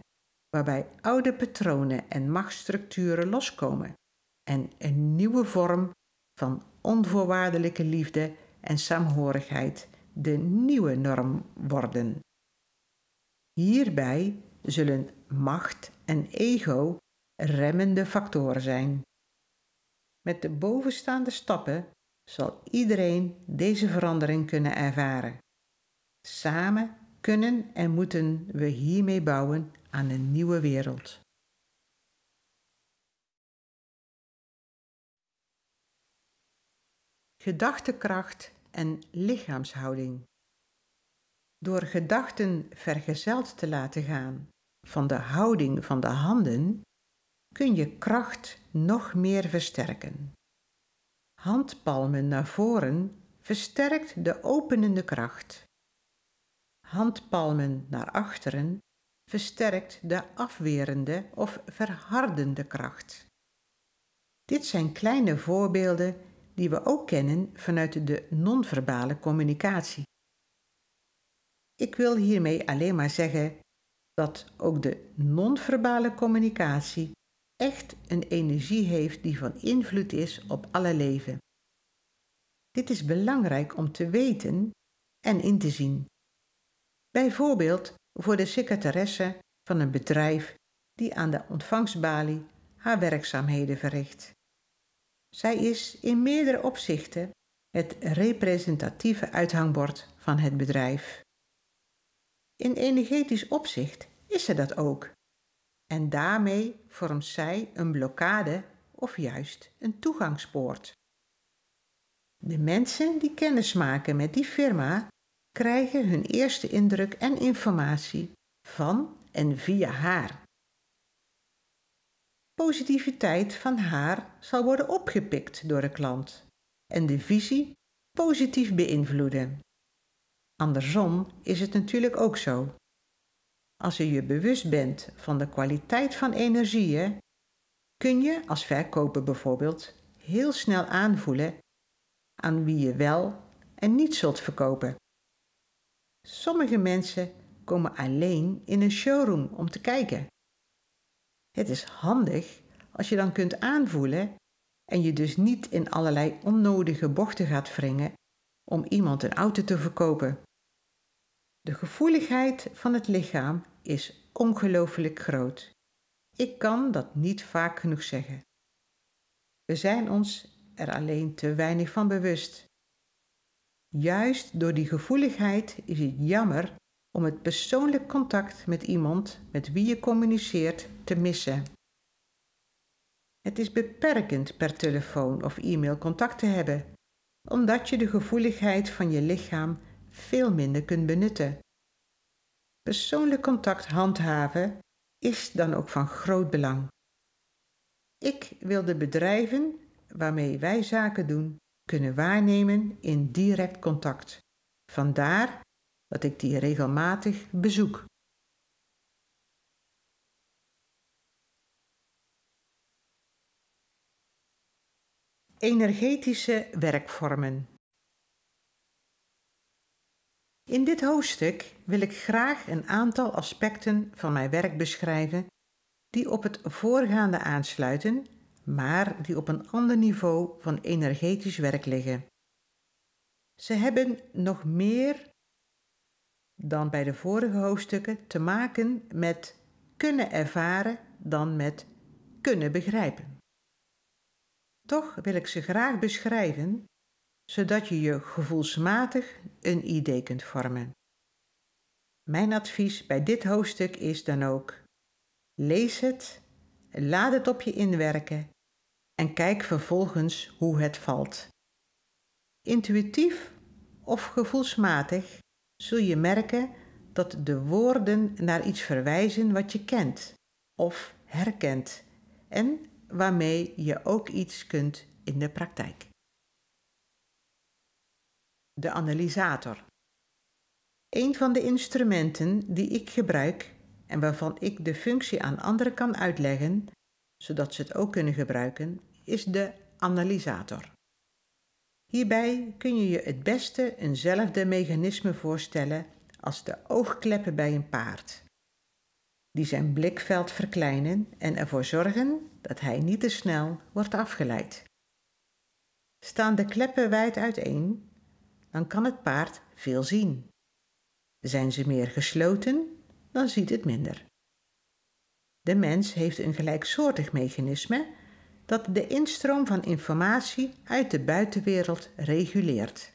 waarbij oude patronen en machtsstructuren loskomen en een nieuwe vorm van onvoorwaardelijke liefde en saamhorigheid de nieuwe norm worden. Hierbij zullen macht en ego remmende factoren zijn. Met de bovenstaande stappen zal iedereen deze verandering kunnen ervaren. Samen kunnen en moeten we hiermee bouwen aan een nieuwe wereld. Gedachtekracht en lichaamshouding. Door gedachten vergezeld te laten gaan van de houding van de handen, kun je kracht nog meer versterken. Handpalmen naar voren versterkt de openende kracht. Handpalmen naar achteren versterkt de afwerende of verhardende kracht. Dit zijn kleine voorbeelden die we ook kennen vanuit de non-verbale communicatie. Ik wil hiermee alleen maar zeggen dat ook de non-verbale communicatie echt een energie heeft die van invloed is op alle leven. Dit is belangrijk om te weten en in te zien. Bijvoorbeeld voor de secretaresse van een bedrijf die aan de ontvangstbalie haar werkzaamheden verricht. Zij is in meerdere opzichten het representatieve uithangbord van het bedrijf. In energetisch opzicht is ze dat ook. En daarmee vormt zij een blokkade of juist een toegangspoort. De mensen die kennis maken met die firma krijgen hun eerste indruk en informatie van en via haar. Positiviteit van haar zal worden opgepikt door de klant en de visie positief beïnvloeden. Andersom is het natuurlijk ook zo. Als je je bewust bent van de kwaliteit van energieën, kun je als verkoper bijvoorbeeld heel snel aanvoelen aan wie je wel en niet zult verkopen. Sommige mensen komen alleen in een showroom om te kijken. Het is handig als je dan kunt aanvoelen en je dus niet in allerlei onnodige bochten gaat wringen om iemand een auto te verkopen. De gevoeligheid van het lichaam is ongelooflijk groot. Ik kan dat niet vaak genoeg zeggen. We zijn ons er alleen te weinig van bewust. Juist door die gevoeligheid is het jammer om het persoonlijk contact met iemand met wie je communiceert te missen. Het is beperkend per telefoon of e-mail contact te hebben, omdat je de gevoeligheid van je lichaam veel minder kunt benutten. Persoonlijk contact handhaven is dan ook van groot belang. Ik wil de bedrijven waarmee wij zaken doen kunnen waarnemen in direct contact. Vandaar dat ik die regelmatig bezoek. Energetische werkvormen. In dit hoofdstuk wil ik graag een aantal aspecten van mijn werk beschrijven die op het voorgaande aansluiten, maar die op een ander niveau van energetisch werk liggen. Ze hebben nog meer dan bij de vorige hoofdstukken te maken met kunnen ervaren dan met kunnen begrijpen. Toch wil ik ze graag beschrijven zodat je je gevoelsmatig een idee kunt vormen. Mijn advies bij dit hoofdstuk is dan ook: lees het, laat het op je inwerken en kijk vervolgens hoe het valt. Intuïtief of gevoelsmatig zul je merken dat de woorden naar iets verwijzen wat je kent of herkent en waarmee je ook iets kunt in de praktijk de analysator. Een van de instrumenten die ik gebruik en waarvan ik de functie aan anderen kan uitleggen, zodat ze het ook kunnen gebruiken, is de analysator. Hierbij kun je je het beste eenzelfde mechanisme voorstellen als de oogkleppen bij een paard, die zijn blikveld verkleinen en ervoor zorgen dat hij niet te snel wordt afgeleid. Staan de kleppen wijd uiteen, dan kan het paard veel zien. Zijn ze meer gesloten, dan ziet het minder. De mens heeft een gelijksoortig mechanisme dat de instroom van informatie uit de buitenwereld reguleert.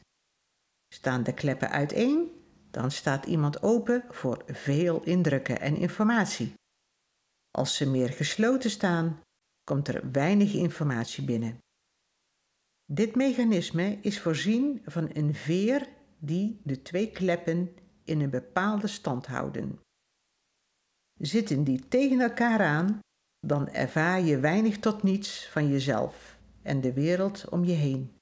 Staan de kleppen uiteen, dan staat iemand open voor veel indrukken en informatie. Als ze meer gesloten staan, komt er weinig informatie binnen. Dit mechanisme is voorzien van een veer die de twee kleppen in een bepaalde stand houden. Zitten die tegen elkaar aan, dan ervaar je weinig tot niets van jezelf en de wereld om je heen.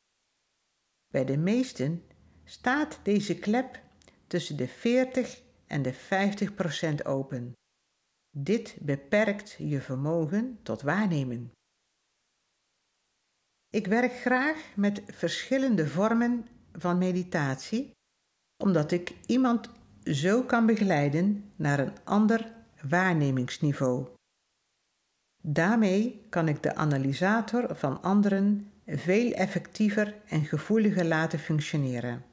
Bij de meesten staat deze klep tussen de 40 en de 50 procent open. Dit beperkt je vermogen tot waarnemen. Ik werk graag met verschillende vormen van meditatie, omdat ik iemand zo kan begeleiden naar een ander waarnemingsniveau. Daarmee kan ik de analysator van anderen veel effectiever en gevoeliger laten functioneren.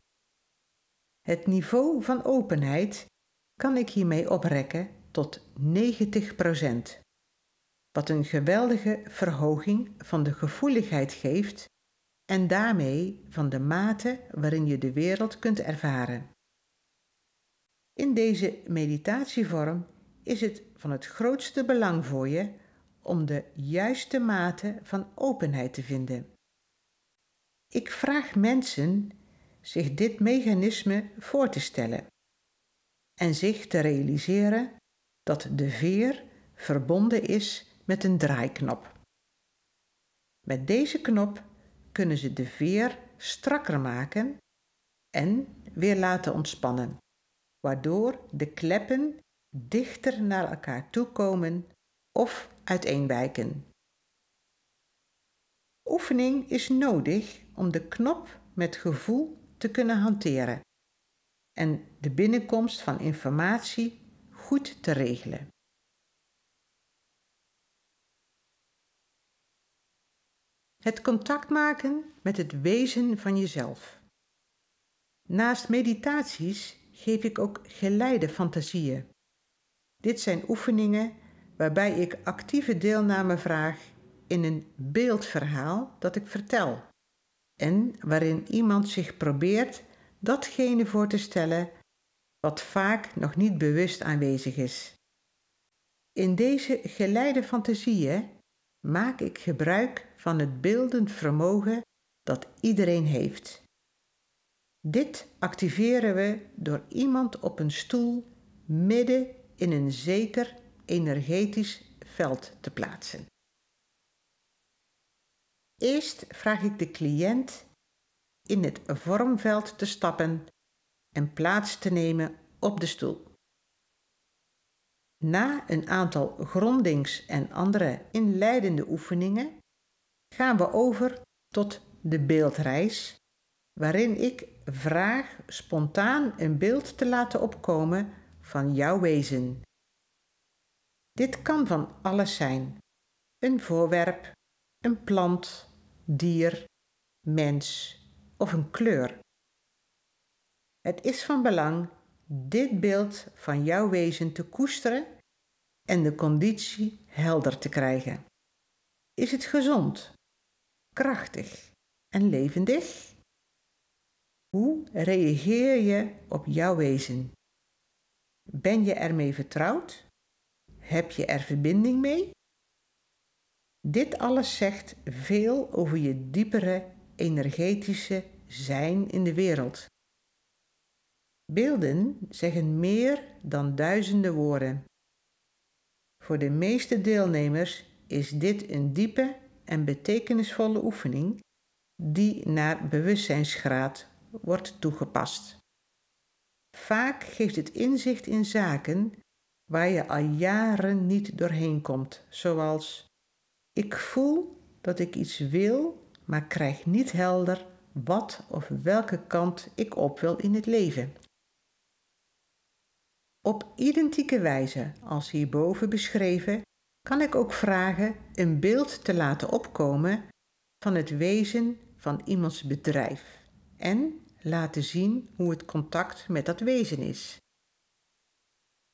Het niveau van openheid kan ik hiermee oprekken tot 90% wat een geweldige verhoging van de gevoeligheid geeft en daarmee van de mate waarin je de wereld kunt ervaren. In deze meditatievorm is het van het grootste belang voor je om de juiste mate van openheid te vinden. Ik vraag mensen zich dit mechanisme voor te stellen en zich te realiseren dat de veer verbonden is met een draaiknop. Met deze knop kunnen ze de veer strakker maken en weer laten ontspannen, waardoor de kleppen dichter naar elkaar toe komen of uiteenwijken. Oefening is nodig om de knop met gevoel te kunnen hanteren en de binnenkomst van informatie goed te regelen. Het contact maken met het wezen van jezelf. Naast meditaties geef ik ook geleide fantasieën. Dit zijn oefeningen waarbij ik actieve deelname vraag in een beeldverhaal dat ik vertel en waarin iemand zich probeert datgene voor te stellen wat vaak nog niet bewust aanwezig is. In deze geleide fantasieën maak ik gebruik van het beeldend vermogen dat iedereen heeft. Dit activeren we door iemand op een stoel midden in een zeker energetisch veld te plaatsen. Eerst vraag ik de cliënt in het vormveld te stappen en plaats te nemen op de stoel. Na een aantal grondings- en andere inleidende oefeningen gaan we over tot de beeldreis, waarin ik vraag spontaan een beeld te laten opkomen van jouw wezen. Dit kan van alles zijn: een voorwerp, een plant, dier, mens of een kleur. Het is van belang dit beeld van jouw wezen te koesteren en de conditie helder te krijgen. Is het gezond? krachtig en levendig? Hoe reageer je op jouw wezen? Ben je ermee vertrouwd? Heb je er verbinding mee? Dit alles zegt veel over je diepere energetische zijn in de wereld. Beelden zeggen meer dan duizenden woorden. Voor de meeste deelnemers is dit een diepe en betekenisvolle oefening die naar bewustzijnsgraad wordt toegepast. Vaak geeft het inzicht in zaken waar je al jaren niet doorheen komt, zoals ik voel dat ik iets wil, maar krijg niet helder wat of welke kant ik op wil in het leven. Op identieke wijze als hierboven beschreven, kan ik ook vragen een beeld te laten opkomen van het wezen van iemands bedrijf en laten zien hoe het contact met dat wezen is.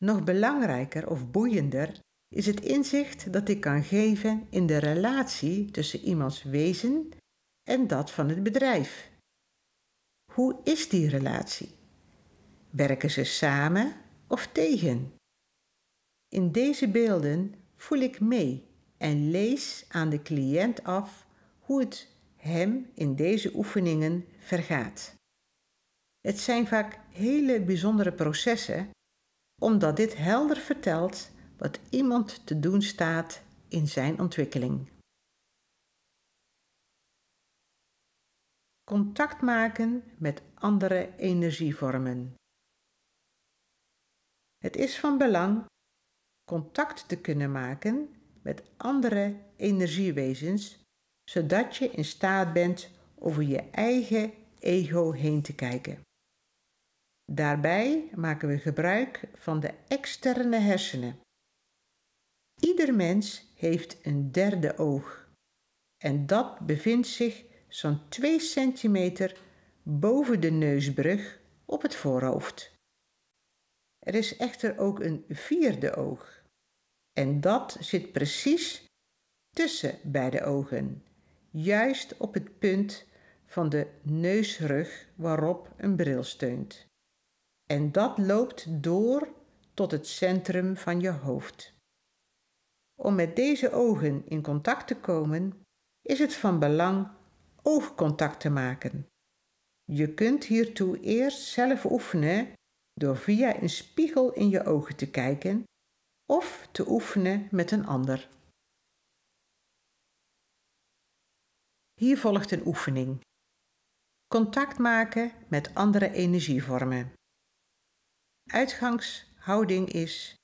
Nog belangrijker of boeiender is het inzicht dat ik kan geven in de relatie tussen iemands wezen en dat van het bedrijf. Hoe is die relatie? Werken ze samen of tegen? In deze beelden voel ik mee en lees aan de cliënt af hoe het hem in deze oefeningen vergaat. Het zijn vaak hele bijzondere processen, omdat dit helder vertelt wat iemand te doen staat in zijn ontwikkeling. Contact maken met andere energievormen. Het is van belang contact te kunnen maken met andere energiewezens, zodat je in staat bent over je eigen ego heen te kijken. Daarbij maken we gebruik van de externe hersenen. Ieder mens heeft een derde oog en dat bevindt zich zo'n 2 centimeter boven de neusbrug op het voorhoofd. Er is echter ook een vierde oog. En dat zit precies tussen beide ogen, juist op het punt van de neusrug waarop een bril steunt. En dat loopt door tot het centrum van je hoofd. Om met deze ogen in contact te komen, is het van belang oogcontact te maken. Je kunt hiertoe eerst zelf oefenen door via een spiegel in je ogen te kijken of te oefenen met een ander. Hier volgt een oefening. Contact maken met andere energievormen. Uitgangshouding is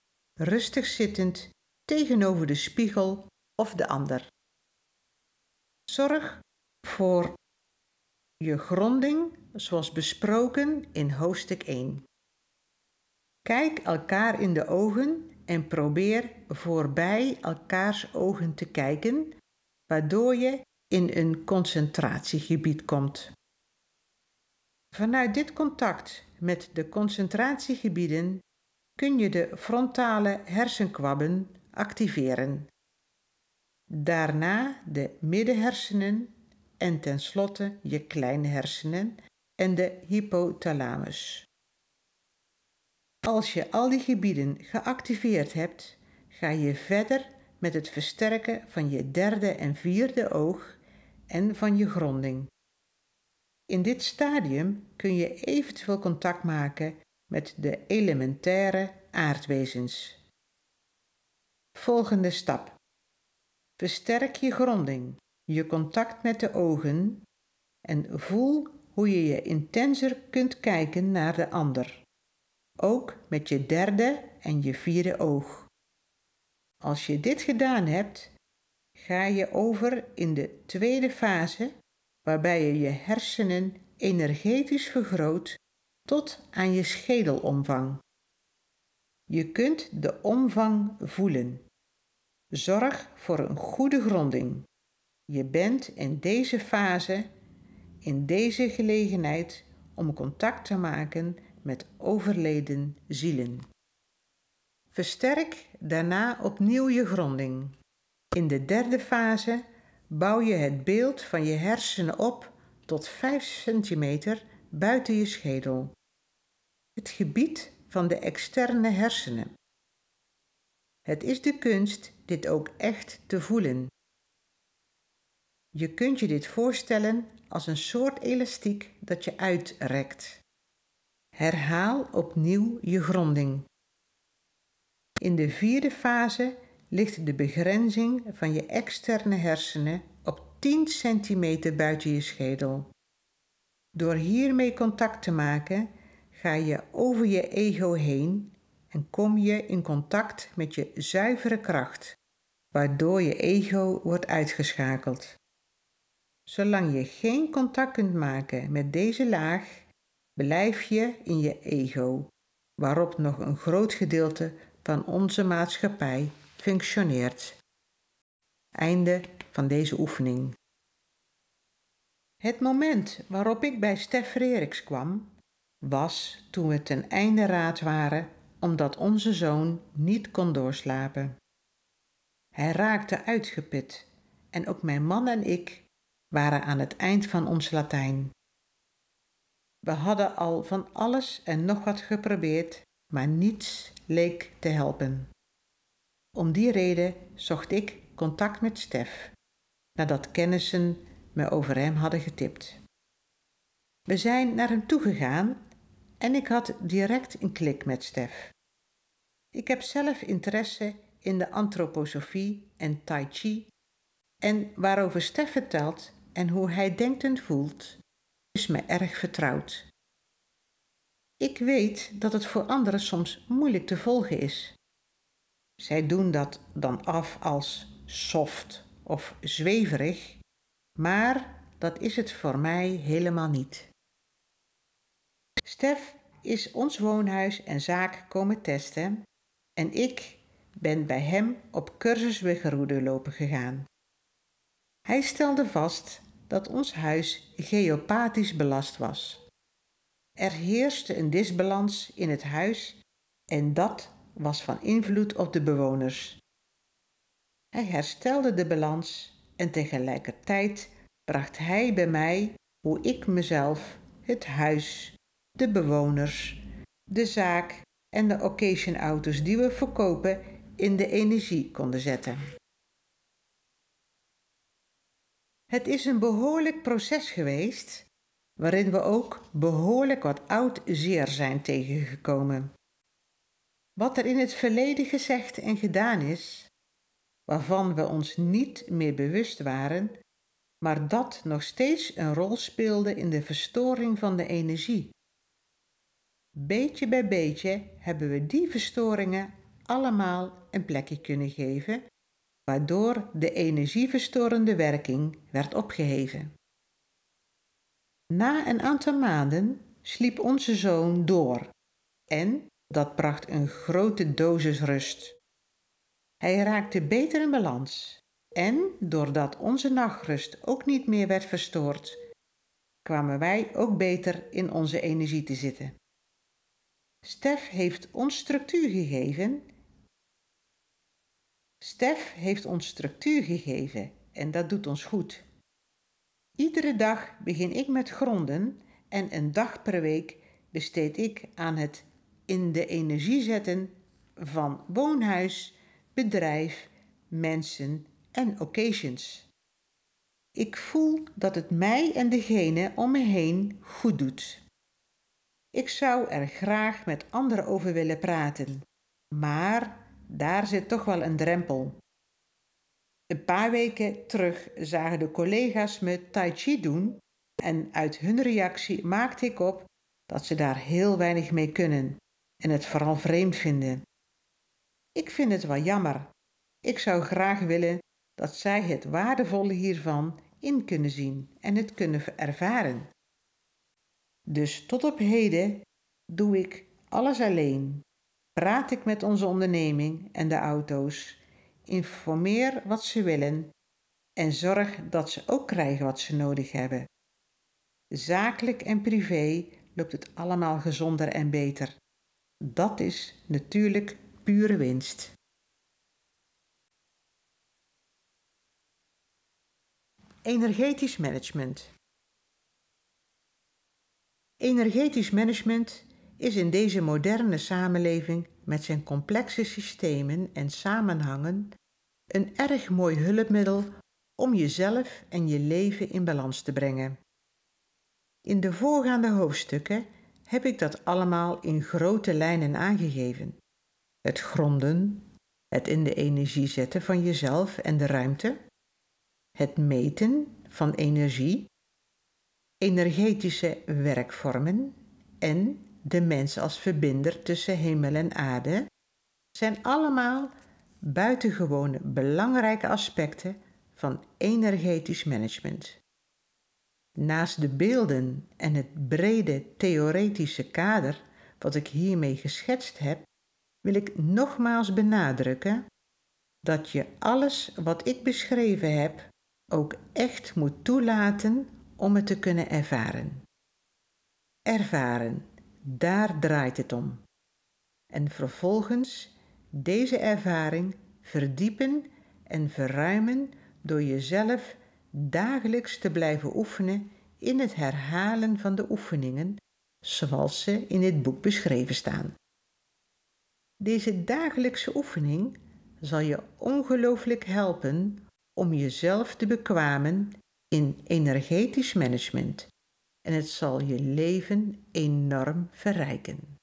rustig zittend tegenover de spiegel of de ander. Zorg voor je gronding, zoals besproken in hoofdstuk 1. Kijk elkaar in de ogen en probeer voorbij elkaars ogen te kijken, waardoor je in een concentratiegebied komt. Vanuit dit contact met de concentratiegebieden kun je de frontale hersenkwabben activeren. Daarna de middenhersenen en tenslotte je kleine hersenen en de hypothalamus. Als je al die gebieden geactiveerd hebt, ga je verder met het versterken van je derde en vierde oog en van je gronding. In dit stadium kun je eventueel contact maken met de elementaire aardwezens. Volgende stap. Versterk je gronding, je contact met de ogen en voel hoe je je intenser kunt kijken naar de ander ook met je derde en je vierde oog. Als je dit gedaan hebt, ga je over in de tweede fase, waarbij je je hersenen energetisch vergroot tot aan je schedelomvang. Je kunt de omvang voelen. Zorg voor een goede gronding. Je bent in deze fase, in deze gelegenheid om contact te maken met overleden zielen. Versterk daarna opnieuw je gronding. In de derde fase bouw je het beeld van je hersenen op tot 5 centimeter buiten je schedel. Het gebied van de externe hersenen. Het is de kunst dit ook echt te voelen. Je kunt je dit voorstellen als een soort elastiek dat je uitrekt. Herhaal opnieuw je gronding. In de vierde fase ligt de begrenzing van je externe hersenen op 10 centimeter buiten je schedel. Door hiermee contact te maken, ga je over je ego heen en kom je in contact met je zuivere kracht, waardoor je ego wordt uitgeschakeld. Zolang je geen contact kunt maken met deze laag, blijf je in je ego, waarop nog een groot gedeelte van onze maatschappij functioneert. Einde van deze oefening. Het moment waarop ik bij Stef Reriks kwam, was toen we ten einde raad waren omdat onze zoon niet kon doorslapen. Hij raakte uitgeput en ook mijn man en ik waren aan het eind van ons Latijn. We hadden al van alles en nog wat geprobeerd, maar niets leek te helpen. Om die reden zocht ik contact met Stef, nadat kennissen me over hem hadden getipt. We zijn naar hem toegegaan en ik had direct een klik met Stef. Ik heb zelf interesse in de antroposofie en tai chi en waarover Stef vertelt en hoe hij denkt en voelt, is me erg vertrouwd. Ik weet dat het voor anderen soms moeilijk te volgen is. Zij doen dat dan af als soft of zweverig, maar dat is het voor mij helemaal niet. Stef is ons woonhuis en zaak komen testen en ik ben bij hem op cursus lopen gegaan. Hij stelde vast dat ons huis geopathisch belast was. Er heerste een disbalans in het huis en dat was van invloed op de bewoners. Hij herstelde de balans en tegelijkertijd bracht hij bij mij hoe ik mezelf, het huis, de bewoners, de zaak en de occasionauto's die we verkopen in de energie konden zetten. Het is een behoorlijk proces geweest, waarin we ook behoorlijk wat oud zeer zijn tegengekomen. Wat er in het verleden gezegd en gedaan is, waarvan we ons niet meer bewust waren, maar dat nog steeds een rol speelde in de verstoring van de energie. Beetje bij beetje hebben we die verstoringen allemaal een plekje kunnen geven waardoor de energieverstorende werking werd opgeheven. Na een aantal maanden sliep onze zoon door en dat bracht een grote dosis rust. Hij raakte beter in balans en doordat onze nachtrust ook niet meer werd verstoord, kwamen wij ook beter in onze energie te zitten. Stef heeft ons structuur gegeven Stef heeft ons structuur gegeven en dat doet ons goed. Iedere dag begin ik met gronden en een dag per week besteed ik aan het in de energie zetten van woonhuis, bedrijf, mensen en occasions. Ik voel dat het mij en degene om me heen goed doet. Ik zou er graag met anderen over willen praten, maar daar zit toch wel een drempel. Een paar weken terug zagen de collega's me tai chi doen en uit hun reactie maakte ik op dat ze daar heel weinig mee kunnen en het vooral vreemd vinden. Ik vind het wel jammer. Ik zou graag willen dat zij het waardevolle hiervan in kunnen zien en het kunnen ervaren. Dus tot op heden doe ik alles alleen praat ik met onze onderneming en de auto's, informeer wat ze willen en zorg dat ze ook krijgen wat ze nodig hebben. Zakelijk en privé loopt het allemaal gezonder en beter. Dat is natuurlijk pure winst. Energetisch management. Energetisch management is in deze moderne samenleving met zijn complexe systemen en samenhangen een erg mooi hulpmiddel om jezelf en je leven in balans te brengen. In de voorgaande hoofdstukken heb ik dat allemaal in grote lijnen aangegeven. Het gronden, het in de energie zetten van jezelf en de ruimte, het meten van energie, energetische werkvormen en de mens als verbinder tussen hemel en aarde, zijn allemaal buitengewone belangrijke aspecten van energetisch management. Naast de beelden en het brede theoretische kader wat ik hiermee geschetst heb, wil ik nogmaals benadrukken dat je alles wat ik beschreven heb ook echt moet toelaten om het te kunnen ervaren. Ervaren daar draait het om. En vervolgens deze ervaring verdiepen en verruimen door jezelf dagelijks te blijven oefenen in het herhalen van de oefeningen zoals ze in dit boek beschreven staan. Deze dagelijkse oefening zal je ongelooflijk helpen om jezelf te bekwamen in energetisch management en het zal je leven enorm verrijken.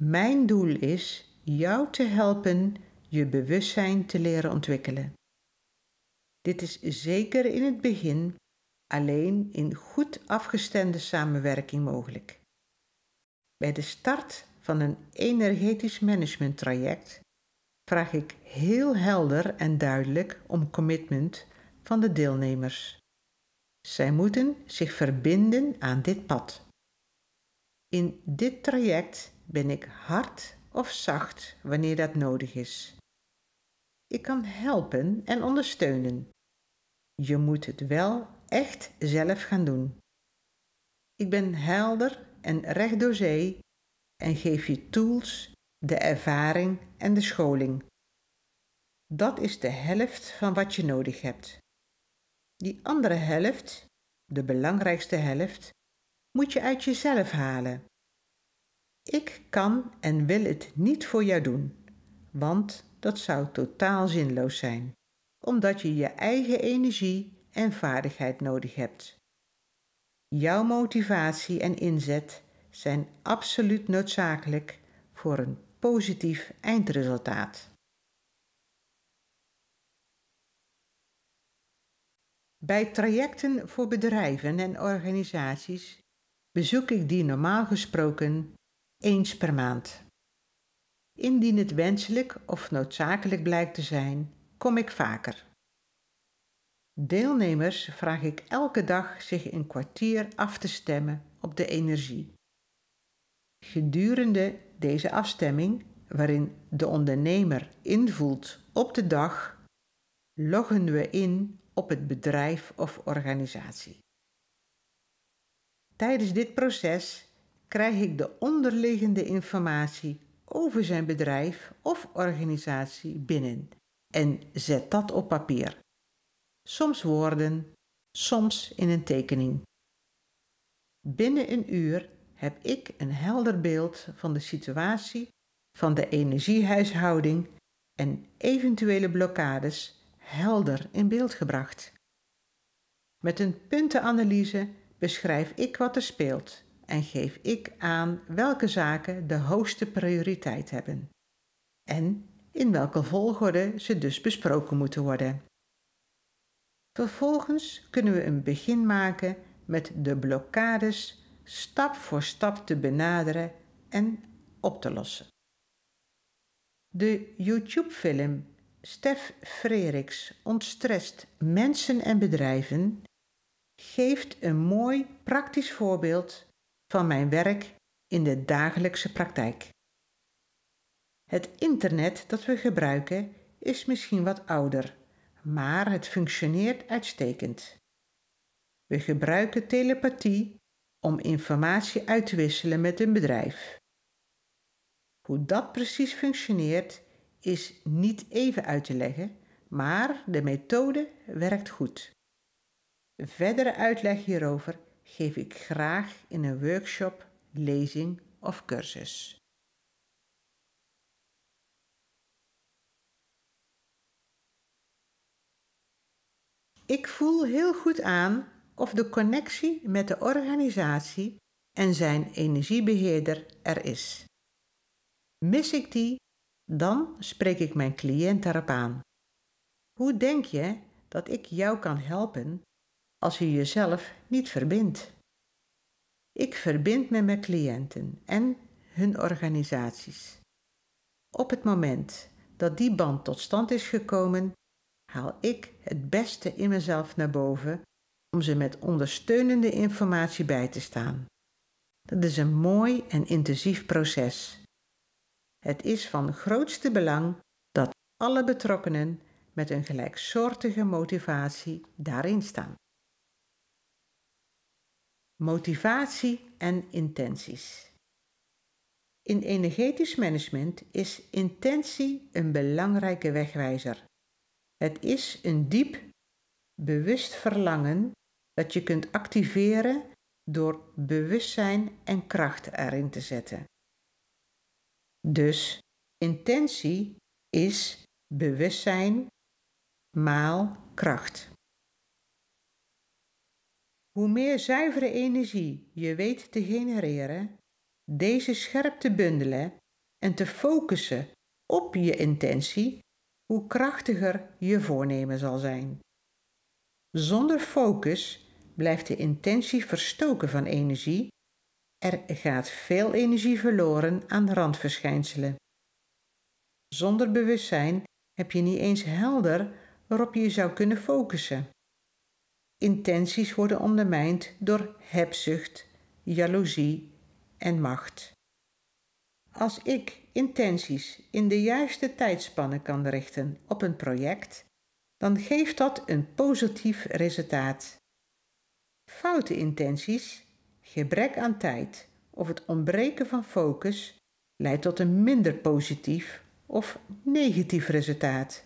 Mijn doel is jou te helpen je bewustzijn te leren ontwikkelen. Dit is zeker in het begin alleen in goed afgestemde samenwerking mogelijk. Bij de start van een energetisch management traject vraag ik heel helder en duidelijk om commitment van de deelnemers. Zij moeten zich verbinden aan dit pad. In dit traject ben ik hard of zacht wanneer dat nodig is. Ik kan helpen en ondersteunen. Je moet het wel echt zelf gaan doen. Ik ben helder en recht door zee en geef je tools, de ervaring en de scholing. Dat is de helft van wat je nodig hebt. Die andere helft, de belangrijkste helft, moet je uit jezelf halen. Ik kan en wil het niet voor jou doen, want dat zou totaal zinloos zijn, omdat je je eigen energie en vaardigheid nodig hebt. Jouw motivatie en inzet zijn absoluut noodzakelijk voor een positief eindresultaat. Bij trajecten voor bedrijven en organisaties bezoek ik die normaal gesproken eens per maand. Indien het wenselijk of noodzakelijk blijkt te zijn, kom ik vaker. Deelnemers vraag ik elke dag zich een kwartier af te stemmen op de energie. Gedurende deze afstemming, waarin de ondernemer invoelt op de dag, loggen we in op het bedrijf of organisatie. Tijdens dit proces krijg ik de onderliggende informatie over zijn bedrijf of organisatie binnen en zet dat op papier. Soms woorden, soms in een tekening. Binnen een uur heb ik een helder beeld van de situatie, van de energiehuishouding en eventuele blokkades helder in beeld gebracht. Met een puntenanalyse beschrijf ik wat er speelt en geef ik aan welke zaken de hoogste prioriteit hebben en in welke volgorde ze dus besproken moeten worden. Vervolgens kunnen we een begin maken met de blokkades stap voor stap te benaderen en op te lossen. De YouTube-film Stef Freriks ontstrest mensen en bedrijven geeft een mooi praktisch voorbeeld van mijn werk in de dagelijkse praktijk. Het internet dat we gebruiken is misschien wat ouder, maar het functioneert uitstekend. We gebruiken telepathie om informatie uit te wisselen met een bedrijf. Hoe dat precies functioneert is niet even uit te leggen, maar de methode werkt goed. Verdere uitleg hierover geef ik graag in een workshop, lezing of cursus. Ik voel heel goed aan of de connectie met de organisatie en zijn energiebeheerder er is. Mis ik die, dan spreek ik mijn cliënt daarop aan. Hoe denk je dat ik jou kan helpen als je jezelf niet verbindt? Ik verbind met mijn cliënten en hun organisaties. Op het moment dat die band tot stand is gekomen, haal ik het beste in mezelf naar boven om ze met ondersteunende informatie bij te staan. Dat is een mooi en intensief proces. Het is van grootste belang dat alle betrokkenen met een gelijksoortige motivatie daarin staan. Motivatie en intenties. In energetisch management is intentie een belangrijke wegwijzer. Het is een diep, bewust verlangen dat je kunt activeren door bewustzijn en kracht erin te zetten. Dus intentie is bewustzijn maal kracht. Hoe meer zuivere energie je weet te genereren, deze scherp te bundelen en te focussen op je intentie, hoe krachtiger je voornemen zal zijn. Zonder focus blijft de intentie verstoken van energie er gaat veel energie verloren aan randverschijnselen. Zonder bewustzijn heb je niet eens helder waarop je je zou kunnen focussen. Intenties worden ondermijnd door hebzucht, jaloezie en macht. Als ik intenties in de juiste tijdspannen kan richten op een project, dan geeft dat een positief resultaat. Foute intenties Gebrek aan tijd of het ontbreken van focus leidt tot een minder positief of negatief resultaat.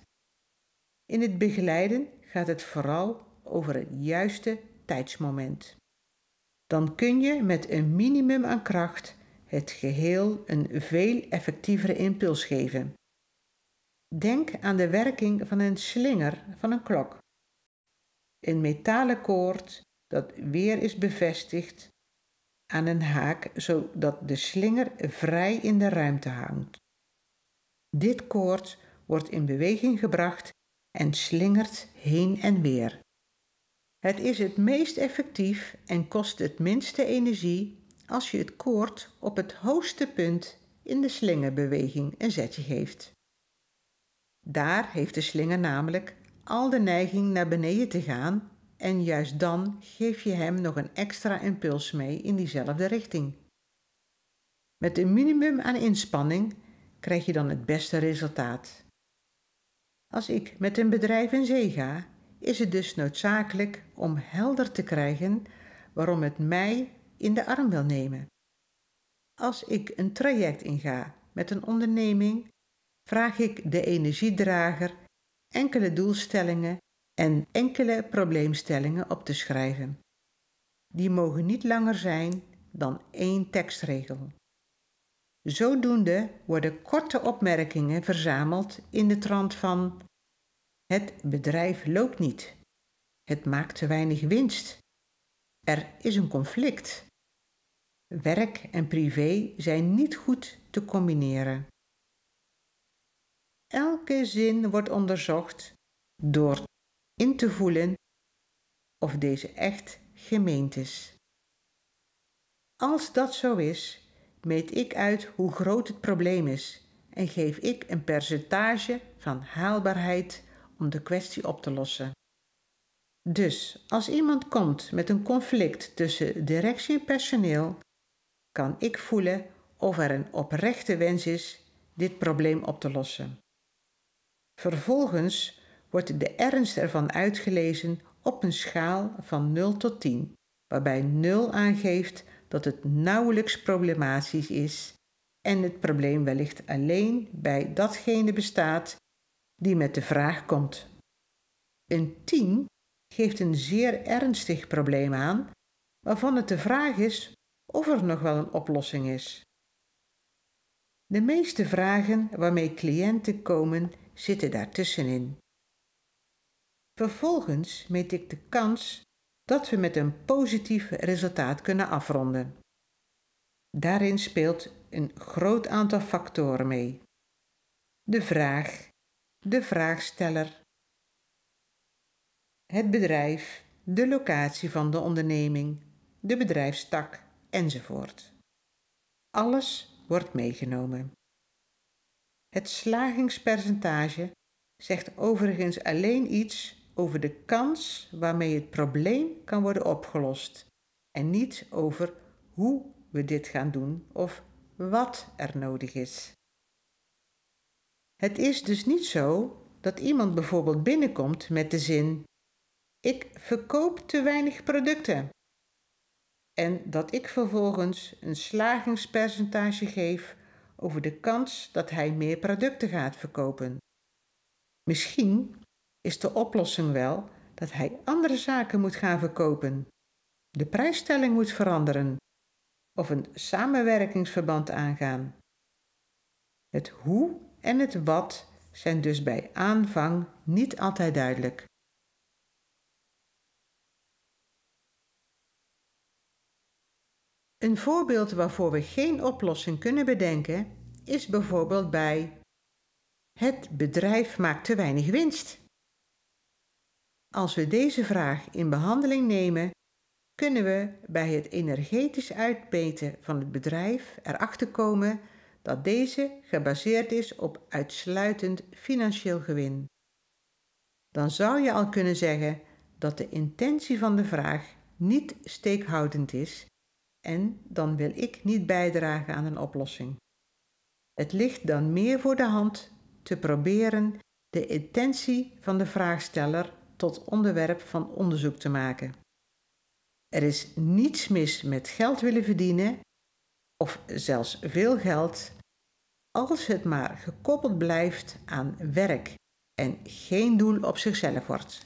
In het begeleiden gaat het vooral over het juiste tijdsmoment. Dan kun je met een minimum aan kracht het geheel een veel effectievere impuls geven. Denk aan de werking van een slinger van een klok. Een metalen koord dat weer is bevestigd aan een haak zodat de slinger vrij in de ruimte hangt. Dit koord wordt in beweging gebracht en slingert heen en weer. Het is het meest effectief en kost het minste energie als je het koord op het hoogste punt in de slingerbeweging een zetje geeft. Daar heeft de slinger namelijk al de neiging naar beneden te gaan en juist dan geef je hem nog een extra impuls mee in diezelfde richting. Met een minimum aan inspanning krijg je dan het beste resultaat. Als ik met een bedrijf in zee ga, is het dus noodzakelijk om helder te krijgen waarom het mij in de arm wil nemen. Als ik een traject inga met een onderneming, vraag ik de energiedrager enkele doelstellingen en enkele probleemstellingen op te schrijven. Die mogen niet langer zijn dan één tekstregel. Zodoende worden korte opmerkingen verzameld in de trant van het bedrijf loopt niet, het maakt te weinig winst, er is een conflict, werk en privé zijn niet goed te combineren. Elke zin wordt onderzocht door in te voelen of deze echt gemeend is. Als dat zo is, meet ik uit hoe groot het probleem is en geef ik een percentage van haalbaarheid om de kwestie op te lossen. Dus als iemand komt met een conflict tussen directie en personeel, kan ik voelen of er een oprechte wens is dit probleem op te lossen. Vervolgens wordt de ernst ervan uitgelezen op een schaal van 0 tot 10, waarbij 0 aangeeft dat het nauwelijks problematisch is en het probleem wellicht alleen bij datgene bestaat die met de vraag komt. Een 10 geeft een zeer ernstig probleem aan, waarvan het de vraag is of er nog wel een oplossing is. De meeste vragen waarmee cliënten komen zitten daartussenin. Vervolgens meet ik de kans dat we met een positief resultaat kunnen afronden. Daarin speelt een groot aantal factoren mee. De vraag, de vraagsteller, het bedrijf, de locatie van de onderneming, de bedrijfstak enzovoort. Alles wordt meegenomen. Het slagingspercentage zegt overigens alleen iets over de kans waarmee het probleem kan worden opgelost en niet over hoe we dit gaan doen of wat er nodig is. Het is dus niet zo dat iemand bijvoorbeeld binnenkomt met de zin: Ik verkoop te weinig producten. En dat ik vervolgens een slagingspercentage geef over de kans dat hij meer producten gaat verkopen. Misschien is de oplossing wel dat hij andere zaken moet gaan verkopen, de prijsstelling moet veranderen of een samenwerkingsverband aangaan. Het hoe en het wat zijn dus bij aanvang niet altijd duidelijk. Een voorbeeld waarvoor we geen oplossing kunnen bedenken is bijvoorbeeld bij het bedrijf maakt te weinig winst. Als we deze vraag in behandeling nemen, kunnen we bij het energetisch uitbeten van het bedrijf erachter komen dat deze gebaseerd is op uitsluitend financieel gewin. Dan zou je al kunnen zeggen dat de intentie van de vraag niet steekhoudend is en dan wil ik niet bijdragen aan een oplossing. Het ligt dan meer voor de hand te proberen de intentie van de vraagsteller tot onderwerp van onderzoek te maken. Er is niets mis met geld willen verdienen, of zelfs veel geld, als het maar gekoppeld blijft aan werk en geen doel op zichzelf wordt.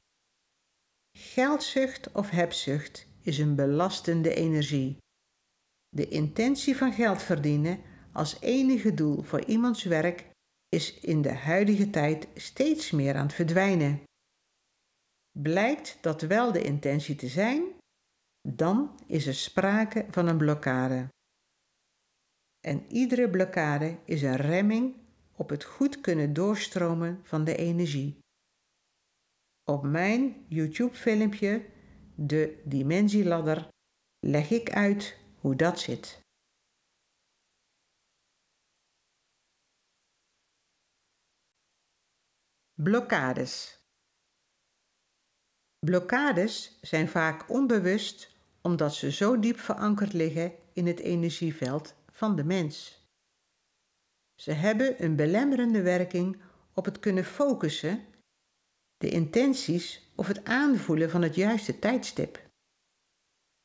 Geldzucht of hebzucht is een belastende energie. De intentie van geld verdienen als enige doel voor iemands werk is in de huidige tijd steeds meer aan het verdwijnen. Blijkt dat wel de intentie te zijn, dan is er sprake van een blokkade. En iedere blokkade is een remming op het goed kunnen doorstromen van de energie. Op mijn YouTube-filmpje De Dimensieladder leg ik uit hoe dat zit. Blokkades Blokkades zijn vaak onbewust omdat ze zo diep verankerd liggen in het energieveld van de mens. Ze hebben een belemmerende werking op het kunnen focussen, de intenties of het aanvoelen van het juiste tijdstip.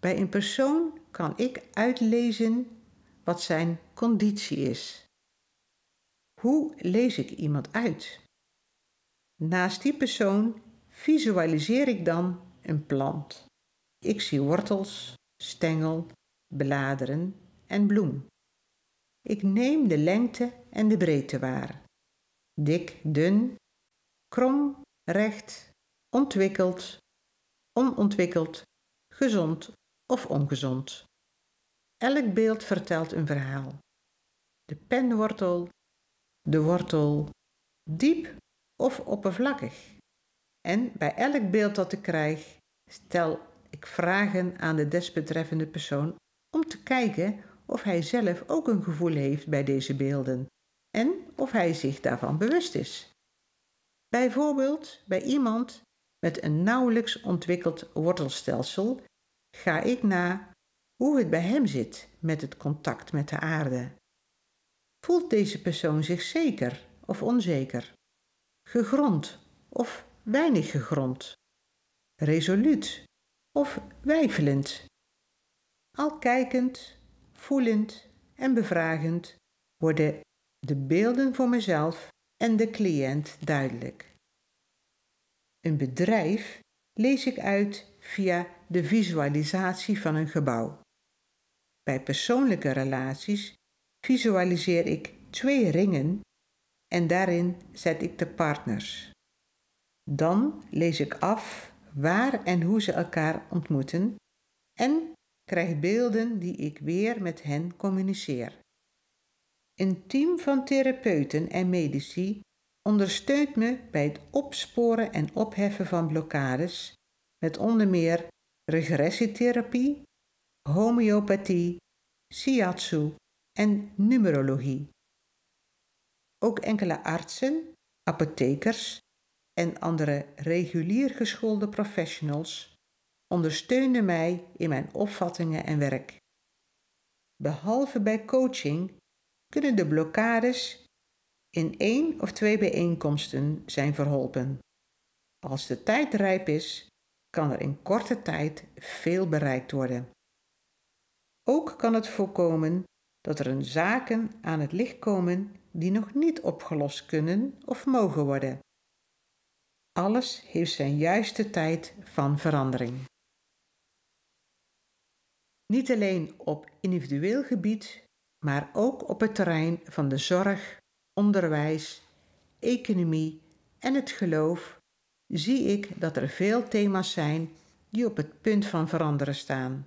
Bij een persoon kan ik uitlezen wat zijn conditie is. Hoe lees ik iemand uit? Naast die persoon visualiseer ik dan een plant. Ik zie wortels, stengel, bladeren en bloem. Ik neem de lengte en de breedte waar. Dik, dun, krom, recht, ontwikkeld, onontwikkeld, gezond of ongezond. Elk beeld vertelt een verhaal. De penwortel, de wortel, diep of oppervlakkig. En bij elk beeld dat ik krijg, stel ik vragen aan de desbetreffende persoon om te kijken of hij zelf ook een gevoel heeft bij deze beelden en of hij zich daarvan bewust is. Bijvoorbeeld bij iemand met een nauwelijks ontwikkeld wortelstelsel ga ik na hoe het bij hem zit met het contact met de aarde. Voelt deze persoon zich zeker of onzeker, gegrond of weinig gegrond, resoluut of weifelend. Al kijkend, voelend en bevragend worden de beelden voor mezelf en de cliënt duidelijk. Een bedrijf lees ik uit via de visualisatie van een gebouw. Bij persoonlijke relaties visualiseer ik twee ringen en daarin zet ik de partners. Dan lees ik af waar en hoe ze elkaar ontmoeten en krijg beelden die ik weer met hen communiceer. Een team van therapeuten en medici ondersteunt me bij het opsporen en opheffen van blokkades met onder meer regressietherapie, homeopathie, shiatsu en numerologie. Ook enkele artsen, apothekers en andere regulier geschoolde professionals ondersteunden mij in mijn opvattingen en werk. Behalve bij coaching kunnen de blokkades in één of twee bijeenkomsten zijn verholpen. Als de tijd rijp is, kan er in korte tijd veel bereikt worden. Ook kan het voorkomen dat er een zaken aan het licht komen die nog niet opgelost kunnen of mogen worden. Alles heeft zijn juiste tijd van verandering. Niet alleen op individueel gebied, maar ook op het terrein van de zorg, onderwijs, economie en het geloof zie ik dat er veel thema's zijn die op het punt van veranderen staan.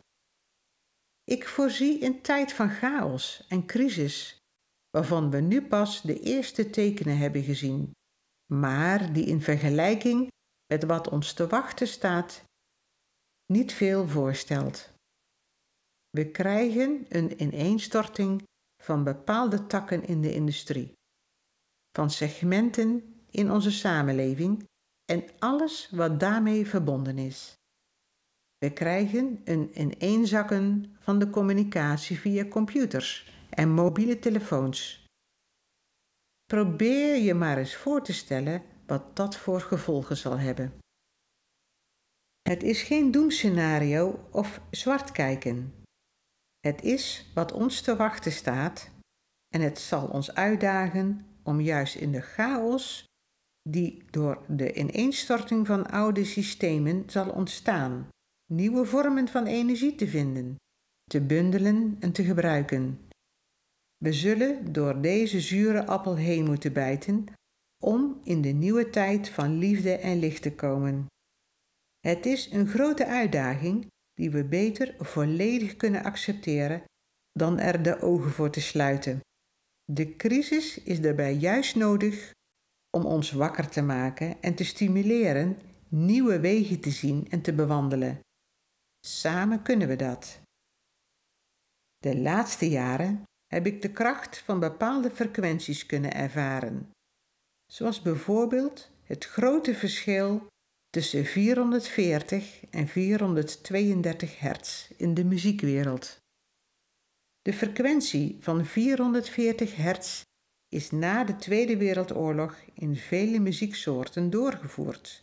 Ik voorzie een tijd van chaos en crisis, waarvan we nu pas de eerste tekenen hebben gezien maar die in vergelijking met wat ons te wachten staat niet veel voorstelt. We krijgen een ineenstorting van bepaalde takken in de industrie, van segmenten in onze samenleving en alles wat daarmee verbonden is. We krijgen een ineenzakken van de communicatie via computers en mobiele telefoons Probeer je maar eens voor te stellen wat dat voor gevolgen zal hebben. Het is geen doemscenario of zwart kijken. Het is wat ons te wachten staat en het zal ons uitdagen om juist in de chaos die door de ineenstorting van oude systemen zal ontstaan, nieuwe vormen van energie te vinden, te bundelen en te gebruiken. We zullen door deze zure appel heen moeten bijten om in de nieuwe tijd van liefde en licht te komen. Het is een grote uitdaging die we beter volledig kunnen accepteren dan er de ogen voor te sluiten. De crisis is daarbij juist nodig om ons wakker te maken en te stimuleren nieuwe wegen te zien en te bewandelen. Samen kunnen we dat. De laatste jaren heb ik de kracht van bepaalde frequenties kunnen ervaren. Zoals bijvoorbeeld het grote verschil tussen 440 en 432 hertz in de muziekwereld. De frequentie van 440 hertz is na de Tweede Wereldoorlog in vele muzieksoorten doorgevoerd,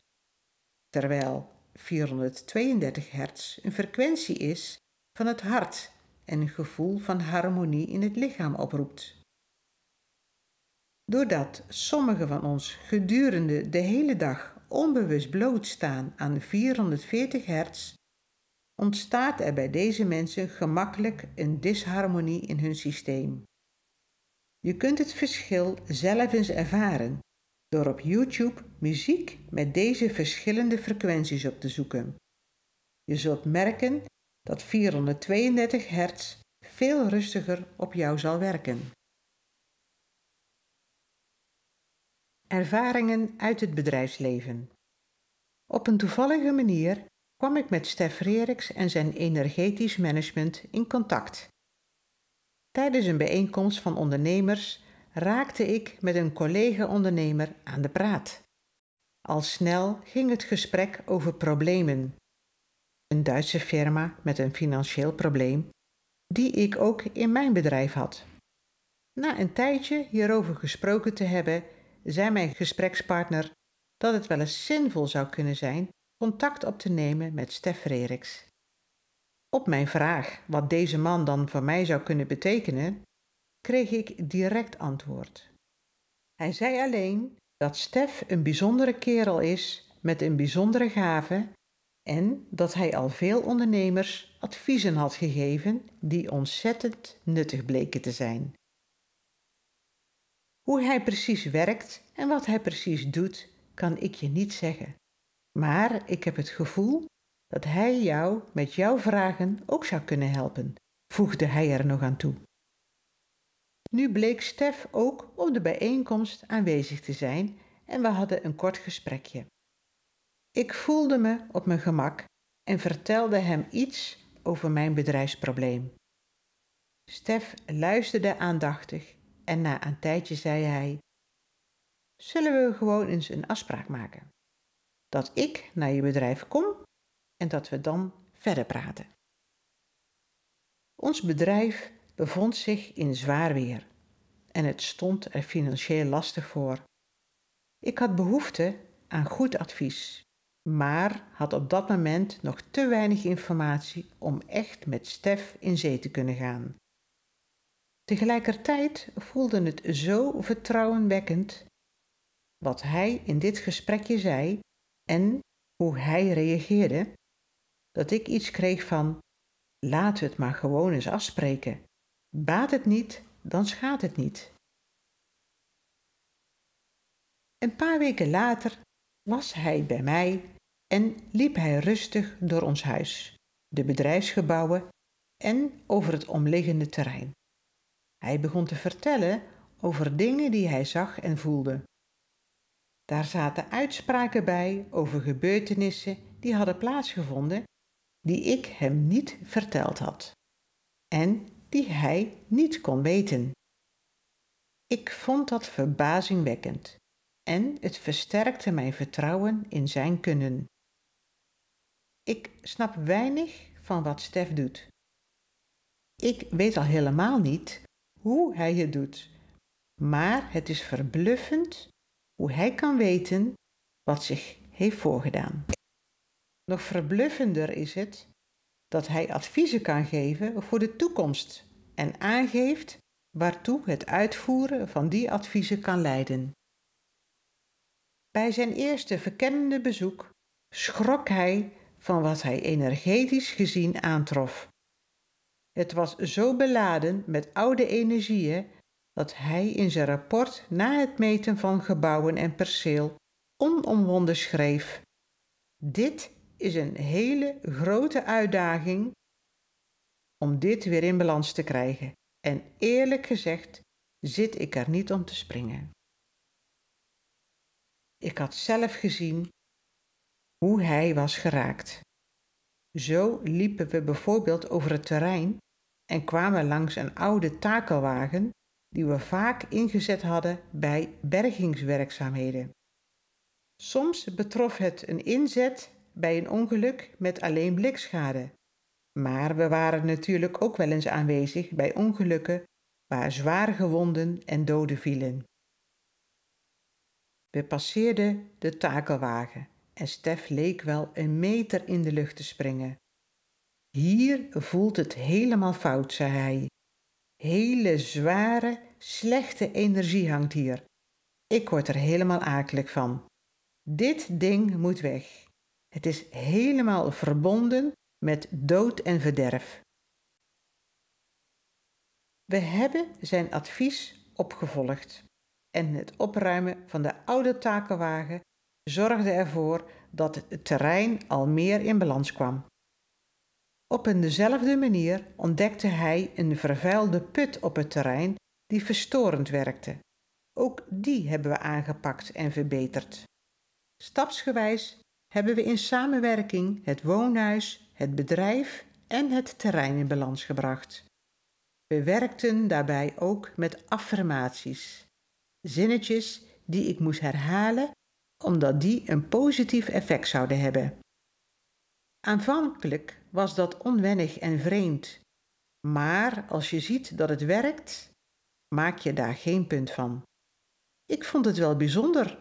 terwijl 432 hertz een frequentie is van het hart en een gevoel van harmonie in het lichaam oproept. Doordat sommigen van ons gedurende de hele dag onbewust blootstaan aan 440 hertz, ontstaat er bij deze mensen gemakkelijk een disharmonie in hun systeem. Je kunt het verschil zelf eens ervaren door op YouTube muziek met deze verschillende frequenties op te zoeken. Je zult merken dat 432 hertz veel rustiger op jou zal werken. Ervaringen uit het bedrijfsleven. Op een toevallige manier kwam ik met Stef Reriks en zijn energetisch management in contact. Tijdens een bijeenkomst van ondernemers raakte ik met een collega-ondernemer aan de praat. Al snel ging het gesprek over problemen, een Duitse firma met een financieel probleem, die ik ook in mijn bedrijf had. Na een tijdje hierover gesproken te hebben, zei mijn gesprekspartner dat het wel eens zinvol zou kunnen zijn contact op te nemen met Stef Reriks. Op mijn vraag wat deze man dan voor mij zou kunnen betekenen, kreeg ik direct antwoord. Hij zei alleen dat Stef een bijzondere kerel is met een bijzondere gave en dat hij al veel ondernemers adviezen had gegeven die ontzettend nuttig bleken te zijn. Hoe hij precies werkt en wat hij precies doet, kan ik je niet zeggen. Maar ik heb het gevoel dat hij jou met jouw vragen ook zou kunnen helpen, voegde hij er nog aan toe. Nu bleek Stef ook op de bijeenkomst aanwezig te zijn en we hadden een kort gesprekje. Ik voelde me op mijn gemak en vertelde hem iets over mijn bedrijfsprobleem. Stef luisterde aandachtig en na een tijdje zei hij: Zullen we gewoon eens een afspraak maken? Dat ik naar je bedrijf kom en dat we dan verder praten. Ons bedrijf bevond zich in zwaar weer en het stond er financieel lastig voor. Ik had behoefte aan goed advies maar had op dat moment nog te weinig informatie om echt met Stef in zee te kunnen gaan. Tegelijkertijd voelde het zo vertrouwenwekkend wat hij in dit gesprekje zei en hoe hij reageerde, dat ik iets kreeg van: laten we het maar gewoon eens afspreken. Baat het niet, dan schaadt het niet. Een paar weken later was hij bij mij en liep hij rustig door ons huis, de bedrijfsgebouwen en over het omliggende terrein. Hij begon te vertellen over dingen die hij zag en voelde. Daar zaten uitspraken bij over gebeurtenissen die hadden plaatsgevonden die ik hem niet verteld had en die hij niet kon weten. Ik vond dat verbazingwekkend en het versterkte mijn vertrouwen in zijn kunnen. Ik snap weinig van wat Stef doet. Ik weet al helemaal niet hoe hij het doet, maar het is verbluffend hoe hij kan weten wat zich heeft voorgedaan. Nog verbluffender is het dat hij adviezen kan geven voor de toekomst en aangeeft waartoe het uitvoeren van die adviezen kan leiden. Bij zijn eerste verkennende bezoek schrok hij van wat hij energetisch gezien aantrof. Het was zo beladen met oude energieën dat hij in zijn rapport na het meten van gebouwen en perceel onomwonden schreef: Dit is een hele grote uitdaging om dit weer in balans te krijgen. En eerlijk gezegd zit ik er niet om te springen. Ik had zelf gezien hoe hij was geraakt. Zo liepen we bijvoorbeeld over het terrein en kwamen langs een oude takelwagen die we vaak ingezet hadden bij bergingswerkzaamheden. Soms betrof het een inzet bij een ongeluk met alleen blikschade, maar we waren natuurlijk ook wel eens aanwezig bij ongelukken waar zwaar gewonden en doden vielen. We passeerden de takelwagen en Stef leek wel een meter in de lucht te springen. Hier voelt het helemaal fout, zei hij. Hele zware, slechte energie hangt hier. Ik word er helemaal akelig van. Dit ding moet weg. Het is helemaal verbonden met dood en verderf. We hebben zijn advies opgevolgd en het opruimen van de oude takenwagen zorgde ervoor dat het terrein al meer in balans kwam. Op een dezelfde manier ontdekte hij een vervuilde put op het terrein die verstorend werkte. Ook die hebben we aangepakt en verbeterd. Stapsgewijs hebben we in samenwerking het woonhuis, het bedrijf en het terrein in balans gebracht. We werkten daarbij ook met affirmaties zinnetjes die ik moest herhalen omdat die een positief effect zouden hebben. Aanvankelijk was dat onwennig en vreemd, maar als je ziet dat het werkt, maak je daar geen punt van. Ik vond het wel bijzonder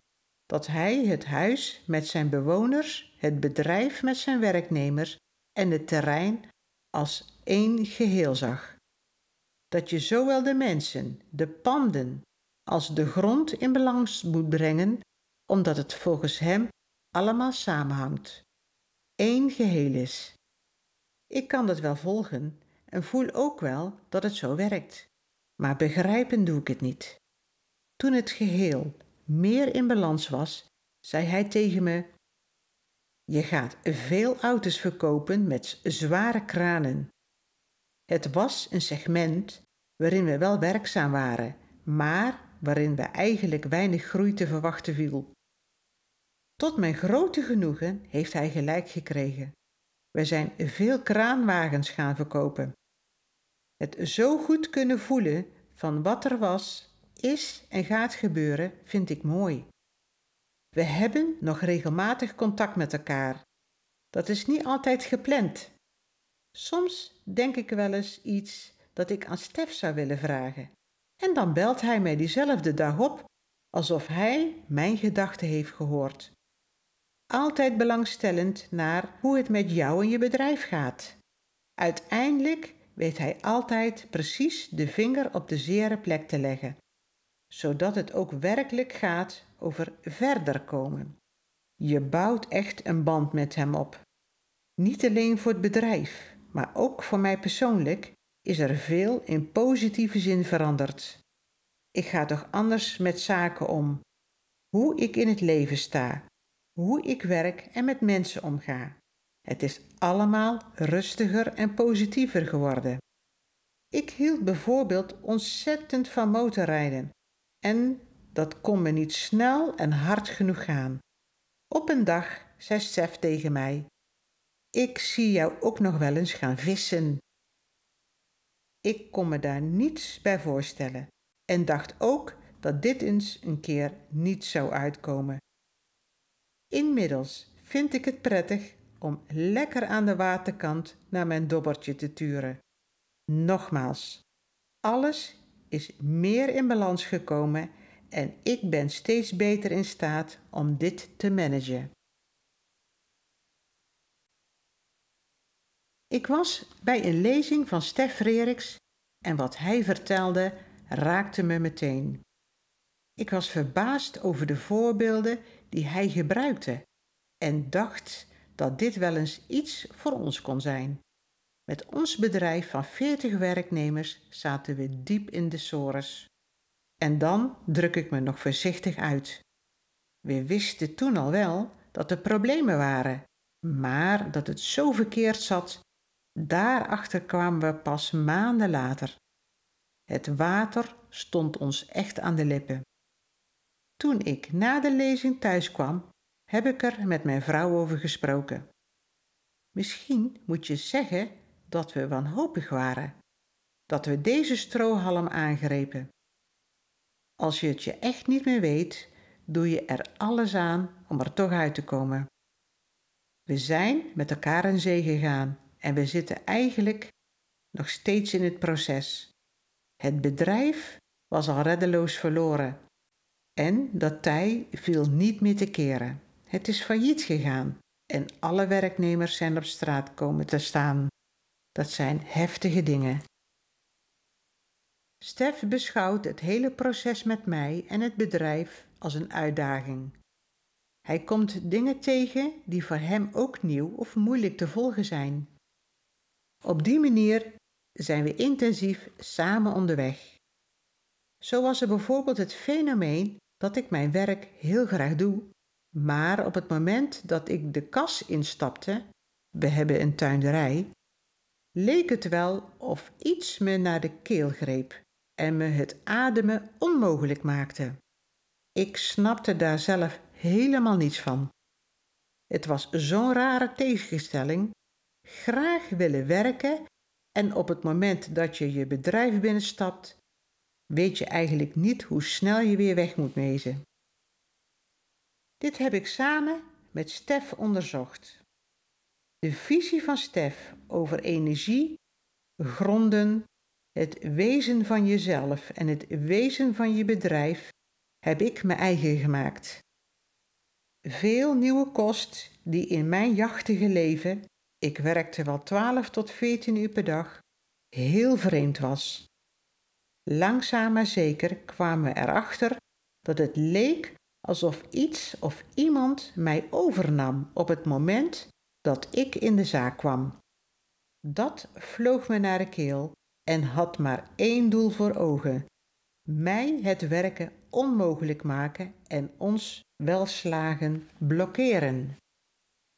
dat hij het huis met zijn bewoners, het bedrijf met zijn werknemers en het terrein als één geheel zag. Dat je zowel de mensen, de panden als de grond in balans moet brengen, omdat het volgens hem allemaal samenhangt, één geheel is. Ik kan dat wel volgen en voel ook wel dat het zo werkt, maar begrijpen doe ik het niet. Toen het geheel meer in balans was, zei hij tegen me: Je gaat veel auto's verkopen met zware kranen. Het was een segment waarin we wel werkzaam waren, maar waarin we eigenlijk weinig groei te verwachten viel. Tot mijn grote genoegen heeft hij gelijk gekregen. We zijn veel kraanwagens gaan verkopen. Het zo goed kunnen voelen van wat er was, is en gaat gebeuren vind ik mooi. We hebben nog regelmatig contact met elkaar. Dat is niet altijd gepland. Soms denk ik wel eens iets dat ik aan Stef zou willen vragen en dan belt hij mij diezelfde dag op, alsof hij mijn gedachten heeft gehoord. Altijd belangstellend naar hoe het met jou en je bedrijf gaat. Uiteindelijk weet hij altijd precies de vinger op de zere plek te leggen, zodat het ook werkelijk gaat over verder komen. Je bouwt echt een band met hem op. Niet alleen voor het bedrijf, maar ook voor mij persoonlijk is er veel in positieve zin veranderd. Ik ga toch anders met zaken om. Hoe ik in het leven sta, hoe ik werk en met mensen omga. Het is allemaal rustiger en positiever geworden. Ik hield bijvoorbeeld ontzettend van motorrijden. En dat kon me niet snel en hard genoeg gaan. Op een dag zei Stef tegen mij: Ik zie jou ook nog wel eens gaan vissen. Ik kon me daar niets bij voorstellen en dacht ook dat dit eens een keer niet zou uitkomen. Inmiddels vind ik het prettig om lekker aan de waterkant naar mijn dobbertje te turen. Nogmaals, alles is meer in balans gekomen en ik ben steeds beter in staat om dit te managen. Ik was bij een lezing van Stef Frederiks en wat hij vertelde raakte me meteen. Ik was verbaasd over de voorbeelden die hij gebruikte en dacht dat dit wel eens iets voor ons kon zijn. Met ons bedrijf van 40 werknemers zaten we diep in de sores. En dan druk ik me nog voorzichtig uit. We wisten toen al wel dat er problemen waren, maar dat het zo verkeerd zat Daarachter kwamen we pas maanden later. Het water stond ons echt aan de lippen. Toen ik na de lezing thuis kwam, heb ik er met mijn vrouw over gesproken. Misschien moet je zeggen dat we wanhopig waren, dat we deze strohalm aangrepen. Als je het je echt niet meer weet, doe je er alles aan om er toch uit te komen. We zijn met elkaar in zee gegaan en we zitten eigenlijk nog steeds in het proces. Het bedrijf was al reddeloos verloren en dat tij viel niet meer te keren. Het is failliet gegaan en alle werknemers zijn op straat komen te staan. Dat zijn heftige dingen. Stef beschouwt het hele proces met mij en het bedrijf als een uitdaging. Hij komt dingen tegen die voor hem ook nieuw of moeilijk te volgen zijn. Op die manier zijn we intensief samen onderweg. Zo was er bijvoorbeeld het fenomeen dat ik mijn werk heel graag doe, maar op het moment dat ik de kas instapte, we hebben een tuinderij, leek het wel of iets me naar de keel greep en me het ademen onmogelijk maakte. Ik snapte daar zelf helemaal niets van. Het was zo'n rare tegenstelling graag willen werken en op het moment dat je je bedrijf binnenstapt, weet je eigenlijk niet hoe snel je weer weg moet mezen. Dit heb ik samen met Stef onderzocht. De visie van Stef over energie, gronden, het wezen van jezelf en het wezen van je bedrijf heb ik me eigen gemaakt. Veel nieuwe kost die in mijn jachtige leven ik werkte wel 12 tot 14 uur per dag, heel vreemd was. Langzaam maar zeker kwamen we erachter dat het leek alsof iets of iemand mij overnam op het moment dat ik in de zaak kwam. Dat vloog me naar de keel en had maar één doel voor ogen: mij het werken onmogelijk maken en ons welslagen blokkeren.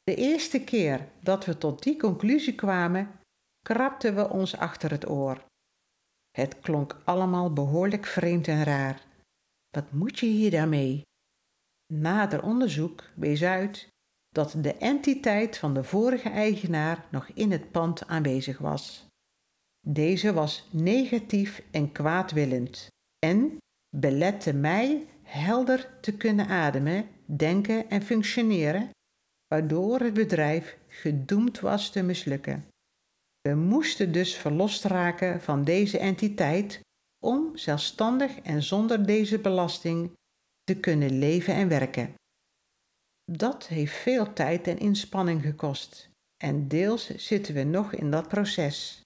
De eerste keer dat we tot die conclusie kwamen, krabden we ons achter het oor. Het klonk allemaal behoorlijk vreemd en raar. Wat moet je hier daarmee? Nader onderzoek wees uit dat de entiteit van de vorige eigenaar nog in het pand aanwezig was. Deze was negatief en kwaadwillend en belette mij helder te kunnen ademen, denken en functioneren waardoor het bedrijf gedoemd was te mislukken. We moesten dus verlost raken van deze entiteit om zelfstandig en zonder deze belasting te kunnen leven en werken. Dat heeft veel tijd en inspanning gekost en deels zitten we nog in dat proces.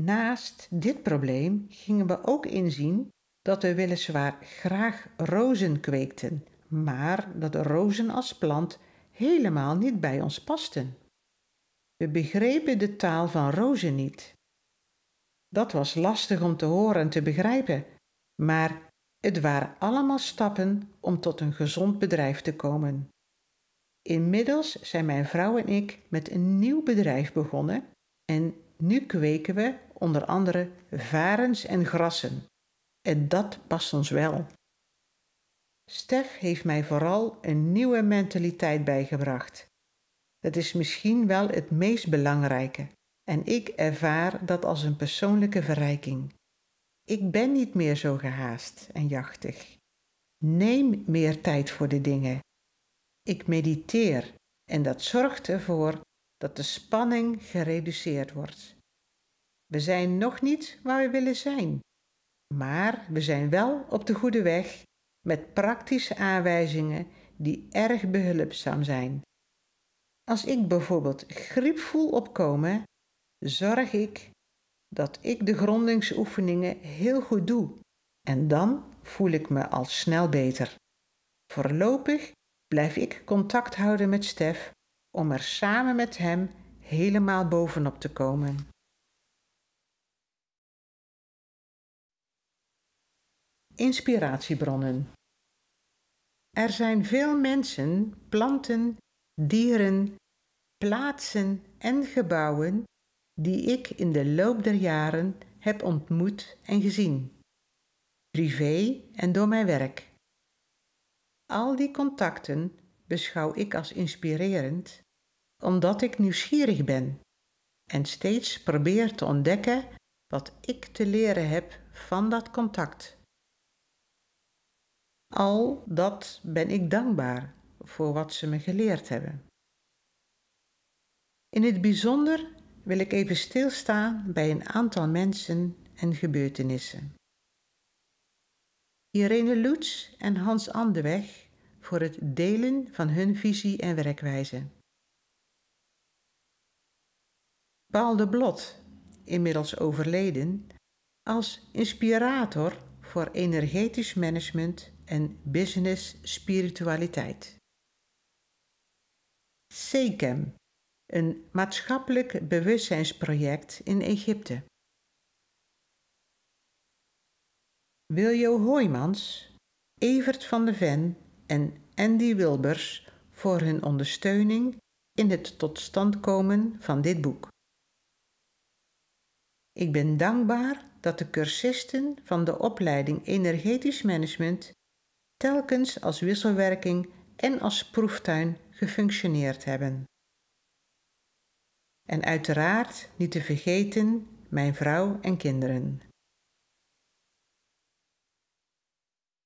Naast dit probleem gingen we ook inzien dat we weliswaar graag rozen kweekten maar dat rozen als plant helemaal niet bij ons pasten. We begrepen de taal van rozen niet. Dat was lastig om te horen en te begrijpen, maar het waren allemaal stappen om tot een gezond bedrijf te komen. Inmiddels zijn mijn vrouw en ik met een nieuw bedrijf begonnen en nu kweken we onder andere varens en grassen. En dat past ons wel. Stef heeft mij vooral een nieuwe mentaliteit bijgebracht. Dat is misschien wel het meest belangrijke en ik ervaar dat als een persoonlijke verrijking. Ik ben niet meer zo gehaast en jachtig. Neem meer tijd voor de dingen. Ik mediteer en dat zorgt ervoor dat de spanning gereduceerd wordt. We zijn nog niet waar we willen zijn, maar we zijn wel op de goede weg met praktische aanwijzingen die erg behulpzaam zijn. Als ik bijvoorbeeld griep voel opkomen, zorg ik dat ik de grondingsoefeningen heel goed doe en dan voel ik me al snel beter. Voorlopig blijf ik contact houden met Stef om er samen met hem helemaal bovenop te komen. Inspiratiebronnen. Er zijn veel mensen, planten, dieren, plaatsen en gebouwen die ik in de loop der jaren heb ontmoet en gezien, privé en door mijn werk. Al die contacten beschouw ik als inspirerend omdat ik nieuwsgierig ben en steeds probeer te ontdekken wat ik te leren heb van dat contact. Al dat ben ik dankbaar voor wat ze me geleerd hebben. In het bijzonder wil ik even stilstaan bij een aantal mensen en gebeurtenissen. Irene Loets en Hans Anderweg voor het delen van hun visie en werkwijze. Paul de Blot, inmiddels overleden, als inspirator voor energetisch management en business spiritualiteit. SECEM, een maatschappelijk bewustzijnsproject in Egypte. Wiljo Hoijmans, Evert van de Ven en Andy Wilbers voor hun ondersteuning in het tot stand komen van dit boek. Ik ben dankbaar dat de cursisten van de opleiding Energetisch Management telkens als wisselwerking en als proeftuin gefunctioneerd hebben. En uiteraard niet te vergeten mijn vrouw en kinderen.